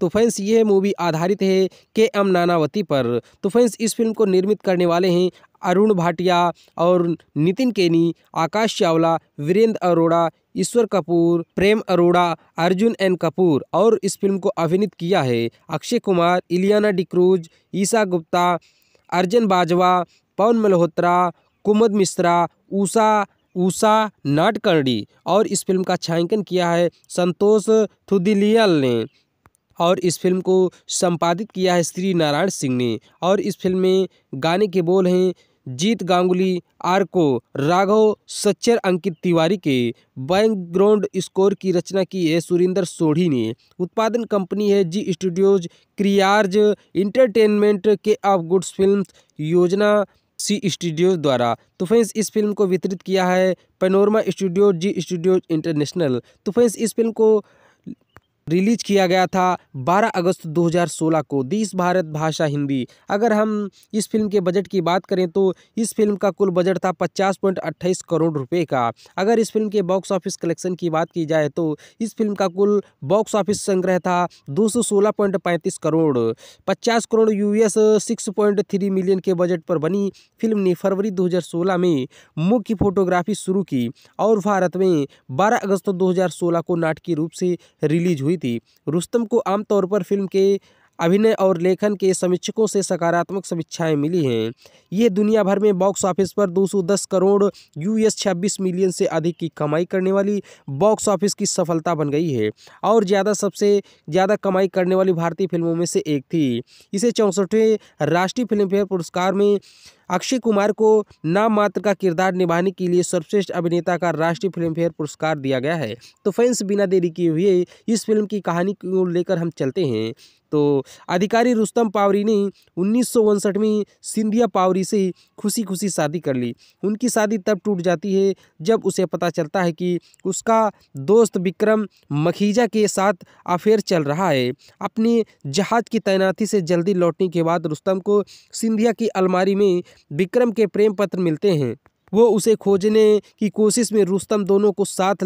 तो फ्रेंड्स ये मूवी आधारित है के एम नानावती पर तो फ्रेंड्स इस फिल्म को निर्मित करने वाले हैं अरुण भाटिया और नितिन केनी आकाश चावला वीरेंद्र अरोड़ा ईश्वर कपूर प्रेम अरोड़ा अर्जुन एन कपूर और इस फिल्म को अभिनीत किया है अक्षय कुमार इलियाना डिक्रूज ईशा गुप्ता अर्जन बाजवा पवन मल्होत्रा कुमद मिश्रा उषा उषा नाटकर्णी और इस फिल्म का छायांकन किया है संतोष थुदिलियल ने और इस फिल्म को संपादित किया है श्री नारायण सिंह ने और इस फिल्म में गाने के बोल हैं जीत गांगुली आरको राघव सच्चर अंकित तिवारी के बैकग्राउंड स्कोर की रचना की है सुरेंद्र सोढ़ी ने उत्पादन कंपनी है जी स्टूडियोज क्रियार्ज इंटरटेनमेंट के ऑफ गुड्स फिल्म योजना सी स्टूडियोज़ द्वारा तो फ्रेंड्स इस फिल्म को वितरित किया है panorama studio Zee studio international तो फ्रेंड्स इस फिल्म को रिलीज किया गया था 12 अगस्त 2016 को देश भारत भाषा हिंदी अगर हम इस फिल्म के बजट की बात करें तो इस फिल्म का कुल बजट था अट्ठाईस करोड़ रुपए का अगर इस फिल्म के बॉक्स ऑफिस कलेक्शन की बात की जाए तो इस फिल्म का कुल बॉक्स ऑफिस संग्रह था 216.35 करोड़ 50 करोड़ यूएस 6.3 मिलियन के बजट पर बनी फिल्म ने फरवरी दो में मुख्य फोटोग्राफी शुरू की और भारत में बारह अगस्त दो को नाटकीय रूप से रिलीज हुई हुई थी रुस्तम को आमतौर पर फिल्म के अभिनय और लेखन के समीक्षकों से सकारात्मक समीक्षाएं मिली हैं ये दुनिया भर में बॉक्स ऑफिस पर 210 करोड़ यू एस छब्बीस मिलियन से अधिक की कमाई करने वाली बॉक्स ऑफिस की सफलता बन गई है और ज़्यादा सबसे ज़्यादा कमाई करने वाली भारतीय फिल्मों में से एक थी इसे चौंसठवें राष्ट्रीय फिल्मफेयर पुरस्कार में अक्षय कुमार को नाम मात्र का किरदार निभाने के लिए सर्वश्रेष्ठ अभिनेता का राष्ट्रीय फिल्मफेयर पुरस्कार दिया गया है तो फैंस बिना देरी किए हुए इस फिल्म की कहानी को लेकर हम चलते हैं तो अधिकारी रुस्तम पावरी ने उन्नीस में सिंधिया पावरी से खुशी खुशी शादी कर ली उनकी शादी तब टूट जाती है जब उसे पता चलता है कि उसका दोस्त विक्रम मखीजा के साथ अफेयर चल रहा है अपने जहाज की तैनाती से जल्दी लौटने के बाद रुस्तम को सिंधिया की अलमारी में विक्रम के प्रेम पत्र मिलते हैं वो उसे खोजने की कोशिश में रुस्तम दोनों को साथ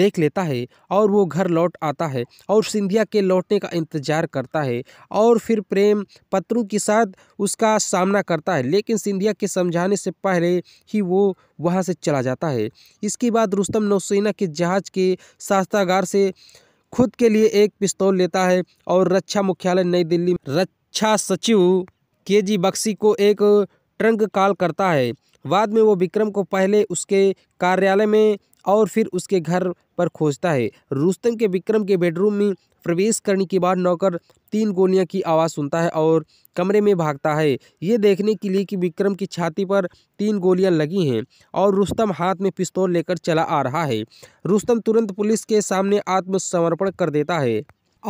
देख लेता है और वो घर लौट आता है और सिंधिया के लौटने का इंतजार करता है और फिर प्रेम पत्रों के साथ उसका सामना करता है लेकिन सिंधिया के समझाने से पहले ही वो वहाँ से चला जाता है इसके बाद रुस्तम नौसेना के जहाज़ के शास्त्रागार से खुद के लिए एक पिस्तौल लेता है और रक्षा मुख्यालय नई दिल्ली रक्षा सचिव के जी बक्सी को एक ट्रंक कॉल करता है बाद में वो विक्रम को पहले उसके कार्यालय में और फिर उसके घर पर खोजता है रुस्तम के विक्रम के बेडरूम में प्रवेश करने के बाद नौकर तीन गोलियां की आवाज़ सुनता है और कमरे में भागता है ये देखने के लिए कि विक्रम की छाती पर तीन गोलियां लगी हैं और रुस्तम हाथ में पिस्तौल लेकर चला आ रहा है रुस्तम तुरंत पुलिस के सामने आत्मसमर्पण कर देता है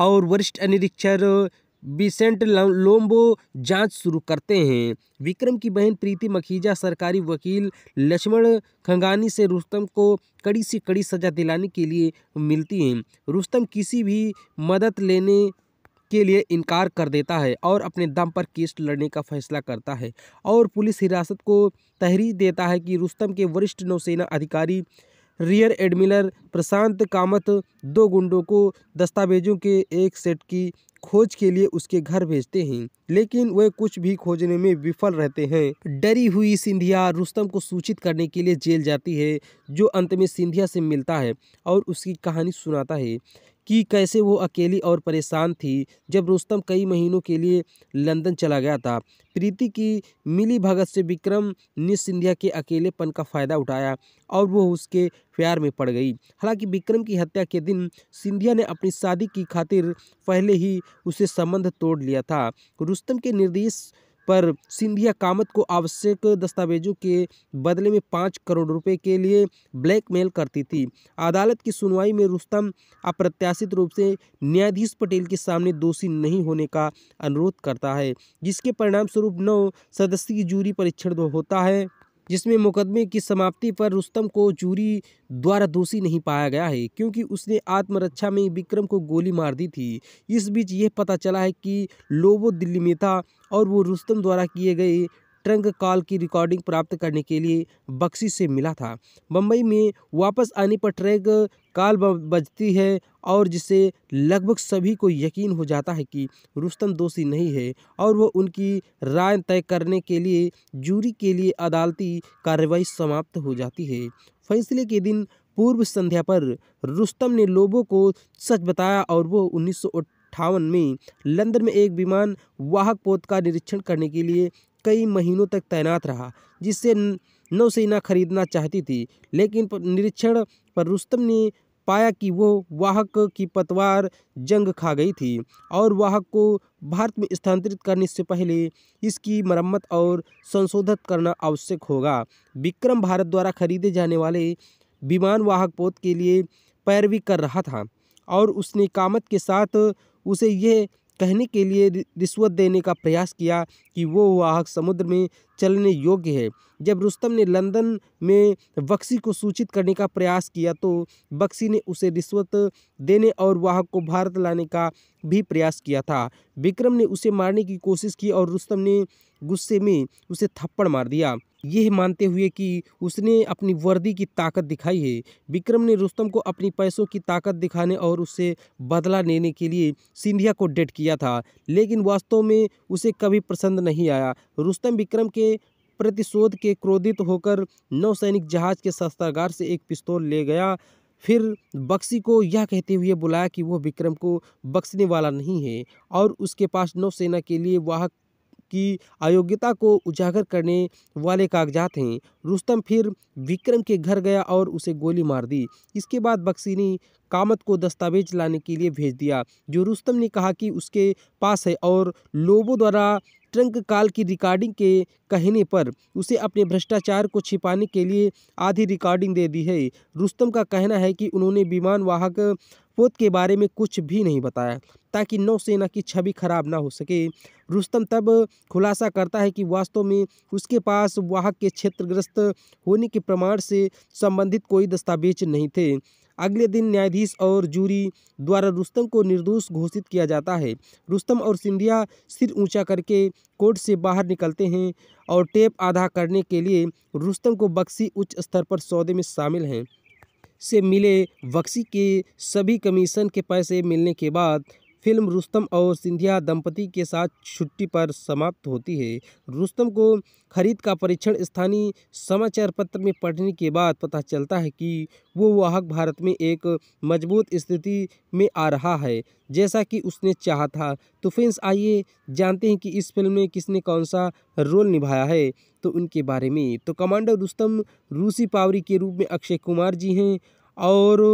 और वरिष्ठ निरीक्षक बिसेंट लोम्बो जांच शुरू करते हैं विक्रम की बहन प्रीति मखीजा सरकारी वकील लक्ष्मण खंगानी से रुस्तम को कड़ी से कड़ी सजा दिलाने के लिए मिलती हैं रुस्तम किसी भी मदद लेने के लिए इनकार कर देता है और अपने दम पर केस लड़ने का फैसला करता है और पुलिस हिरासत को तहरीर देता है कि रुस्तम के वरिष्ठ नौसेना अधिकारी रियर एडमिलर प्रशांत कामत दो गुंडों को दस्तावेजों के एक सेट की खोज के लिए उसके घर भेजते हैं लेकिन वे कुछ भी खोजने में विफल रहते हैं डरी हुई सिंधिया रुस्तम को सूचित करने के लिए जेल जाती है जो अंत में सिंधिया से मिलता है और उसकी कहानी सुनाता है कि कैसे वो अकेली और परेशान थी जब रुस्तम कई महीनों के लिए लंदन चला गया था प्रीति की मिली भगत से विक्रम ने सिंधिया के अकेलेपन का फ़ायदा उठाया और वो उसके प्यार में पड़ गई हालांकि विक्रम की हत्या के दिन सिंधिया ने अपनी शादी की खातिर पहले ही उसे संबंध तोड़ लिया था रुस्तम के निर्देश पर सिंधिया कामत को आवश्यक दस्तावेजों के बदले में पाँच करोड़ रुपए के लिए ब्लैकमेल करती थी अदालत की सुनवाई में रुस्तम अप्रत्याशित रूप से न्यायाधीश पटेल के सामने दोषी नहीं होने का अनुरोध करता है जिसके परिणामस्वरूप नौ सदस्यीय जूरी परीक्षण होता है जिसमें मुकदमे की समाप्ति पर रुस्तम को जूरी द्वारा दोषी नहीं पाया गया है क्योंकि उसने आत्मरक्षा में विक्रम को गोली मार दी थी इस बीच यह पता चला है कि लोबो दिल्ली में था और वो रुस्तम द्वारा किए गए ट्रंक कॉल की रिकॉर्डिंग प्राप्त करने के लिए बक्सी से मिला था बम्बई में वापस आने पर ट्रंक कॉल बजती है और जिसे लगभग सभी को यकीन हो जाता है कि रुस्तम दोषी नहीं है और वह उनकी राय तय करने के लिए जूरी के लिए अदालती कार्रवाई समाप्त हो जाती है फैसले के दिन पूर्व संध्या पर रुस्तम ने लोगों को सच बताया और वो उन्नीस में लंदन में एक विमान वाहक पोत का निरीक्षण करने के लिए कई महीनों तक तैनात रहा जिससे नौसेना खरीदना चाहती थी लेकिन निरीक्षण पर रुस्तम ने पाया कि वो वाहक की पतवार जंग खा गई थी और वाहक को भारत में स्थानांतरित करने से पहले इसकी मरम्मत और संशोधित करना आवश्यक होगा विक्रम भारत द्वारा खरीदे जाने वाले विमान वाहक पोत के लिए पैरवी कर रहा था और उसने कामत के साथ उसे यह कहने के लिए रिश्वत देने का प्रयास किया कि वो वाहक समुद्र में चलने योग्य है जब रुस्तम ने लंदन में बक्सी को सूचित करने का प्रयास किया तो बक्सी ने उसे रिश्वत देने और वाहक को भारत लाने का भी प्रयास किया था विक्रम ने उसे मारने की कोशिश की और रुस्तम ने गुस्से में उसे थप्पड़ मार दिया यह मानते हुए कि उसने अपनी वर्दी की ताकत दिखाई है विक्रम ने रुस्तम को अपनी पैसों की ताकत दिखाने और उससे बदला लेने के लिए सिंधिया को डेट किया था लेकिन वास्तव में उसे कभी पसंद नहीं आया रुस्तम विक्रम के प्रतिशोध के क्रोधित होकर नौसैनिक जहाज के शस्त्रागार से एक पिस्तौल ले गया फिर बक्सी को यह कहते हुए बुलाया कि वह विक्रम को बख्शने वाला नहीं है और उसके पास नौसेना के लिए वाहक की अयोग्यता को उजागर करने वाले कागजात हैं रुस्तम फिर विक्रम के घर गया और उसे गोली मार दी इसके बाद बक्सी ने कामत को दस्तावेज लाने के लिए भेज दिया जो रुस्तम ने कहा कि उसके पास है और लोबो द्वारा ट्रंक काल की रिकॉर्डिंग के कहने पर उसे अपने भ्रष्टाचार को छिपाने के लिए आधी रिकॉर्डिंग दे दी है रुस्तम का कहना है कि उन्होंने विमान वाहक पोत के बारे में कुछ भी नहीं बताया ताकि नौसेना की छवि खराब ना हो सके रुस्तम तब खुलासा करता है कि वास्तव में उसके पास वाहक के क्षेत्रग्रस्त होने के प्रमाण से संबंधित कोई दस्तावेज नहीं थे अगले दिन न्यायाधीश और जूरी द्वारा रुस्तम को निर्दोष घोषित किया जाता है रुस्तम और सिंधिया सिर ऊंचा करके कोर्ट से बाहर निकलते हैं और टेप आधा करने के लिए रुस्तम को बक्सी उच्च स्तर पर सौदे में शामिल हैं से मिले बक्सी के सभी कमीशन के पैसे मिलने के बाद फिल्म रुस्तम और सिंधिया दंपति के साथ छुट्टी पर समाप्त होती है रुस्तम को खरीद का परीक्षण स्थानीय समाचार पत्र में पढ़ने के बाद पता चलता है कि वो वाहक भारत में एक मजबूत स्थिति में आ रहा है जैसा कि उसने चाहा था तो फ्रेंड्स आइए जानते हैं कि इस फिल्म में किसने कौन सा रोल निभाया है तो उनके बारे में तो कमांडर रुस्तम रूसी पावरी के रूप में अक्षय कुमार जी हैं और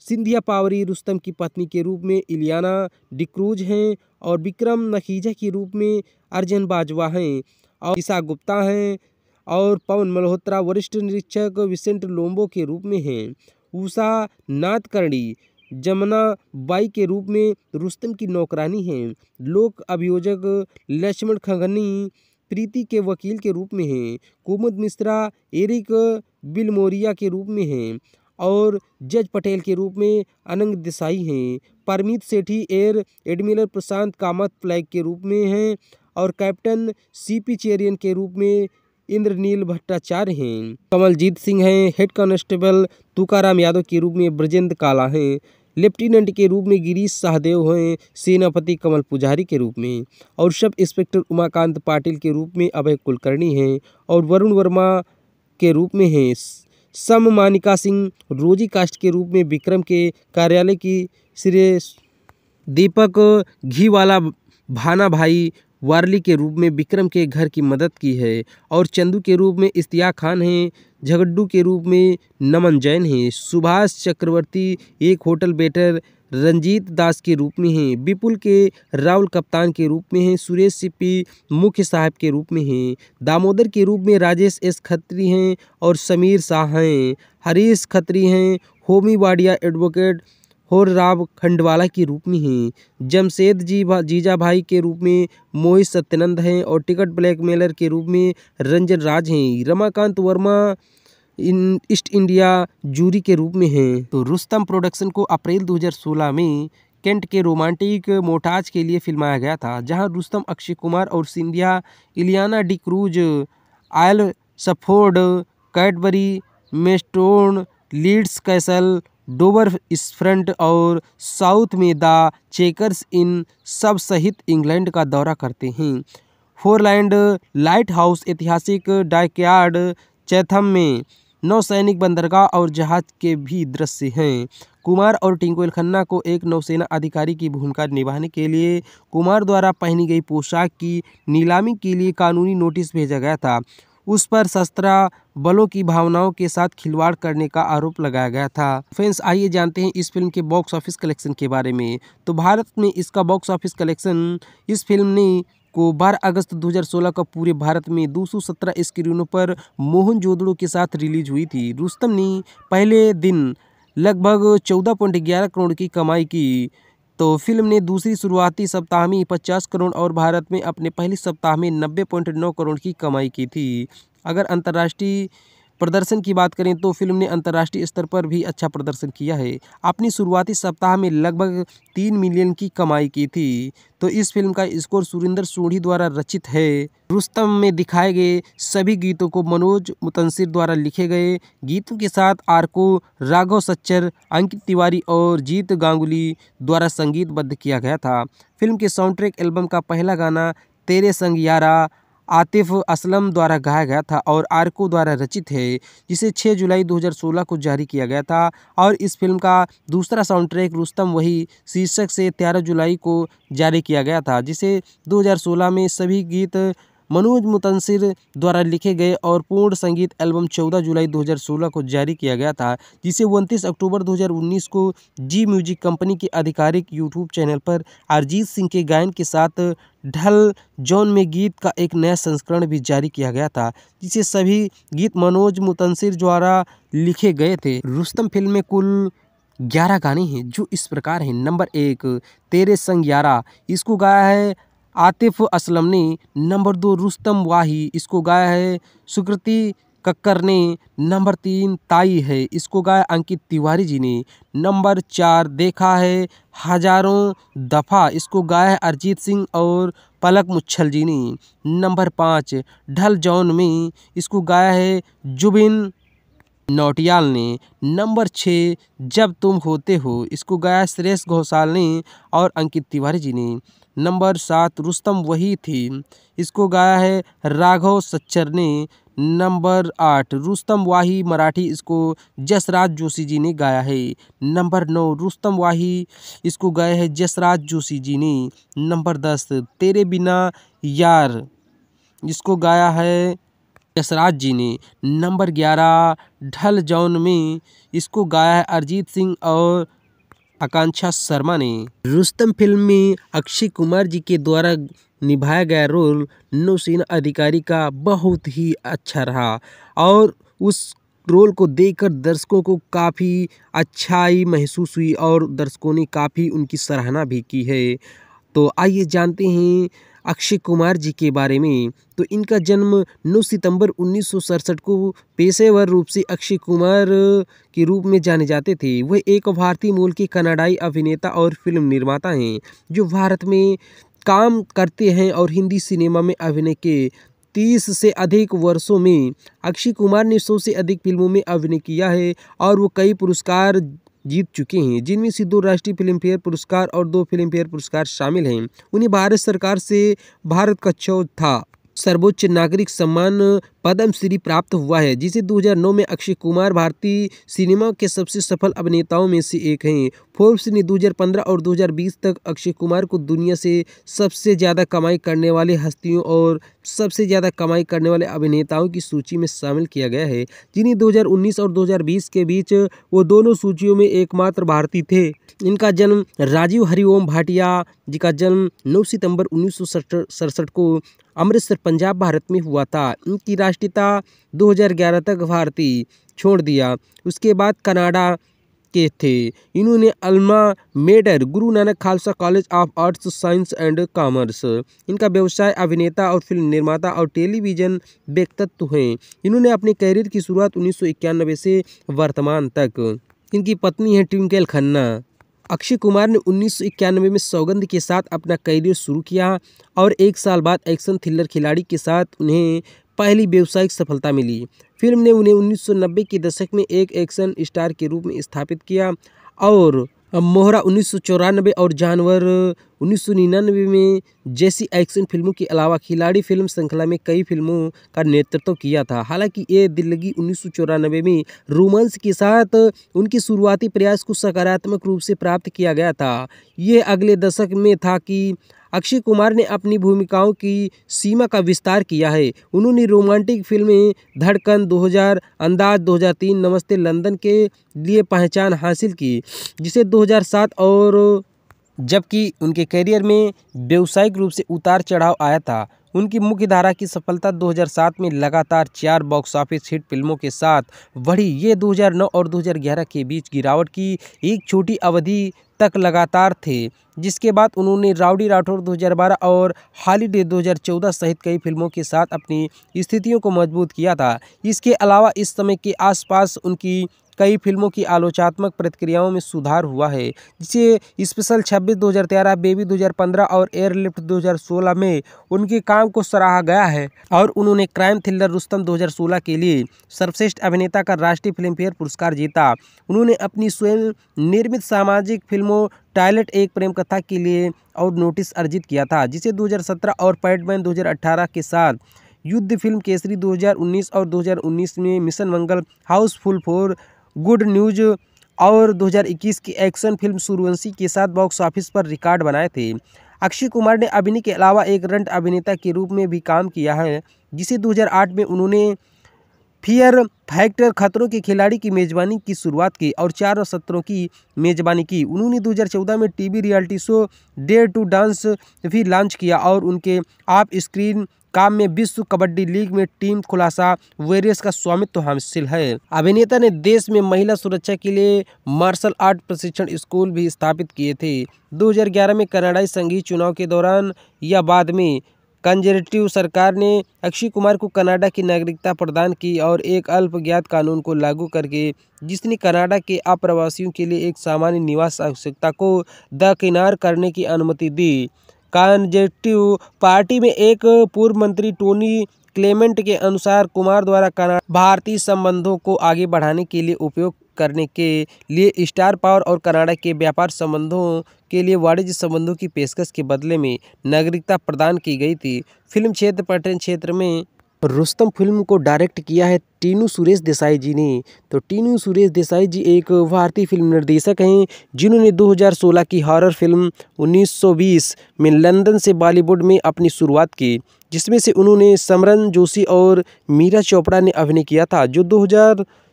सिंधिया पावरी रुस्तम की पत्नी के रूप में इलियाना डिक्रूज हैं और विक्रम नखीजा के रूप में अर्जन बाजवा हैं और ईशा गुप्ता हैं और पवन मल्होत्रा वरिष्ठ निरीक्षक विसेंट लोम्बो के रूप में हैं उषा नाथकर्णी जमुना बाई के रूप में रुस्तम की नौकरानी हैं लोक अभियोजक लक्ष्मण खंगनी प्रीति के वकील के रूप में हैं कुमुद मिश्रा एरिक बिलमोरिया के रूप में हैं और जज पटेल के रूप में अनंग देसाई हैं Parmeet Sethi air admiral Prashant Kamat flag के रूप में हैं और कैप्टन सी पी चेरियन के रूप में इंद्रनील भट्टाचार्य हैं कमलजीत सिंह हैं हेड कांस्टेबल तुकाराम यादव के रूप में ब्रजेंद्र काला हैं लेफ्टिनेंट के रूप में गिरीश सहदेव हैं सेनापति कमल पुजारी के रूप में और सब इंस्पेक्टर उमाकांत पाटिल के रूप में अभय कुलकर्णी हैं और वरुण वर्मा के रूप में हैं सममानिका सिंह रोजी कास्ट के रूप में विक्रम के कार्यालय की श्री दीपक घीवाला भाना भाई वारली के रूप में विक्रम के घर की मदद की है और चंदू के रूप में इस्तिया खान हैं झगड्डू के रूप में नमन जैन हैं सुभाष चक्रवर्ती एक होटल बेटर रंजीत दास के रूप में हैं विपुल के राहुल कप्तान के रूप में हैं सुरेश सिप्पी मुख्य साहब के रूप में हैं दामोदर के रूप में राजेश एस खत्री हैं और समीर शाह हैं हरीश खत्री हैं होमी वाडिया एडवोकेट और राव खंडवाला के रूप में हैं जमशेद जी भा, जीजा भाई के रूप में मोहित सत्यनंद हैं और टिकट ब्लैकमेलर के रूप में रंजन राज हैं Ramakant Verma in East India jury के रूप में है तो रुस्तम प्रोडक्शन को अप्रैल 2016 में केंट के रोमांटिक मोटाज के लिए फिल्माया गया था जहां रुस्तम अक्षय कुमार और Scindia Ileana D'Cruz oil सफोर्ड Cadbury मेस्टोन Leeds Castle Dover seafront और साउथ में द चेकर्स इन सब सहित इंग्लैंड का दौरा करते हैं फोरलैंड लाइट हाउस ऐतिहासिक डाइकयार्ड चैथम में नौसैनिक बंदरगाह और जहाज के भी दृश्य हैं कुमार और टिंकुल खन्ना को एक नौसेना अधिकारी की भूमिका निभाने के लिए कुमार द्वारा पहनी गई पोशाक की नीलामी के लिए कानूनी नोटिस भेजा गया था उस पर शस्त्रा बलों की भावनाओं के साथ खिलवाड़ करने का आरोप लगाया गया था फ्रेंड्स आइए जानते हैं इस फिल्म के बॉक्स ऑफिस कलेक्शन के बारे में तो भारत में इसका बॉक्स ऑफिस कलेक्शन इस फिल्म ने को 12 अगस्त 2016 का पूरे भारत में 217 स्क्रीनों पर मोहन जोदड़ो के साथ रिलीज हुई थी रुस्तम ने पहले दिन लगभग चौदह पॉइंट ग्यारह करोड़ की कमाई की तो फिल्म ने दूसरी शुरुआती सप्ताह में 50 करोड़ और भारत में अपने पहले सप्ताह में 90.9 करोड़ की कमाई की थी अगर अंतर्राष्ट्रीय प्रदर्शन की बात करें तो फिल्म ने अंतर्राष्ट्रीय स्तर पर भी अच्छा प्रदर्शन किया है अपनी शुरुआती सप्ताह में लगभग तीन मिलियन की कमाई की थी तो इस फिल्म का स्कोर सुरेंद्र सोढ़ी द्वारा रचित है रुस्तम में दिखाए गए सभी गीतों को मनोज मुतंसिर द्वारा लिखे गए गीतों के साथ आरको राघव सच्चर अंकित तिवारी और जीत गांगुली द्वारा संगीतबद्ध किया गया था फिल्म के साउंड ट्रैक एल्बम का पहला गाना तेरे संग यारा आतिफ असलम द्वारा गाया गया था और आरको द्वारा रचित है जिसे 6 जुलाई 2016 को जारी किया गया था और इस फिल्म का दूसरा साउंड ट्रैक रुस्तम वही शीर्षक से 13 जुलाई को जारी किया गया था जिसे 2016 में सभी गीत मनोज मुतंसिर द्वारा लिखे गए और पूर्ण संगीत एल्बम 14 जुलाई 2016 को जारी किया गया था जिसे उनतीस अक्टूबर 2019 को जी म्यूजिक कंपनी के आधिकारिक यूट्यूब चैनल पर अरिजीत सिंह के गायन के साथ ढल जॉन में गीत का एक नया संस्करण भी जारी किया गया था जिसे सभी गीत मनोज मुतंसिर द्वारा लिखे गए थे रुस्तम फिल्म में कुल ग्यारह गाने हैं जो इस प्रकार हैं नंबर एक तेरे संग ग्यारह इसको गाया है आतिफ असलम ने नंबर दो रुस्तम वाही इसको गाया है सुकृति कक्कर ने नंबर तीन ताई है इसको गाया अंकित तिवारी जी ने नंबर चार देखा है हजारों दफ़ा इसको गाया है अरिजीत सिंह और पलक मुच्छल जी ने नंबर पाँच ढल जौन में इसको गाया है जुबिन नौटियाल ने नंबर छः जब तुम होते हो इसको गाया सुरेश घोषाल ने और अंकित तिवारी जी ने नंबर सात रुस्तम वही थी इसको गाया है राघव सच्चर ने नंबर आठ रुस्तम वाही मराठी इसको जसराज जोशी जी ने गाया है नंबर नौ रुस्तम वाही इसको गाए है जसराज जोशी जी ने नंबर दस तेरे बिना यार इसको गाया है यशराज जी ने नंबर ग्यारह ढल जौन में इसको गाया है अरिजीत सिंह और आकांक्षा शर्मा ने रुस्तम फिल्म में अक्षय कुमार जी के द्वारा निभाया गया रोल नौसेना अधिकारी का बहुत ही अच्छा रहा और उस रोल को देखकर दर्शकों को काफ़ी अच्छाई महसूस हुई और दर्शकों ने काफ़ी उनकी सराहना भी की है तो आइए जानते हैं अक्षय कुमार जी के बारे में तो इनका जन्म 9 सितंबर उन्नीस को पेशेवर रूप से अक्षय कुमार के रूप में जाने जाते थे वह एक भारतीय मूल के कनाडाई अभिनेता और फिल्म निर्माता हैं जो भारत में काम करते हैं और हिंदी सिनेमा में अभिनय के तीस से अधिक वर्षों में अक्षय कुमार ने सौ से अधिक फिल्मों में अभिनय किया है और वो कई पुरस्कार जीत चुके हैं जिनमें से दो राष्ट्रीय फिल्म फेयर पुरस्कार और दो फिल्म फेयर पुरस्कार शामिल हैं उन्हें भारत सरकार से भारत का चौथा सर्वोच्च नागरिक सम्मान पद्मश्री प्राप्त हुआ है जिसे 2009 में अक्षय कुमार भारतीय सिनेमा के सबसे सफल अभिनेताओं में से एक हैं फोर्ब्स ने 2015 और 2020 तक अक्षय कुमार को दुनिया से सबसे ज़्यादा कमाई करने वाले हस्तियों और सबसे ज़्यादा कमाई करने वाले अभिनेताओं की सूची में शामिल किया गया है जिन्हें दो और दो के बीच वो दोनों सूचियों में एकमात्र भारतीय थे इनका जन्म राजीव हरिओम भाटिया जी का जन्म 9 सितंबर उन्नीस सड़सठ को अमृतसर पंजाब भारत में हुआ था इनकी राष्ट्रीयता 2011 तक भारतीय छोड़ दिया उसके बाद कनाडा के थे इन्होंने alma mater Guru Nanak Khalsa College of Arts Science and Commerce इनका व्यवसाय अभिनेता और फिल्म निर्माता और टेलीविजन व्यक्तित्व हैं इन्होंने अपने करियर की शुरुआत उन्नीस से वर्तमान तक इनकी पत्नी है ट्विंकल खन्ना अक्षय कुमार ने उन्नीस में सौगंध के साथ अपना करियर शुरू किया और एक साल बाद एक्शन थ्रिलर खिलाड़ी के साथ उन्हें पहली व्यावसायिक सफलता मिली फिल्म ने उन्हें 1990 के दशक में एक एक्शन स्टार के रूप में स्थापित किया और मोहरा उन्नीस और जानवर उन्नीस सौ निन्यानवे में जैसी एक्शन फिल्मों के अलावा खिलाड़ी फिल्म श्रृंखला में कई फिल्मों का नेतृत्व किया था हालांकि ये दिल्लगी उन्नीस सौ में रोमांस के साथ उनके शुरुआती प्रयास को सकारात्मक रूप से प्राप्त किया गया था ये अगले दशक में था कि अक्षय कुमार ने अपनी भूमिकाओं की सीमा का विस्तार किया है उन्होंने रोमांटिक फिल्में धड़कन 2000 अंदाज 2003 नमस्ते लंदन के लिए पहचान हासिल की जिसे 2007 और जबकि उनके करियर में व्यावसायिक रूप से उतार चढ़ाव आया था उनकी मुख्यधारा की सफलता 2007 में लगातार चार बॉक्स ऑफिस हिट फिल्मों के साथ बढ़ी ये 2009 और 2011 के बीच गिरावट की एक छोटी अवधि तक लगातार थे जिसके बाद उन्होंने राउडी राठौर 2012 और हॉलीडे 2014 सहित कई फिल्मों के साथ अपनी स्थितियों को मजबूत किया था इसके अलावा इस समय के आसपास उनकी कई फिल्मों की आलोचनात्मक प्रतिक्रियाओं में सुधार हुआ है जिसे स्पेशल छब्बीस दो बेबी 2015 और एयरलिफ्ट 2016 में उनके काम को सराहा गया है और उन्होंने क्राइम थ्रिलर रुस्तम 2016 के लिए सर्वश्रेष्ठ अभिनेता का राष्ट्रीय फिल्मफेयर पुरस्कार जीता उन्होंने अपनी स्वयं निर्मित सामाजिक फिल्मों टॉयलेट एक प्रेम कथा के लिए और नोटिस अर्जित किया था जिसे 2017 और पैडमैन 2018 के साथ युद्ध फिल्म केसरी 2019 और 2019 में mission Mangal Housefull four good news और 2021 की एक्शन फिल्म सूर्यवंशी के साथ बॉक्स ऑफिस पर रिकॉर्ड बनाए थे अक्षय कुमार ने अभिनय के अलावा एक रंट अभिनेता के रूप में भी काम किया है जिसे 2008 में उन्होंने फियर फैक्टर खतरों के खिलाड़ी की मेज़बानी की शुरुआत की और चार सत्रों की मेज़बानी की उन्होंने 2014 में TV reality show dare to dance भी लॉन्च किया और उनके आप स्क्रीन काम में विश्व कबड्डी लीग में टीम खुलासा वेरियस का स्वामित्व तो हासिल है अभिनेता ने देश में महिला सुरक्षा के लिए मार्शल आर्ट प्रशिक्षण स्कूल भी स्थापित किए थे 2011 में कनाडाई संघीय चुनाव के दौरान या बाद में कंजर्वेटिव सरकार ने अक्षय कुमार को कनाडा की नागरिकता प्रदान की और एक ज्ञात कानून को लागू करके जिसने कनाडा के अप्रवासियों के लिए एक सामान्य निवास आवश्यकता को दरकिनार करने की अनुमति दी कंजर्वेटिव पार्टी में एक पूर्व मंत्री टोनी क्लेमेंट के अनुसार कुमार द्वारा भारतीय संबंधों को आगे बढ़ाने के लिए उपयोग करने के लिए स्टार पावर और कनाडा के व्यापार संबंधों के लिए वाणिज्य संबंधों की पेशकश के बदले में नागरिकता प्रदान की गई थी फिल्म क्षेत्र पर्यटन क्षेत्र में रुस्तम फिल्म को डायरेक्ट किया है टीनू सुरेश देसाई जी ने तो टीनू सुरेश देसाई जी एक भारतीय फिल्म निर्देशक हैं जिन्होंने 2016 की हॉरर फिल्म 1920 में लंदन से बॉलीवुड में अपनी शुरुआत की जिसमें से उन्होंने समरन जोशी और मीरा चोपड़ा ने अभिनय किया था जो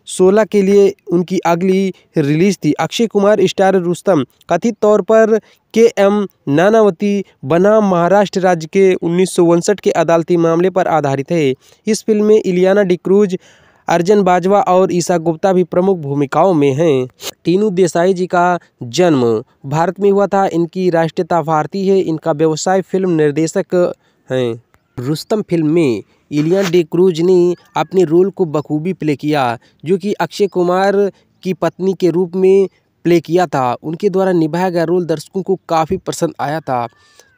सोलह के लिए उनकी अगली रिलीज थी अक्षय कुमार स्टार रुस्तम कथित तौर पर के एम नानावती बनाम महाराष्ट्र राज्य के उन्नीस के अदालती मामले पर आधारित है इस फिल्म में इलियाना डिक्रूज अर्जन बाजवा और ईसा गुप्ता भी प्रमुख भूमिकाओं में हैं टीनू देसाई जी का जन्म भारत में हुआ था इनकी राष्ट्रीयता भारतीय है इनका व्यवसाय फिल्म निर्देशक हैं रुस्तम फिल्म में इलियन डी क्रूज ने अपने रोल को बखूबी प्ले किया जो कि अक्षय कुमार की पत्नी के रूप में प्ले किया था उनके द्वारा निभाया गया रोल दर्शकों को काफ़ी पसंद आया था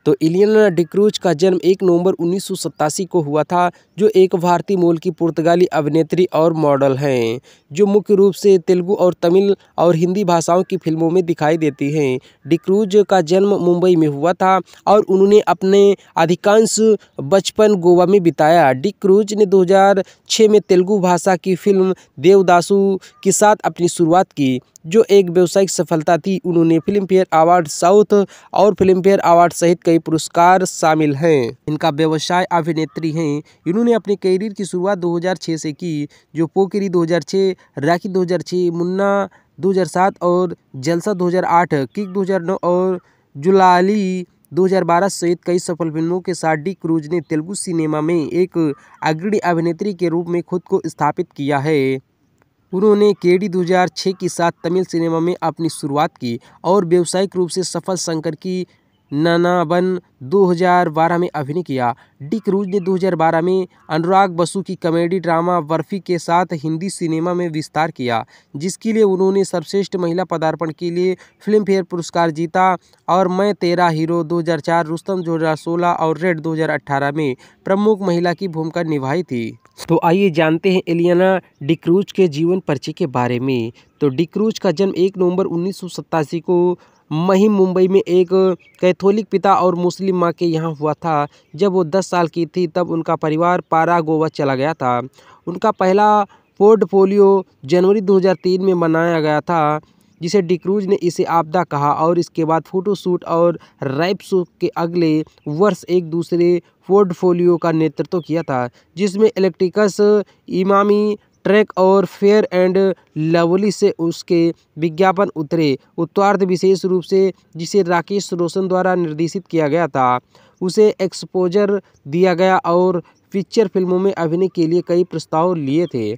तो इलियना डिक्रूज का जन्म 1 नवंबर उन्नीस को हुआ था जो एक भारतीय मूल की पुर्तगाली अभिनेत्री और मॉडल हैं जो मुख्य रूप से तेलुगु और तमिल और हिंदी भाषाओं की फिल्मों में दिखाई देती हैं डिक्रूज का जन्म मुंबई में हुआ था और उन्होंने अपने अधिकांश बचपन गोवा में बिताया डिक्रूज ने दो में तेलुगु भाषा की फिल्म देवदासु के साथ अपनी शुरुआत की जो एक व्यावसायिक सफलता थी उन्होंने फिल्म फेयर अवार्ड साउथ और फिल्म फेयर अवार्ड सहित कई पुरस्कार शामिल हैं इनका व्यवसाय अभिनेत्री हैं इन्होंने अपने करियर की शुरुआत 2006 से की जो पोकरी 2006, राखी 2006, मुन्ना 2007 और जलसा 2008, किक 2009 और जुलाली 2012 सहित कई सफल फिल्मों के साथ डी क्रूज ने तेलुगु सिनेमा में एक अग्रणी अभिनेत्री के रूप में खुद को स्थापित किया है उन्होंने केडी 2006 के साथ तमिल सिनेमा में अपनी शुरुआत की और व्यावसायिक रूप से सफल शंकर की ननाबन 2012 में अभिनय किया डी क्रूज ने 2012 में अनुराग बसु की कॉमेडी ड्रामा बर्फी के साथ हिंदी सिनेमा में विस्तार किया जिसके लिए उन्होंने सर्वश्रेष्ठ महिला पदार्पण के लिए फिल्मफेयर पुरस्कार जीता और मैं तेरा हीरो 2004 रुस्तम 2016 और रेड 2018 में प्रमुख महिला की भूमिका निभाई थी तो आइए जानते हैं एलियाना डिक्रूज के जीवन परिचय के बारे में तो डिक्रूज का जन्म एक नवंबर उन्नीस को मही मुंबई में एक कैथोलिक पिता और मुस्लिम माँ के यहाँ हुआ था जब वो दस साल की थी तब उनका परिवार पारा गोवा चला गया था उनका पहला पोर्टफोलियो जनवरी 2003 में बनाया गया था जिसे डिक्रूज ने इसे आपदा कहा और इसके बाद फोटोशूट और रैप शूट के अगले वर्ष एक दूसरे पोर्टफोलियो का नेतृत्व किया था जिसमें इलेक्ट्रिकस इमामी ट्रैक और फेयर एंड लवली से उसके विज्ञापन उतरे उत्तरार्ध विशेष रूप से जिसे राकेश रोशन द्वारा निर्देशित किया गया था उसे एक्सपोजर दिया गया और फीचर फिल्मों में अभिनय के लिए कई प्रस्ताव लिए थे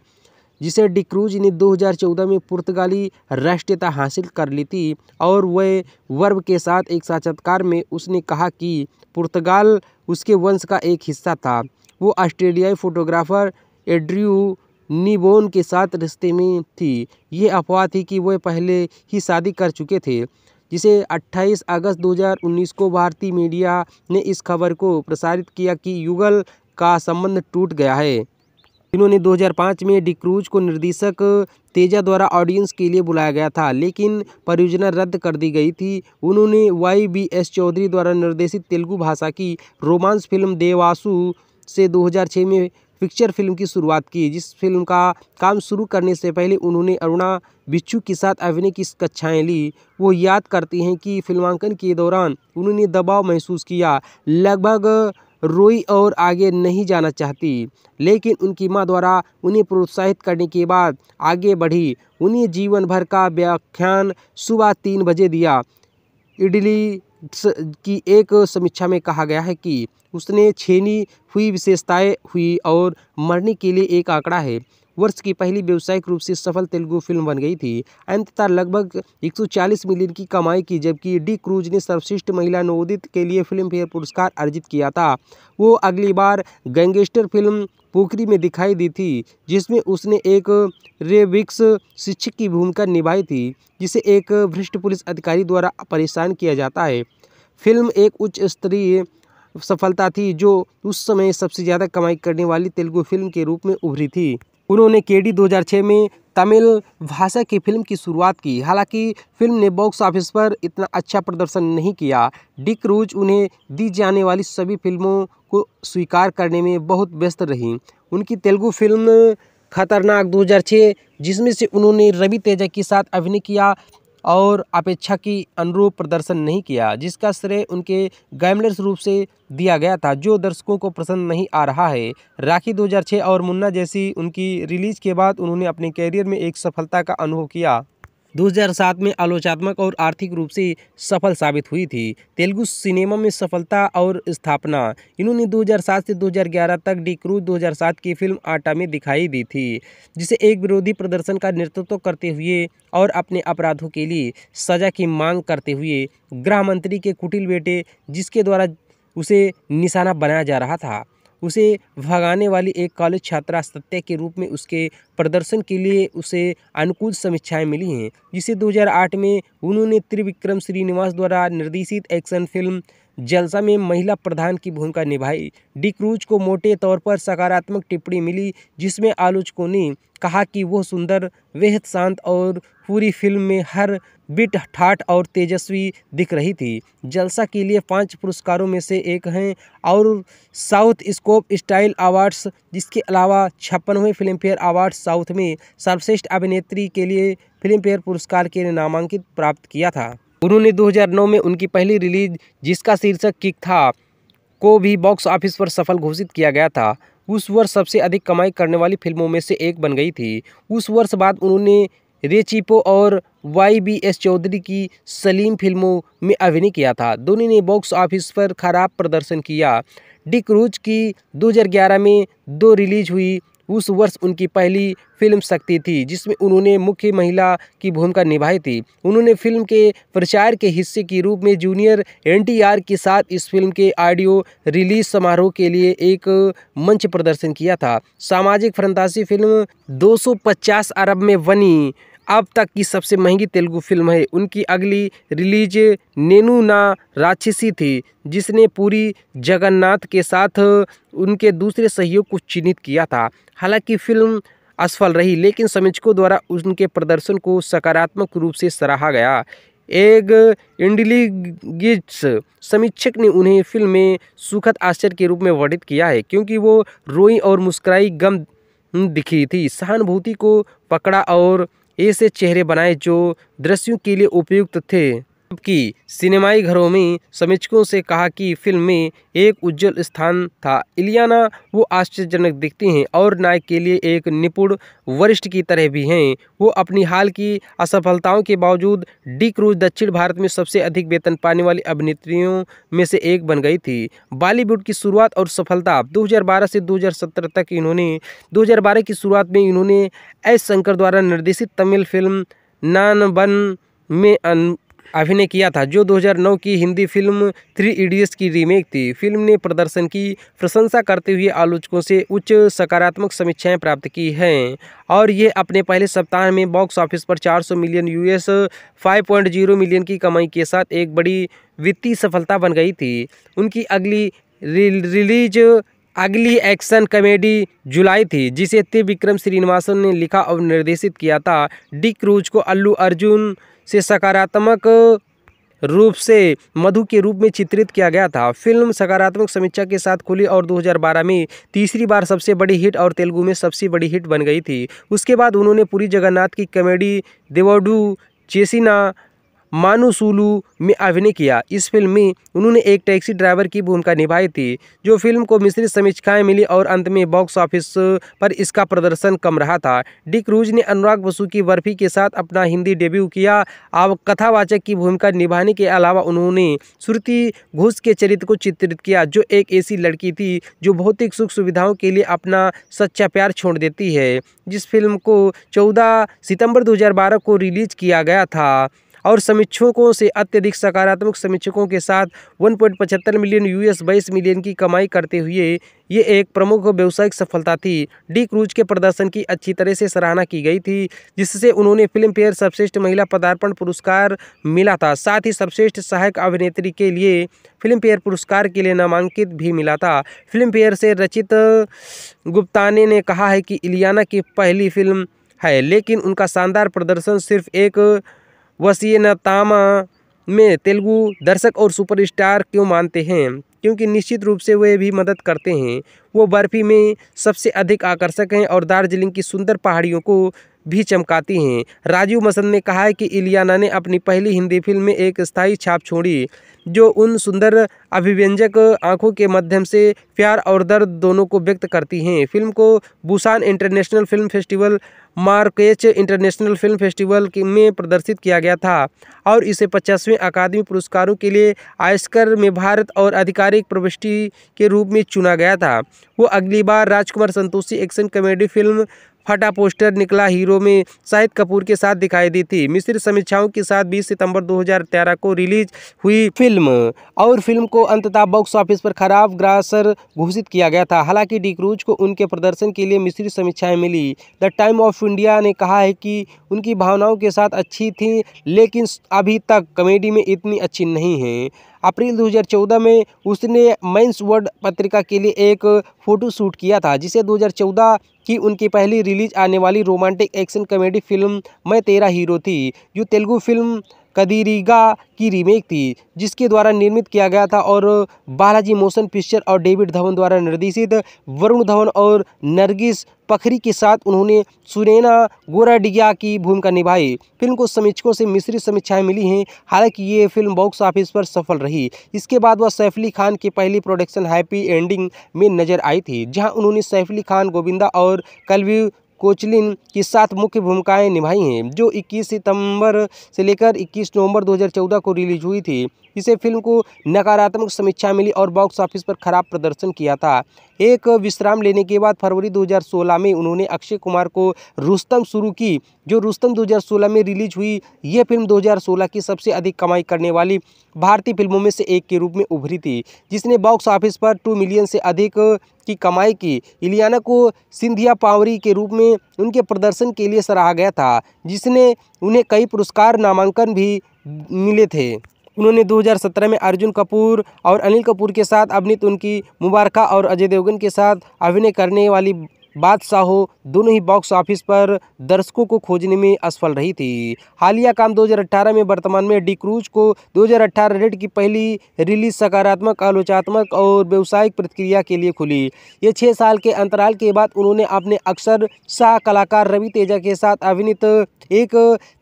जिसे डिक्रूज ने 2014 में पुर्तगाली राष्ट्रीयता हासिल कर ली थी और वह वर्ब के साथ एक साक्षात्कार में उसने कहा कि पुर्तगाल उसके वंश का एक हिस्सा था वो ऑस्ट्रेलियाई फोटोग्राफर एड्रियू निबोन के साथ रिश्ते में थी ये अफवाह थी कि वे पहले ही शादी कर चुके थे जिसे 28 अगस्त 2019 को भारतीय मीडिया ने इस खबर को प्रसारित किया कि युगल का संबंध टूट गया है इन्होंने 2005 में डिक्रूज को निर्देशक तेजा द्वारा ऑडियंस के लिए बुलाया गया था लेकिन परियोजना रद्द कर दी गई थी उन्होंने वाई बी एस चौधरी द्वारा निर्देशित तेलुगु भाषा की रोमांस फिल्म देवासु से 2006 में पिक्चर फिल्म की शुरुआत की जिस फिल्म का काम शुरू करने से पहले उन्होंने अरुणा बिच्छू के साथ अभिनय की कक्षाएं ली वो याद करती हैं कि फिल्मांकन के दौरान उन्होंने दबाव महसूस किया लगभग रोई और आगे नहीं जाना चाहती लेकिन उनकी माँ द्वारा उन्हें प्रोत्साहित करने के बाद आगे बढ़ी उन्हें जीवन भर का व्याख्यान सुबह तीन बजे दिया इडली की एक समीक्षा में कहा गया है कि उसने छेनी हुई विशेषताएं हुई और मरने के लिए एक आंकड़ा है वर्ष की पहली व्यावसायिक रूप से सफल तेलुगु फिल्म बन गई थी अंततः लगभग 140 मिलियन की कमाई की जबकि डी क्रूज ने सर्वश्रेष्ठ महिला नवोदित के लिए फिल्म फेयर पुरस्कार अर्जित किया था वो अगली बार गैंगस्टर फिल्म पोखरी में दिखाई दी थी जिसमें उसने एक रेविक्स शिक्षक की भूमिका निभाई थी जिसे एक भ्रष्ट पुलिस अधिकारी द्वारा परेशान किया जाता है फिल्म एक उच्च स्तरीय सफलता थी जो उस समय सबसे ज़्यादा कमाई करने वाली तेलुगु फिल्म के रूप में उभरी थी उन्होंने के डी 2006 में तमिल भाषा की फिल्म की शुरुआत की हालांकि फिल्म ने बॉक्स ऑफिस पर इतना अच्छा प्रदर्शन नहीं किया डिक रूज उन्हें दी जाने वाली सभी फिल्मों को स्वीकार करने में बहुत व्यस्त रहीं उनकी तेलुगु फिल्म खतरनाक 2006 जिसमें से उन्होंने रवि तेजा के साथ अभिनय किया और अपेक्षा की अनुरूप प्रदर्शन नहीं किया जिसका श्रेय उनके गैमलेस रूप से दिया गया था जो दर्शकों को पसंद नहीं आ रहा है राखी 2006 और मुन्ना जैसी उनकी रिलीज के बाद उन्होंने अपने कैरियर में एक सफलता का अनुभव किया 2007 में आलोचनात्मक और आर्थिक रूप से सफल साबित हुई थी तेलुगु सिनेमा में सफलता और स्थापना इन्होंने 2007 से 2011 तक डी क्रूज दो की फिल्म आटा में दिखाई दी थी जिसे एक विरोधी प्रदर्शन का नेतृत्व करते हुए और अपने अपराधों के लिए सजा की मांग करते हुए गृह मंत्री के कुटिल बेटे जिसके द्वारा उसे निशाना बनाया जा रहा था उसे भगाने वाली एक कॉलेज छात्रा सत्य के रूप में उसके प्रदर्शन के लिए उसे अनुकूल समीक्षाएं मिली हैं जिसे 2008 में उन्होंने त्रिविक्रम श्रीनिवास द्वारा निर्देशित एक्शन फिल्म जलसा में महिला प्रधान की भूमिका निभाई डी क्रूज को मोटे तौर पर सकारात्मक टिप्पणी मिली जिसमें आलोचकों ने कहा कि वो सुंदर बेहद शांत और पूरी फिल्म में हर बिट ठाठ और तेजस्वी दिख रही थी जलसा के लिए पांच पुरस्कारों में से एक हैं और साउथ स्कोप स्टाइल अवार्ड्स जिसके अलावा छप्पनवें फिल्मफेयर अवार्ड साउथ में सर्वश्रेष्ठ अभिनेत्री के लिए फिल्मफेयर पुरस्कार के लिए नामांकित प्राप्त किया था उन्होंने 2009 में उनकी पहली रिलीज जिसका शीर्षक किक था को भी बॉक्स ऑफिस पर सफल घोषित किया गया था उस वर्ष सबसे अधिक कमाई करने वाली फिल्मों में से एक बन गई थी उस वर्ष बाद उन्होंने रेचिपो और वाई बी एस चौधरी की सलीम फिल्मों में अभिनय किया था दोनों ने बॉक्स ऑफिस पर खराब प्रदर्शन किया डिक रूज की 2011 में दो रिलीज हुई उस वर्ष उनकी पहली फिल्म शक्ति थी जिसमें उन्होंने मुख्य महिला की भूमिका निभाई थी उन्होंने फिल्म के प्रचार के हिस्से के रूप में जूनियर एनटीआर के साथ इस फिल्म के ऑडियो रिलीज समारोह के लिए एक मंच प्रदर्शन किया था सामाजिक फ्रंतासी फिल्म 250 अरब में बनी अब तक की सबसे महंगी तेलुगु फिल्म है उनकी अगली रिलीज नेनू ना राक्षसी थी जिसने पूरी जगन्नाथ के साथ उनके दूसरे सहयोग को चिन्हित किया था हालांकि फिल्म असफल रही लेकिन समीक्षकों द्वारा उनके प्रदर्शन को सकारात्मक रूप से सराहा गया एक इंटेलिगिट्स समीक्षक ने उन्हें फिल्म में सुखद आश्चर्य के रूप में वर्णित किया है क्योंकि वो रोई और मुस्कुराई गम दिखी थी सहानुभूति को पकड़ा और ऐसे चेहरे बनाए जो दृश्यों के लिए उपयुक्त थे की सिनेमाई घरों में समीक्षकों से कहा कि फिल्म में एक उज्जवल स्थान था इलियाना वो आश्चर्यजनक दिखती हैं और नायक के लिए एक निपुण वरिष्ठ की तरह भी हैं वो अपनी हाल की असफलताओं के बावजूद डी क्रूज दक्षिण भारत में सबसे अधिक वेतन पाने वाली अभिनेत्रियों में से एक बन गई थी बॉलीवुड की शुरुआत और सफलता 2012 से 2017 तक इन्होंने 2012 की शुरुआत में इन्होंने एस शंकर द्वारा निर्देशित तमिल फिल्म नानबन में अभिनय किया था जो 2009 की हिंदी फिल्म थ्री इडियट्स की रीमेक थी फिल्म ने प्रदर्शन की प्रशंसा करते हुए आलोचकों से उच्च सकारात्मक समीक्षाएं प्राप्त की हैं और यह अपने पहले सप्ताह में बॉक्स ऑफिस पर 400 मिलियन यूएस 5.0 मिलियन की कमाई के साथ एक बड़ी वित्तीय सफलता बन गई थी उनकी अगली रिलीज अगली एक्शन कॉमेडी जुलाई थी जिसे त्रिविक्रम श्रीनिवासन ने लिखा और निर्देशित किया था डी क्रूज को अल्लू अर्जुन से सकारात्मक रूप से मधु के रूप में चित्रित किया गया था फिल्म सकारात्मक समीक्षा के साथ खुली और 2012 में तीसरी बार सबसे बड़ी हिट और तेलुगु में सबसे बड़ी हिट बन गई थी उसके बाद उन्होंने पूरी जगन्नाथ की कॉमेडी देवडू चेसिना मानूसुलु में अभिनय किया इस फिल्म में उन्होंने एक टैक्सी ड्राइवर की भूमिका निभाई थी जो फिल्म को मिश्रित समीक्षाएं मिली और अंत में बॉक्स ऑफिस पर इसका प्रदर्शन कम रहा था डी क्रूज ने अनुराग बसु की बर्फी के साथ अपना हिंदी डेब्यू किया अब कथावाचक की भूमिका निभाने के अलावा उन्होंने श्रुति घोष के चरित्र को चित्रित किया जो एक ऐसी लड़की थी जो भौतिक सुख सुविधाओं के लिए अपना सच्चा प्यार छोड़ देती है जिस फिल्म को चौदह सितंबर दो को रिलीज किया गया था और समीक्षकों से अत्यधिक सकारात्मक समीक्षकों के साथ वन मिलियन यूएस बाईस मिलियन की कमाई करते हुए ये एक प्रमुख व्यावसायिक सफलता थी डी क्रूज के प्रदर्शन की अच्छी तरह से सराहना की गई थी जिससे उन्होंने फिल्म फेयर सर्वश्रेष्ठ महिला पदार्पण पुरस्कार मिला था साथ ही सर्वश्रेष्ठ सहायक अभिनेत्री के लिए फिल्म फेयर पुरस्कार के लिए नामांकित भी मिला था फिल्म फेयर से रचित गुप्ताने ने कहा है कि इलियाना की पहली फिल्म है लेकिन उनका शानदार प्रदर्शन सिर्फ एक वसीन तामा में तेलुगु दर्शक और सुपरस्टार क्यों मानते हैं क्योंकि निश्चित रूप से वे भी मदद करते हैं वो बर्फ़ी में सबसे अधिक आकर्षक हैं और दार्जिलिंग की सुंदर पहाड़ियों को भी चमकाती हैं राजीव मसंद ने कहा है कि इलियाना ने अपनी पहली हिंदी फिल्म में एक स्थायी छाप छोड़ी जो उन सुंदर अभिव्यंजक आंखों के माध्यम से प्यार और दर्द दोनों को व्यक्त करती हैं फिल्म को Busan international film festival Marrakech international film festival में प्रदर्शित किया गया था और इसे पचासवें अकादमी पुरस्कारों के लिए आयस्कर में भारत और आधिकारिक प्रविष्टि के रूप में चुना गया था वो अगली बार Rajkumar Santoshi action comedy film फटा पोस्टर निकला हीरो में शाहिद कपूर के साथ दिखाई दी थी मिश्र समीक्षाओं के साथ 20 सितंबर 2013 को रिलीज हुई फिल्म और फिल्म को अंततः बॉक्स ऑफिस पर खराब ग्रासर घोषित किया गया था हालांकि डिक्रूज को उनके प्रदर्शन के लिए मिश्रित समीक्षाएं मिली द टाइम ऑफ इंडिया ने कहा है कि उनकी भावनाओं के साथ अच्छी थी लेकिन अभी तक कॉमेडी में इतनी अच्छी नहीं है अप्रैल 2014 में उसने मेंस वर्ड पत्रिका के लिए एक फ़ोटो शूट किया था जिसे 2014 की उनकी पहली रिलीज आने वाली रोमांटिक एक्शन कॉमेडी फिल्म मैं तेरा हीरो थी जो तेलुगु फिल्म कदीरिगा की रीमेक थी जिसके द्वारा निर्मित किया गया था और बालाजी मोशन पिक्चर और डेविड धवन द्वारा निर्देशित वरुण धवन और नरगिस पखरी के साथ उन्होंने सुरेना गोराडिया की भूमिका निभाई फिल्म को समीक्षकों से मिश्रित समीक्षाएं मिली हैं हालांकि ये फिल्म बॉक्स ऑफिस पर सफल रही इसके बाद वह सैफ अली खान की पहली प्रोडक्शन हैप्पी एंडिंग में नजर आई थी जहां उन्होंने सैफ अली खान गोविंदा और कलवी कोचलिन की साथ मुख्य भूमिकाएं निभाई हैं जो 21 सितंबर से लेकर 21 नवंबर 2014 को रिलीज हुई थी इसे फिल्म को नकारात्मक समीक्षा मिली और बॉक्स ऑफिस पर खराब प्रदर्शन किया था एक विश्राम लेने के बाद फरवरी 2016 में उन्होंने अक्षय कुमार को रुस्तम शुरू की जो रुस्तम 2016 में रिलीज हुई यह फिल्म 2016 की सबसे अधिक कमाई करने वाली भारतीय फिल्मों में से एक के रूप में उभरी थी जिसने बॉक्स ऑफिस पर टू मिलियन से अधिक की कमाई की इलियाना को सिंधिया पावरी के रूप में उनके प्रदर्शन के लिए सराहा गया था जिसने उन्हें कई पुरस्कार नामांकन भी मिले थे उन्होंने 2017 में अर्जुन कपूर और अनिल कपूर के साथ अभिनीत उनकी मुबारका और अजय देवगन के साथ अभिनय करने वाली बादशाह दोनों ही बॉक्स ऑफिस पर दर्शकों को खोजने में असफल रही थी हालिया काम 2018 में वर्तमान में डी क्रूज को 2018 रेड की पहली रिलीज सकारात्मक आलोचनात्मक और व्यावसायिक प्रतिक्रिया के लिए खुली ये छः साल के अंतराल के बाद उन्होंने अपने अक्सर शाह कलाकार रवि तेजा के साथ अभिनीत एक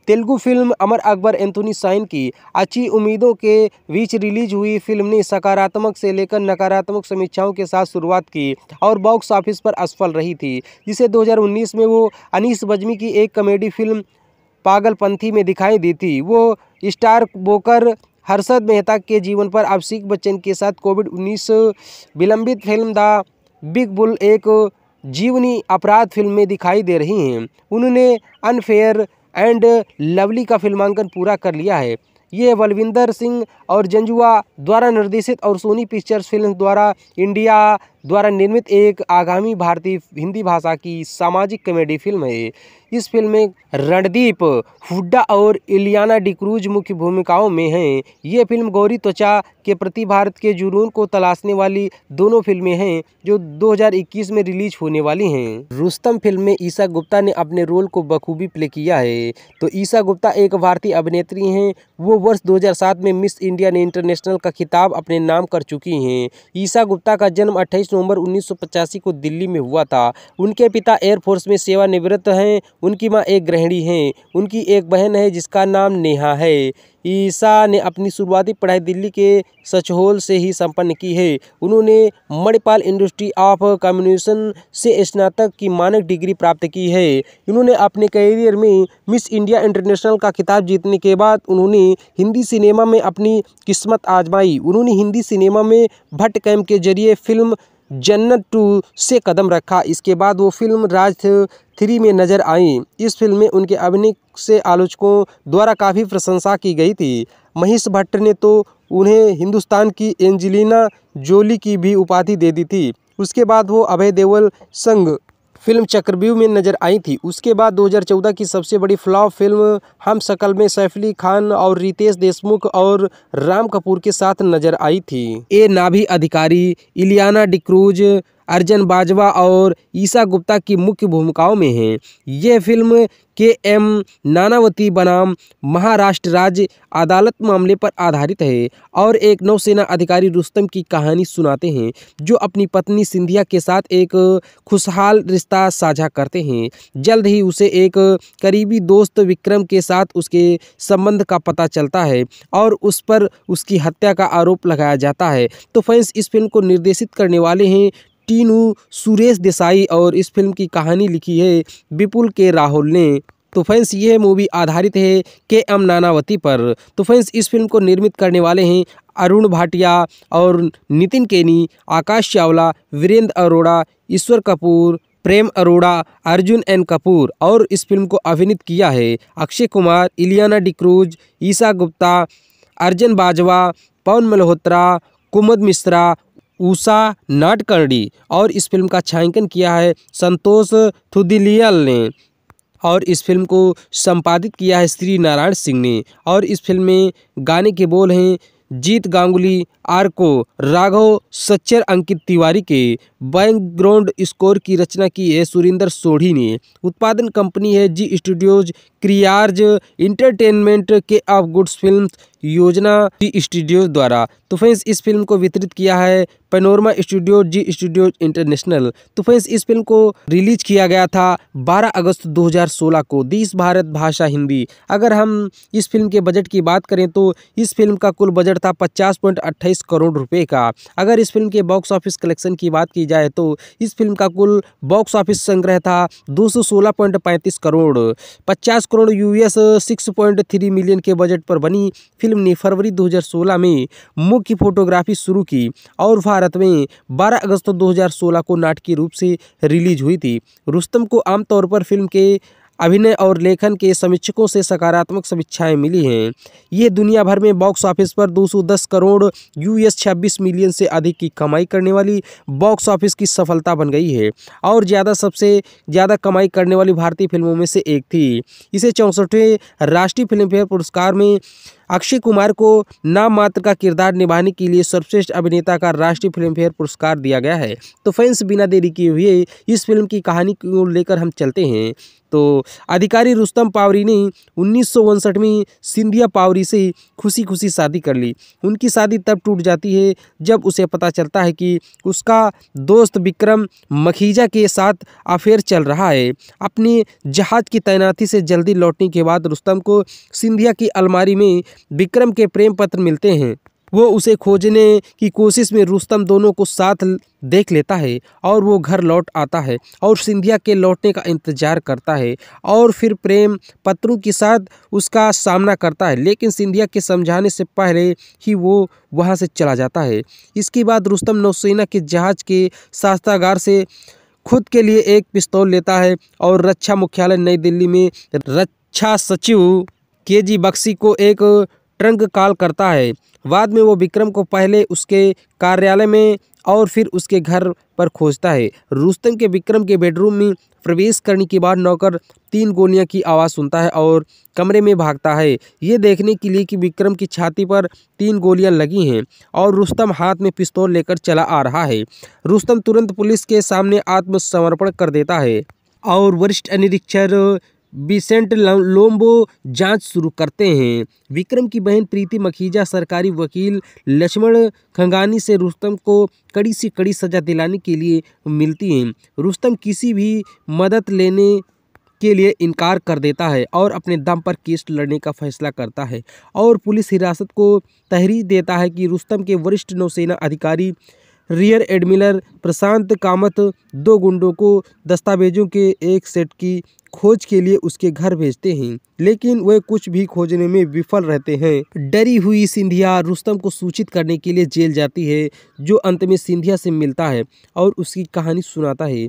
Telugu film Amar Akbar Anthony sign की अच्छी उम्मीदों के बीच रिलीज हुई फिल्म ने सकारात्मक से लेकर नकारात्मक समीक्षाओं के साथ शुरुआत की और बॉक्स ऑफिस पर असफल रही थी जिसे 2019 में वो अनीस बजमी की एक कॉमेडी फिल्म पागलपंथी में दिखाई दी थी वो स्टार बोकर हर्षद मेहता के जीवन पर अभिषेक बच्चन के साथ कोविड उन्नीस विलंबित फिल्म द बिग बुल एक जीवनी अपराध फिल्म में दिखाई दे रही हैं उन्होंने अनफेयर एंड लवली का फिल्मांकन पूरा कर लिया है ये बलविंदर सिंह और जंजुआ द्वारा निर्देशित और सोनी पिक्चर्स फिल्म द्वारा इंडिया द्वारा निर्मित एक आगामी भारतीय हिंदी भाषा की सामाजिक कॉमेडी फिल्म है इस फिल्म में रणदीप हुड्डा और इलियाना डिक्रूज मुख्य भूमिकाओं में हैं ये फिल्म गौरी त्वचा के प्रति भारत के जुनून को तलाशने वाली दोनों फिल्में हैं जो 2021 में रिलीज होने वाली हैं रुस्तम फिल्म में ईशा गुप्ता ने अपने रोल को बखूबी प्ले किया है तो ईशा गुप्ता एक भारतीय अभिनेत्री हैं वो वर्ष दो में मिस ने इंटरनेशनल का खिताब अपने नाम कर चुकी हैं ईशा गुप्ता का जन्म अट्ठाईस नवंबर उन्नीस को दिल्ली में हुआ था उनके पिता एयरफोर्स में सेवानिवृत्त हैं उनकी माँ एक गृहिणी हैं उनकी एक बहन है जिसका नाम नेहा है ईसा ने अपनी शुरुआती पढ़ाई दिल्ली के सचहोल से ही संपन्न की है उन्होंने मणिपाल इंडस्ट्री ऑफ कम्युनिकेशन से स्नातक की मानक डिग्री प्राप्त की है इन्होंने अपने करियर में मिस इंडिया इंटरनेशनल का खिताब जीतने के बाद उन्होंने हिंदी सिनेमा में अपनी किस्मत आजमाई उन्होंने हिंदी सिनेमा में भट्ट कैम्प के जरिए फिल्म जन्नत टू से कदम रखा इसके बाद वो फिल्म राज थ्री में नजर आईं इस फिल्म में उनके अभिनय से आलोचकों द्वारा काफ़ी प्रशंसा की गई थी महेश भट्ट ने तो उन्हें हिंदुस्तान की एंजेलिना जोली की भी उपाधि दे दी थी उसके बाद वो अभय देवल संग फिल्म चक्रव्यूह में नजर आई थी उसके बाद 2014 की सबसे बड़ी फ्लॉप फिल्म हम सकल में सैफली खान और रितेश देशमुख और राम कपूर के साथ नजर आई थी ए नाभी अधिकारी इलियाना डिक्रूज अर्जन बाजवा और ईशा गुप्ता की मुख्य भूमिकाओं में हैं यह फिल्म के एम नानावती बनाम महाराष्ट्र राज्य अदालत मामले पर आधारित है और एक नौसेना अधिकारी रुस्तम की कहानी सुनाते हैं जो अपनी पत्नी सिंधिया के साथ एक खुशहाल रिश्ता साझा करते हैं जल्द ही उसे एक करीबी दोस्त विक्रम के साथ उसके संबंध का पता चलता है और उस पर उसकी हत्या का आरोप लगाया जाता है तो फैंस इस फिल्म को निर्देशित करने वाले हैं टीनू सुरेश देसाई और इस फिल्म की कहानी लिखी है विपुल के राहुल ने तो फैंस ये मूवी आधारित है के एम नानावती पर तो फैंस इस फिल्म को निर्मित करने वाले हैं अरुण भाटिया और नितिन केनी आकाश चावला वीरेंद्र अरोड़ा ईश्वर कपूर प्रेम अरोड़ा अर्जुन एन कपूर और इस फिल्म को अभिनीत किया है अक्षय कुमार इलियाना डिक्रूज ईशा गुप्ता अर्जन बाजवा पवन मल्होत्रा कुमद मिश्रा उषा नाटकर्णी और इस फिल्म का छायांकन किया है संतोष थुदिलियल ने और इस फिल्म को संपादित किया है श्री नारायण सिंह ने और इस फिल्म में गाने के बोल हैं जीत गांगुली आरको राघव सच्चर अंकित तिवारी के बैकग्राउंड स्कोर की रचना की है सुरेंद्र सोढ़ी ने उत्पादन कंपनी है जी स्टूडियोज क्रियार्ज इंटरटेनमेंट के ऑफ गुड्स फिल्म योजना जी स्टूडियोज द्वारा तो फ्रेंड्स इस फिल्म को वितरित किया है panorama studio Zee studio international तो फ्रेंड्स इस फिल्म को रिलीज किया गया था 12 अगस्त 2016 को दिस भारत भाषा हिंदी अगर हम इस फिल्म के बजट की बात करें तो इस फिल्म का कुल बजट था पचास करोड़ रुपए का अगर इस फिल्म के बॉक्स ऑफिस कलेक्शन की बात की जाए तो इस फिल्म का कुल बॉक्स ऑफिस संग्रह था दो करोड़ पचास करोड़ यूएस 6.3 मिलियन के बजट पर बनी फिल्म ने फरवरी 2016 में मुख्य की फोटोग्राफी शुरू की और भारत में 12 अगस्त 2016 को नाटकीय रूप से रिलीज हुई थी रुस्तम को आमतौर पर फिल्म के अभिनय और लेखन के समीक्षकों से सकारात्मक समीक्षाएं मिली हैं यह दुनिया भर में बॉक्स ऑफिस पर 210 करोड़ यूएस 26 मिलियन से अधिक की कमाई करने वाली बॉक्स ऑफिस की सफलता बन गई है और ज़्यादा सबसे ज़्यादा कमाई करने वाली भारतीय फिल्मों में से एक थी इसे चौंसठवें राष्ट्रीय फिल्मफेयर पुरस्कार में अक्षय कुमार को नाम मात्र का किरदार निभाने के लिए सर्वश्रेष्ठ अभिनेता का राष्ट्रीय फिल्मफेयर पुरस्कार दिया गया है तो फैंस बिना देरी किए हुए इस फिल्म की कहानी को लेकर हम चलते हैं तो अधिकारी रुस्तम पावरी ने उन्नीस में सिंधिया पावरी से खुशी खुशी शादी कर ली उनकी शादी तब टूट जाती है जब उसे पता चलता है कि उसका दोस्त विक्रम मखीजा के साथ अफेयर चल रहा है अपने जहाज की तैनाती से जल्दी लौटने के बाद रुस्तम को सिंधिया की अलमारी में विक्रम के प्रेम पत्र मिलते हैं वो उसे खोजने की कोशिश में रुस्तम दोनों को साथ देख लेता है और वो घर लौट आता है और सिंधिया के लौटने का इंतजार करता है और फिर प्रेम पत्रों के साथ उसका सामना करता है लेकिन सिंधिया के समझाने से पहले ही वो वहाँ से चला जाता है इसके बाद रुस्तम नौसेना के जहाज़ के शास्त्रागार से खुद के लिए एक पिस्तौल लेता है और रक्षा मुख्यालय नई दिल्ली में रक्षा सचिव के जी बक्सी को एक ट्रंक कॉल करता है बाद में वो विक्रम को पहले उसके कार्यालय में और फिर उसके घर पर खोजता है रुस्तम के विक्रम के बेडरूम में प्रवेश करने के बाद नौकर तीन गोलियां की आवाज़ सुनता है और कमरे में भागता है ये देखने के लिए कि विक्रम की छाती पर तीन गोलियां लगी हैं और रुस्तम हाथ में पिस्तौल लेकर चला आ रहा है रुस्तम तुरंत पुलिस के सामने आत्मसमर्पण कर देता है और वरिष्ठ निरीक्षक बिसेंट लोम्बो जांच शुरू करते हैं विक्रम की बहन प्रीति मखीजा सरकारी वकील लक्ष्मण खंगानी से रुस्तम को कड़ी से कड़ी सजा दिलाने के लिए मिलती हैं रुस्तम किसी भी मदद लेने के लिए इनकार कर देता है और अपने दम पर केस लड़ने का फैसला करता है और पुलिस हिरासत को तहरीर देता है कि रुस्तम के वरिष्ठ नौसेना अधिकारी रियर एडमिलर प्रशांत कामत दो गुंडों को दस्तावेजों के एक सेट की खोज के लिए उसके घर भेजते हैं लेकिन वे कुछ भी खोजने में विफल रहते हैं डरी हुई सिंधिया रुस्तम को सूचित करने के लिए जेल जाती है जो अंत में सिंधिया से मिलता है और उसकी कहानी सुनाता है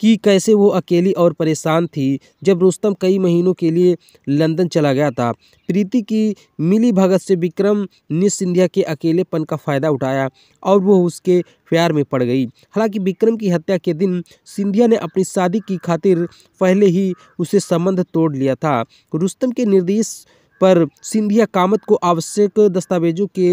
कि कैसे वो अकेली और परेशान थी जब रुस्तम कई महीनों के लिए लंदन चला गया था प्रीति की मिली भगत से विक्रम ने सिंधिया के अकेलेपन का फ़ायदा उठाया और वो उसके प्यार में पड़ गई हालांकि विक्रम की हत्या के दिन सिंधिया ने अपनी शादी की खातिर पहले ही उसे संबंध तोड़ लिया था रुस्तम के निर्देश पर सिंधिया कामत को आवश्यक दस्तावेजों के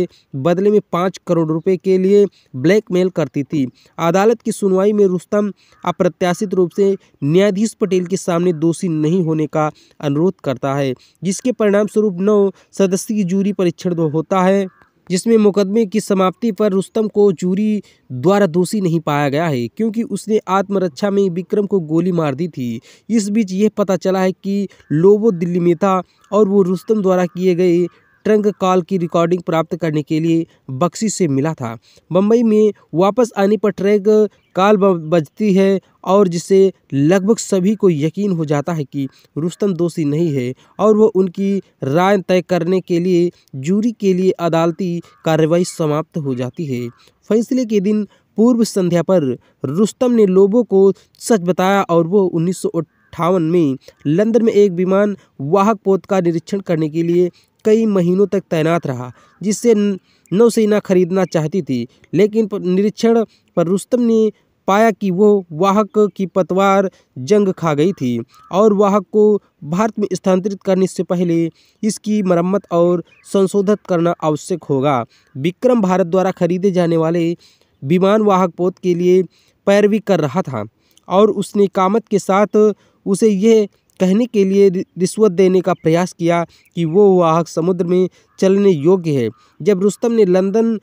बदले में पाँच करोड़ रुपए के लिए ब्लैकमेल करती थी अदालत की सुनवाई में रुस्तम अप्रत्याशित रूप से न्यायाधीश पटेल के सामने दोषी नहीं होने का अनुरोध करता है जिसके परिणामस्वरूप नौ सदस्य की जूरी परीक्षण होता है जिसमें मुकदमे की समाप्ति पर रुस्तम को जूरी द्वारा दोषी नहीं पाया गया है क्योंकि उसने आत्मरक्षा में विक्रम को गोली मार दी थी इस बीच यह पता चला है कि लोबो दिल्ली में था और वो रुस्तम द्वारा किए गए ट्रंक कॉल की रिकॉर्डिंग प्राप्त करने के लिए बक्सी से मिला था बम्बई में वापस आने पर ट्रैक काल बजती है और जिसे लगभग सभी को यकीन हो जाता है कि रुस्तम दोषी नहीं है और वह उनकी राय तय करने के लिए जूरी के लिए अदालती कार्रवाई समाप्त हो जाती है फैसले के दिन पूर्व संध्या पर रुस्तम ने लोगों को सच बताया और वो उन्नीस में लंदन में एक विमान वाहक पोत का निरीक्षण करने के लिए कई महीनों तक तैनात रहा जिससे नौसेना खरीदना चाहती थी लेकिन निरीक्षण पर रुस्तम ने पाया कि वो वाहक की पतवार जंग खा गई थी और वाहक को भारत में स्थानांतरित करने से पहले इसकी मरम्मत और संशोधित करना आवश्यक होगा विक्रम भारत द्वारा खरीदे जाने वाले विमान वाहक पोत के लिए पैरवी कर रहा था और उसने कामत के साथ उसे यह कहने के लिए रिश्वत देने का प्रयास किया कि वो वाहक समुद्र में चलने योग्य है जब रुस्तम ने लंदन